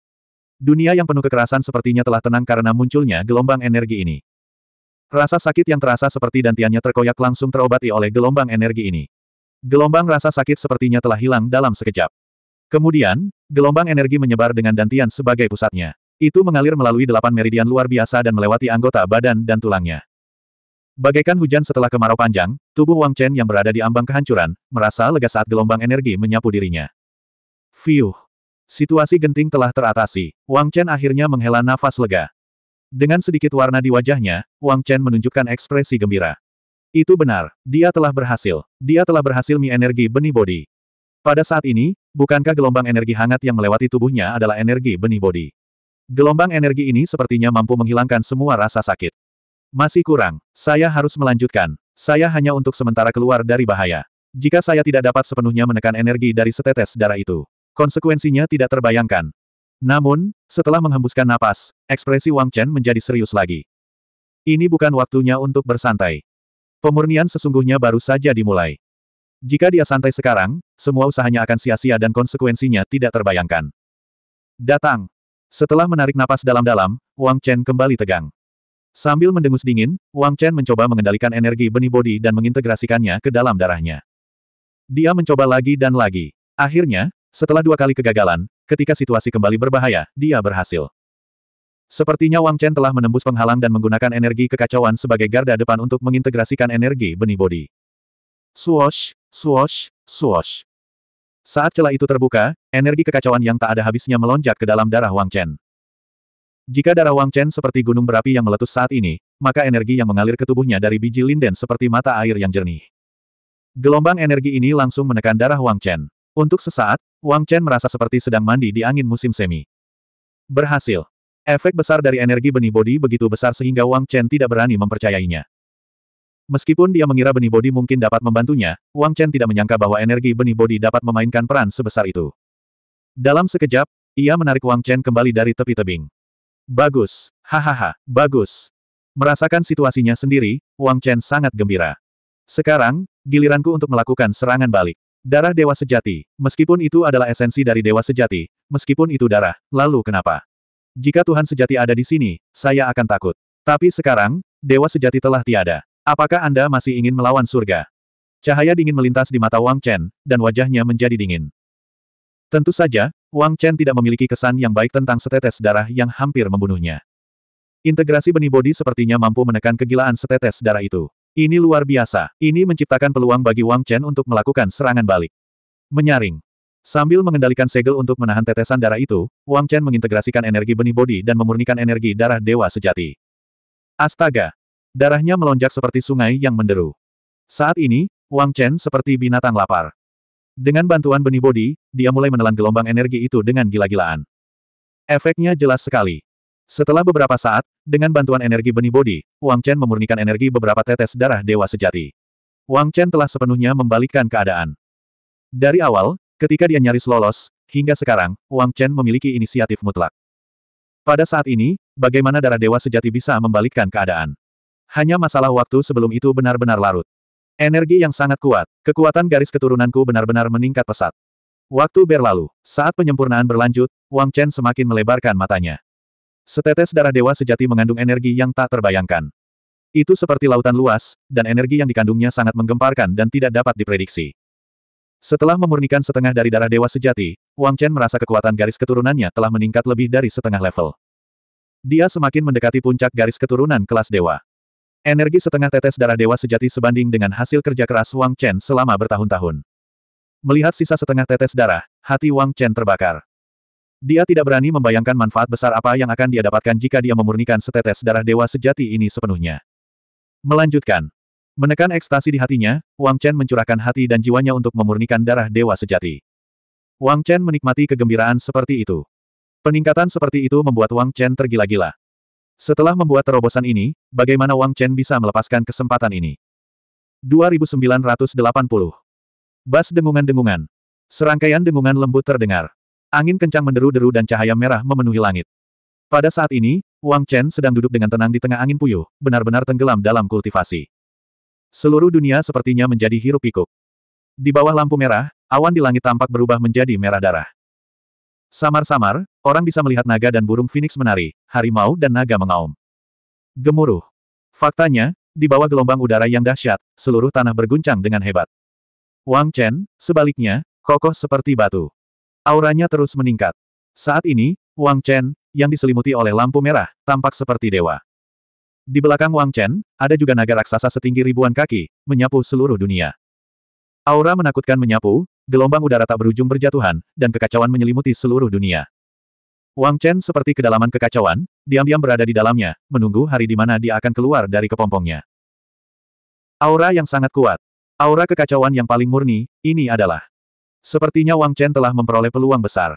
Dunia yang penuh kekerasan sepertinya telah tenang karena munculnya gelombang energi ini. Rasa sakit yang terasa seperti dantiannya terkoyak langsung terobati oleh gelombang energi ini. Gelombang rasa sakit sepertinya telah hilang dalam sekejap. Kemudian, gelombang energi menyebar dengan dantian sebagai pusatnya. Itu mengalir melalui delapan meridian luar biasa dan melewati anggota badan dan tulangnya. Bagaikan hujan setelah kemarau panjang, tubuh Wang Chen yang berada di ambang kehancuran, merasa lega saat gelombang energi menyapu dirinya. Fiuh! Situasi genting telah teratasi. Wang Chen akhirnya menghela nafas lega. Dengan sedikit warna di wajahnya, Wang Chen menunjukkan ekspresi gembira. Itu benar, dia telah berhasil. Dia telah berhasil mi energi benih bodi. Pada saat ini, bukankah gelombang energi hangat yang melewati tubuhnya adalah energi benih bodi? Gelombang energi ini sepertinya mampu menghilangkan semua rasa sakit. Masih kurang, saya harus melanjutkan. Saya hanya untuk sementara keluar dari bahaya. Jika saya tidak dapat sepenuhnya menekan energi dari setetes darah itu, konsekuensinya tidak terbayangkan. Namun, setelah menghembuskan napas, ekspresi Wang Chen menjadi serius lagi. Ini bukan waktunya untuk bersantai. Pemurnian sesungguhnya baru saja dimulai. Jika dia santai sekarang, semua usahanya akan sia-sia dan konsekuensinya tidak terbayangkan. Datang. Setelah menarik napas dalam-dalam, Wang Chen kembali tegang. Sambil mendengus dingin, Wang Chen mencoba mengendalikan energi benih bodi dan mengintegrasikannya ke dalam darahnya. Dia mencoba lagi dan lagi. Akhirnya, setelah dua kali kegagalan, ketika situasi kembali berbahaya, dia berhasil. Sepertinya Wang Chen telah menembus penghalang dan menggunakan energi kekacauan sebagai garda depan untuk mengintegrasikan energi benih bodi. Swosh, swosh, swosh. Saat celah itu terbuka, energi kekacauan yang tak ada habisnya melonjak ke dalam darah Wang Chen. Jika darah Wang Chen seperti gunung berapi yang meletus saat ini, maka energi yang mengalir ke tubuhnya dari biji linden seperti mata air yang jernih. Gelombang energi ini langsung menekan darah Wang Chen. Untuk sesaat, Wang Chen merasa seperti sedang mandi di angin musim semi. Berhasil. Efek besar dari energi benih bodi begitu besar sehingga Wang Chen tidak berani mempercayainya. Meskipun dia mengira benih bodi mungkin dapat membantunya, Wang Chen tidak menyangka bahwa energi benih bodi dapat memainkan peran sebesar itu. Dalam sekejap, ia menarik Wang Chen kembali dari tepi tebing. Bagus, hahaha, bagus. Merasakan situasinya sendiri, Wang Chen sangat gembira. Sekarang, giliranku untuk melakukan serangan balik. Darah Dewa Sejati, meskipun itu adalah esensi dari Dewa Sejati, meskipun itu darah, lalu kenapa? Jika Tuhan sejati ada di sini, saya akan takut. Tapi sekarang, dewa sejati telah tiada. Apakah Anda masih ingin melawan surga? Cahaya dingin melintas di mata Wang Chen, dan wajahnya menjadi dingin. Tentu saja, Wang Chen tidak memiliki kesan yang baik tentang setetes darah yang hampir membunuhnya. Integrasi benih bodi sepertinya mampu menekan kegilaan setetes darah itu. Ini luar biasa. Ini menciptakan peluang bagi Wang Chen untuk melakukan serangan balik. Menyaring. Sambil mengendalikan segel untuk menahan tetesan darah itu, Wang Chen mengintegrasikan energi benih bodi dan memurnikan energi darah dewa sejati. Astaga! Darahnya melonjak seperti sungai yang menderu. Saat ini, Wang Chen seperti binatang lapar. Dengan bantuan benih bodi, dia mulai menelan gelombang energi itu dengan gila-gilaan. Efeknya jelas sekali. Setelah beberapa saat, dengan bantuan energi benih bodi, Wang Chen memurnikan energi beberapa tetes darah dewa sejati. Wang Chen telah sepenuhnya membalikkan keadaan. Dari awal, Ketika dia nyaris lolos, hingga sekarang, Wang Chen memiliki inisiatif mutlak. Pada saat ini, bagaimana darah dewa sejati bisa membalikkan keadaan? Hanya masalah waktu sebelum itu benar-benar larut. Energi yang sangat kuat, kekuatan garis keturunanku benar-benar meningkat pesat. Waktu berlalu, saat penyempurnaan berlanjut, Wang Chen semakin melebarkan matanya. Setetes darah dewa sejati mengandung energi yang tak terbayangkan. Itu seperti lautan luas, dan energi yang dikandungnya sangat menggemparkan dan tidak dapat diprediksi. Setelah memurnikan setengah dari darah dewa sejati, Wang Chen merasa kekuatan garis keturunannya telah meningkat lebih dari setengah level. Dia semakin mendekati puncak garis keturunan kelas dewa. Energi setengah tetes darah dewa sejati sebanding dengan hasil kerja keras Wang Chen selama bertahun-tahun. Melihat sisa setengah tetes darah, hati Wang Chen terbakar. Dia tidak berani membayangkan manfaat besar apa yang akan dia dapatkan jika dia memurnikan setetes darah dewa sejati ini sepenuhnya. Melanjutkan. Menekan ekstasi di hatinya, Wang Chen mencurahkan hati dan jiwanya untuk memurnikan darah dewa sejati. Wang Chen menikmati kegembiraan seperti itu. Peningkatan seperti itu membuat Wang Chen tergila-gila. Setelah membuat terobosan ini, bagaimana Wang Chen bisa melepaskan kesempatan ini? 2980. Bas dengungan-dengungan. Serangkaian dengungan lembut terdengar. Angin kencang menderu-deru dan cahaya merah memenuhi langit. Pada saat ini, Wang Chen sedang duduk dengan tenang di tengah angin puyuh, benar-benar tenggelam dalam kultivasi. Seluruh dunia sepertinya menjadi hirup pikuk. Di bawah lampu merah, awan di langit tampak berubah menjadi merah darah. Samar-samar, orang bisa melihat naga dan burung phoenix menari, harimau dan naga mengaum. Gemuruh. Faktanya, di bawah gelombang udara yang dahsyat, seluruh tanah berguncang dengan hebat. Wang Chen, sebaliknya, kokoh seperti batu. Auranya terus meningkat. Saat ini, Wang Chen, yang diselimuti oleh lampu merah, tampak seperti dewa. Di belakang Wang Chen, ada juga naga raksasa setinggi ribuan kaki, menyapu seluruh dunia. Aura menakutkan menyapu, gelombang udara tak berujung berjatuhan, dan kekacauan menyelimuti seluruh dunia. Wang Chen seperti kedalaman kekacauan, diam-diam berada di dalamnya, menunggu hari di mana dia akan keluar dari kepompongnya. Aura yang sangat kuat. Aura kekacauan yang paling murni, ini adalah. Sepertinya Wang Chen telah memperoleh peluang besar.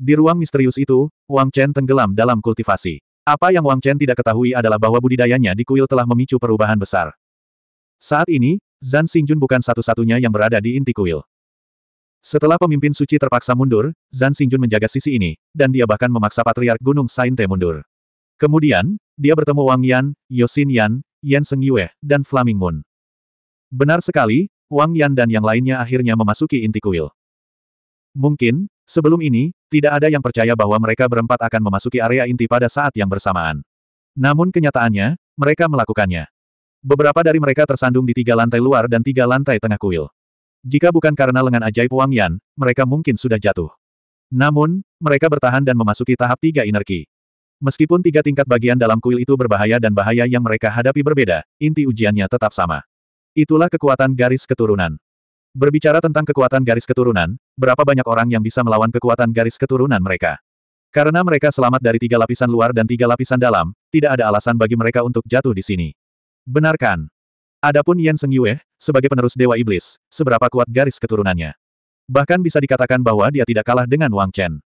Di ruang misterius itu, Wang Chen tenggelam dalam kultivasi. Apa yang Wang Chen tidak ketahui adalah bahwa budidayanya di kuil telah memicu perubahan besar. Saat ini, Zan Xingjun bukan satu-satunya yang berada di inti kuil. Setelah pemimpin suci terpaksa mundur, Zan Xingjun menjaga sisi ini, dan dia bahkan memaksa Patriark Gunung Sainte mundur. Kemudian, dia bertemu Wang Yan, Yosin Yan, Yan Seng Yue, dan Flaming Moon. Benar sekali, Wang Yan dan yang lainnya akhirnya memasuki inti kuil. Mungkin, sebelum ini, tidak ada yang percaya bahwa mereka berempat akan memasuki area inti pada saat yang bersamaan. Namun kenyataannya, mereka melakukannya. Beberapa dari mereka tersandung di tiga lantai luar dan tiga lantai tengah kuil. Jika bukan karena lengan ajaib Wang Yan, mereka mungkin sudah jatuh. Namun, mereka bertahan dan memasuki tahap tiga energi. Meskipun tiga tingkat bagian dalam kuil itu berbahaya dan bahaya yang mereka hadapi berbeda, inti ujiannya tetap sama. Itulah kekuatan garis keturunan. Berbicara tentang kekuatan garis keturunan, berapa banyak orang yang bisa melawan kekuatan garis keturunan mereka? Karena mereka selamat dari tiga lapisan luar dan tiga lapisan dalam, tidak ada alasan bagi mereka untuk jatuh di sini. Benarkan? Adapun Yan Seng Yue, sebagai penerus Dewa Iblis, seberapa kuat garis keturunannya? Bahkan bisa dikatakan bahwa dia tidak kalah dengan Wang Chen.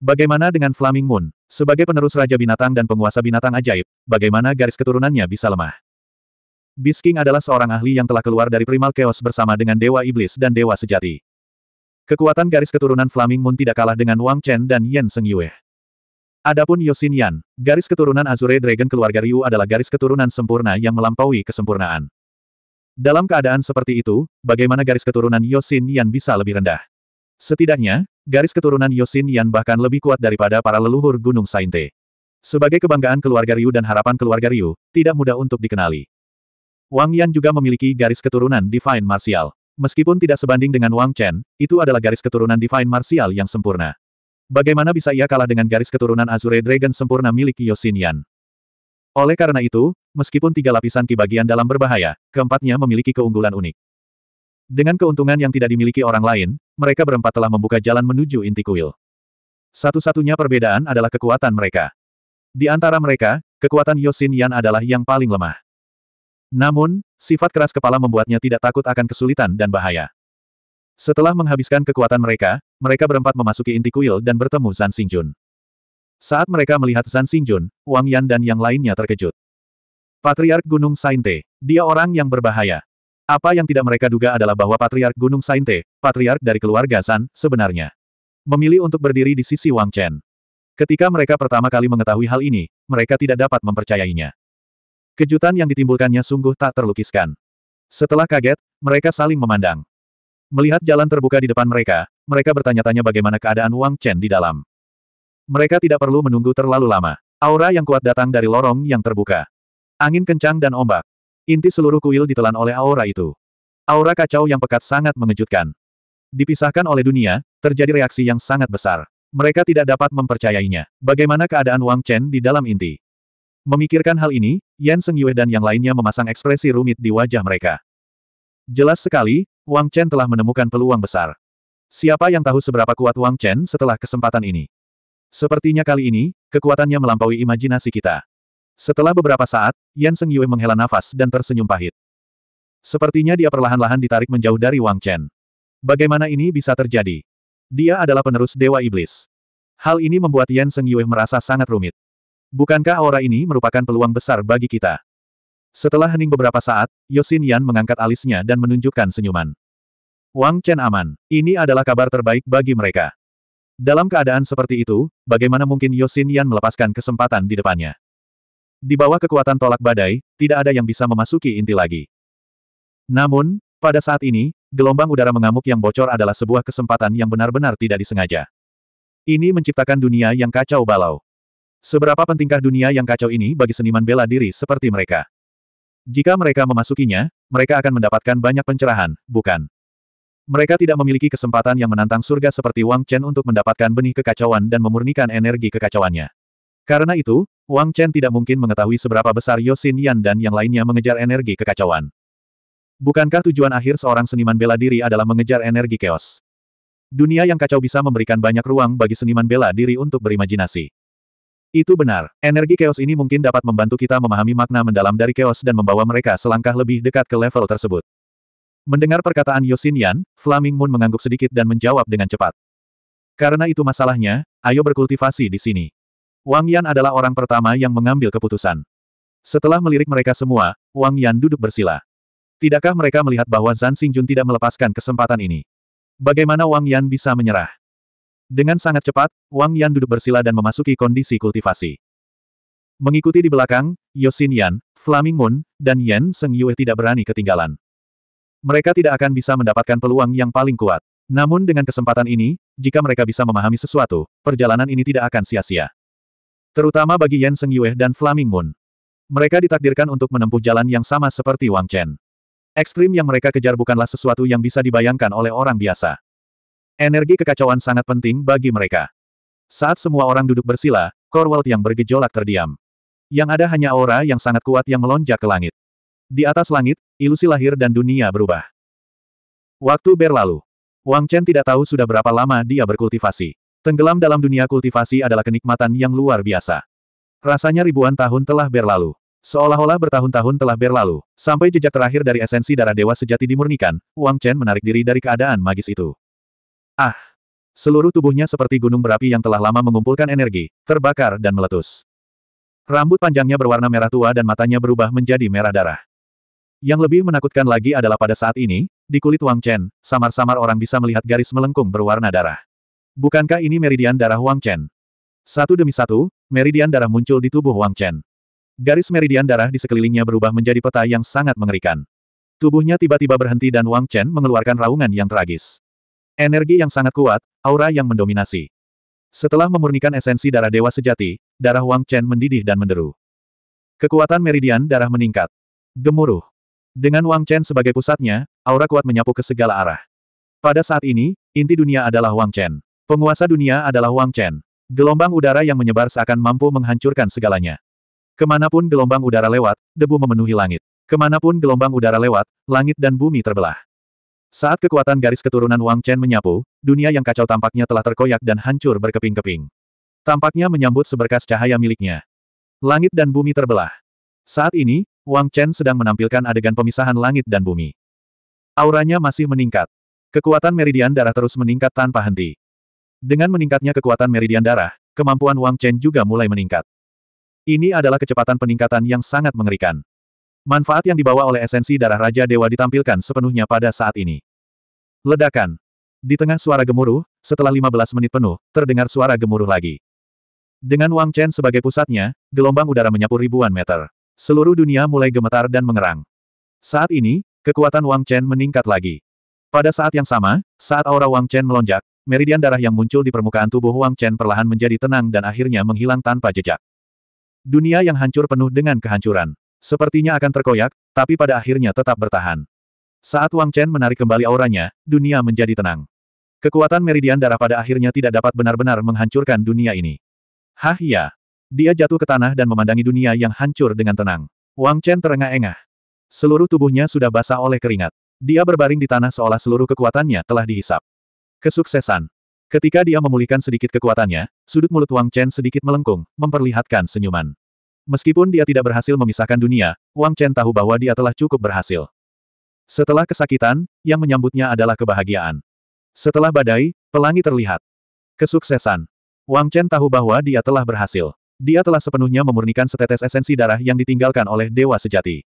Bagaimana dengan Flaming Moon? Sebagai penerus Raja Binatang dan penguasa binatang ajaib, bagaimana garis keturunannya bisa lemah? Bisking adalah seorang ahli yang telah keluar dari primal chaos bersama dengan Dewa Iblis dan Dewa Sejati. Kekuatan garis keturunan Flaming Moon tidak kalah dengan Wang Chen dan Yan Seng Yue. Adapun Yosin Yan, garis keturunan Azure Dragon keluarga Ryu adalah garis keturunan sempurna yang melampaui kesempurnaan. Dalam keadaan seperti itu, bagaimana garis keturunan Yosin Yan bisa lebih rendah? Setidaknya, garis keturunan Yosin Yan bahkan lebih kuat daripada para leluhur Gunung Sainte. Sebagai kebanggaan keluarga Ryu dan harapan keluarga Ryu, tidak mudah untuk dikenali. Wang Yan juga memiliki garis keturunan Divine Martial. Meskipun tidak sebanding dengan Wang Chen, itu adalah garis keturunan Divine Martial yang sempurna. Bagaimana bisa ia kalah dengan garis keturunan Azure Dragon sempurna milik Yosin Yan? Oleh karena itu, meskipun tiga lapisan ki bagian dalam berbahaya, keempatnya memiliki keunggulan unik. Dengan keuntungan yang tidak dimiliki orang lain, mereka berempat telah membuka jalan menuju inti kuil. Satu-satunya perbedaan adalah kekuatan mereka. Di antara mereka, kekuatan Yosin Yan adalah yang paling lemah. Namun, sifat keras kepala membuatnya tidak takut akan kesulitan dan bahaya. Setelah menghabiskan kekuatan mereka, mereka berempat memasuki inti kuil dan bertemu Zan Xingjun. Saat mereka melihat Zan Xingjun, Wang Yan dan yang lainnya terkejut. Patriark Gunung Sainte, dia orang yang berbahaya. Apa yang tidak mereka duga adalah bahwa Patriark Gunung Sainte, patriark dari keluarga Zan, sebenarnya memilih untuk berdiri di sisi Wang Chen. Ketika mereka pertama kali mengetahui hal ini, mereka tidak dapat mempercayainya. Kejutan yang ditimbulkannya sungguh tak terlukiskan. Setelah kaget, mereka saling memandang. Melihat jalan terbuka di depan mereka, mereka bertanya-tanya bagaimana keadaan Wang Chen di dalam. Mereka tidak perlu menunggu terlalu lama. Aura yang kuat datang dari lorong yang terbuka. Angin kencang dan ombak. Inti seluruh kuil ditelan oleh aura itu. Aura kacau yang pekat sangat mengejutkan. Dipisahkan oleh dunia, terjadi reaksi yang sangat besar. Mereka tidak dapat mempercayainya. Bagaimana keadaan Wang Chen di dalam inti? Memikirkan hal ini, Yan Seng Yue dan yang lainnya memasang ekspresi rumit di wajah mereka. Jelas sekali, Wang Chen telah menemukan peluang besar. Siapa yang tahu seberapa kuat Wang Chen setelah kesempatan ini? Sepertinya kali ini, kekuatannya melampaui imajinasi kita. Setelah beberapa saat, Yan Seng Yue menghela nafas dan tersenyum pahit. Sepertinya dia perlahan-lahan ditarik menjauh dari Wang Chen. Bagaimana ini bisa terjadi? Dia adalah penerus Dewa Iblis. Hal ini membuat Yan Seng Yue merasa sangat rumit. Bukankah aura ini merupakan peluang besar bagi kita? Setelah hening beberapa saat, Yosin Yan mengangkat alisnya dan menunjukkan senyuman. Wang Chen aman, ini adalah kabar terbaik bagi mereka. Dalam keadaan seperti itu, bagaimana mungkin Yosin Yan melepaskan kesempatan di depannya? Di bawah kekuatan tolak badai, tidak ada yang bisa memasuki inti lagi. Namun, pada saat ini, gelombang udara mengamuk yang bocor adalah sebuah kesempatan yang benar-benar tidak disengaja. Ini menciptakan dunia yang kacau balau. Seberapa pentingkah dunia yang kacau ini bagi seniman bela diri seperti mereka? Jika mereka memasukinya, mereka akan mendapatkan banyak pencerahan, bukan? Mereka tidak memiliki kesempatan yang menantang surga seperti Wang Chen untuk mendapatkan benih kekacauan dan memurnikan energi kekacauannya. Karena itu, Wang Chen tidak mungkin mengetahui seberapa besar Yosin Yan dan yang lainnya mengejar energi kekacauan. Bukankah tujuan akhir seorang seniman bela diri adalah mengejar energi keos? Dunia yang kacau bisa memberikan banyak ruang bagi seniman bela diri untuk berimajinasi. Itu benar. Energi chaos ini mungkin dapat membantu kita memahami makna mendalam dari chaos dan membawa mereka selangkah lebih dekat ke level tersebut. Mendengar perkataan Yosin Yan, Flaming Moon mengangguk sedikit dan menjawab dengan cepat. Karena itu masalahnya, ayo berkultivasi di sini. Wang Yan adalah orang pertama yang mengambil keputusan. Setelah melirik mereka semua, Wang Yan duduk bersila. Tidakkah mereka melihat bahwa Zan Xingjun tidak melepaskan kesempatan ini? Bagaimana Wang Yan bisa menyerah? Dengan sangat cepat, Wang Yan duduk bersila dan memasuki kondisi kultivasi. Mengikuti di belakang, Yosin Yan, Flaming Moon, dan Yan Seng Yue tidak berani ketinggalan. Mereka tidak akan bisa mendapatkan peluang yang paling kuat. Namun dengan kesempatan ini, jika mereka bisa memahami sesuatu, perjalanan ini tidak akan sia-sia. Terutama bagi Yan Seng Yue dan Flaming Moon. Mereka ditakdirkan untuk menempuh jalan yang sama seperti Wang Chen. Ekstrim yang mereka kejar bukanlah sesuatu yang bisa dibayangkan oleh orang biasa. Energi kekacauan sangat penting bagi mereka. Saat semua orang duduk bersila, Korwald yang bergejolak terdiam. Yang ada hanya aura yang sangat kuat yang melonjak ke langit. Di atas langit, ilusi lahir dan dunia berubah. Waktu berlalu. Wang Chen tidak tahu sudah berapa lama dia berkultivasi. Tenggelam dalam dunia kultivasi adalah kenikmatan yang luar biasa. Rasanya ribuan tahun telah berlalu. Seolah-olah bertahun-tahun telah berlalu, sampai jejak terakhir dari esensi darah dewa sejati dimurnikan, Wang Chen menarik diri dari keadaan magis itu. Ah! Seluruh tubuhnya seperti gunung berapi yang telah lama mengumpulkan energi, terbakar dan meletus. Rambut panjangnya berwarna merah tua dan matanya berubah menjadi merah darah. Yang lebih menakutkan lagi adalah pada saat ini, di kulit Wang Chen, samar-samar orang bisa melihat garis melengkung berwarna darah. Bukankah ini meridian darah Wang Chen? Satu demi satu, meridian darah muncul di tubuh Wang Chen. Garis meridian darah di sekelilingnya berubah menjadi peta yang sangat mengerikan. Tubuhnya tiba-tiba berhenti dan Wang Chen mengeluarkan raungan yang tragis. Energi yang sangat kuat, aura yang mendominasi. Setelah memurnikan esensi darah dewa sejati, darah Wang Chen mendidih dan menderu. Kekuatan meridian darah meningkat. Gemuruh. Dengan Wang Chen sebagai pusatnya, aura kuat menyapu ke segala arah. Pada saat ini, inti dunia adalah Wang Chen. Penguasa dunia adalah Wang Chen. Gelombang udara yang menyebar seakan mampu menghancurkan segalanya. Kemanapun gelombang udara lewat, debu memenuhi langit. Kemanapun gelombang udara lewat, langit dan bumi terbelah. Saat kekuatan garis keturunan Wang Chen menyapu, dunia yang kacau tampaknya telah terkoyak dan hancur berkeping-keping. Tampaknya menyambut seberkas cahaya miliknya. Langit dan bumi terbelah. Saat ini, Wang Chen sedang menampilkan adegan pemisahan langit dan bumi. Auranya masih meningkat. Kekuatan meridian darah terus meningkat tanpa henti. Dengan meningkatnya kekuatan meridian darah, kemampuan Wang Chen juga mulai meningkat. Ini adalah kecepatan peningkatan yang sangat mengerikan. Manfaat yang dibawa oleh esensi darah Raja Dewa ditampilkan sepenuhnya pada saat ini. Ledakan. Di tengah suara gemuruh, setelah 15 menit penuh, terdengar suara gemuruh lagi. Dengan Wang Chen sebagai pusatnya, gelombang udara menyapu ribuan meter. Seluruh dunia mulai gemetar dan mengerang. Saat ini, kekuatan Wang Chen meningkat lagi. Pada saat yang sama, saat aura Wang Chen melonjak, meridian darah yang muncul di permukaan tubuh Wang Chen perlahan menjadi tenang dan akhirnya menghilang tanpa jejak. Dunia yang hancur penuh dengan kehancuran. Sepertinya akan terkoyak, tapi pada akhirnya tetap bertahan. Saat Wang Chen menarik kembali auranya, dunia menjadi tenang. Kekuatan meridian darah pada akhirnya tidak dapat benar-benar menghancurkan dunia ini. Hah ya. Dia jatuh ke tanah dan memandangi dunia yang hancur dengan tenang. Wang Chen terengah-engah. Seluruh tubuhnya sudah basah oleh keringat. Dia berbaring di tanah seolah seluruh kekuatannya telah dihisap. Kesuksesan. Ketika dia memulihkan sedikit kekuatannya, sudut mulut Wang Chen sedikit melengkung, memperlihatkan senyuman. Meskipun dia tidak berhasil memisahkan dunia, Wang Chen tahu bahwa dia telah cukup berhasil. Setelah kesakitan, yang menyambutnya adalah kebahagiaan. Setelah badai, pelangi terlihat. Kesuksesan. Wang Chen tahu bahwa dia telah berhasil. Dia telah sepenuhnya memurnikan setetes esensi darah yang ditinggalkan oleh Dewa Sejati.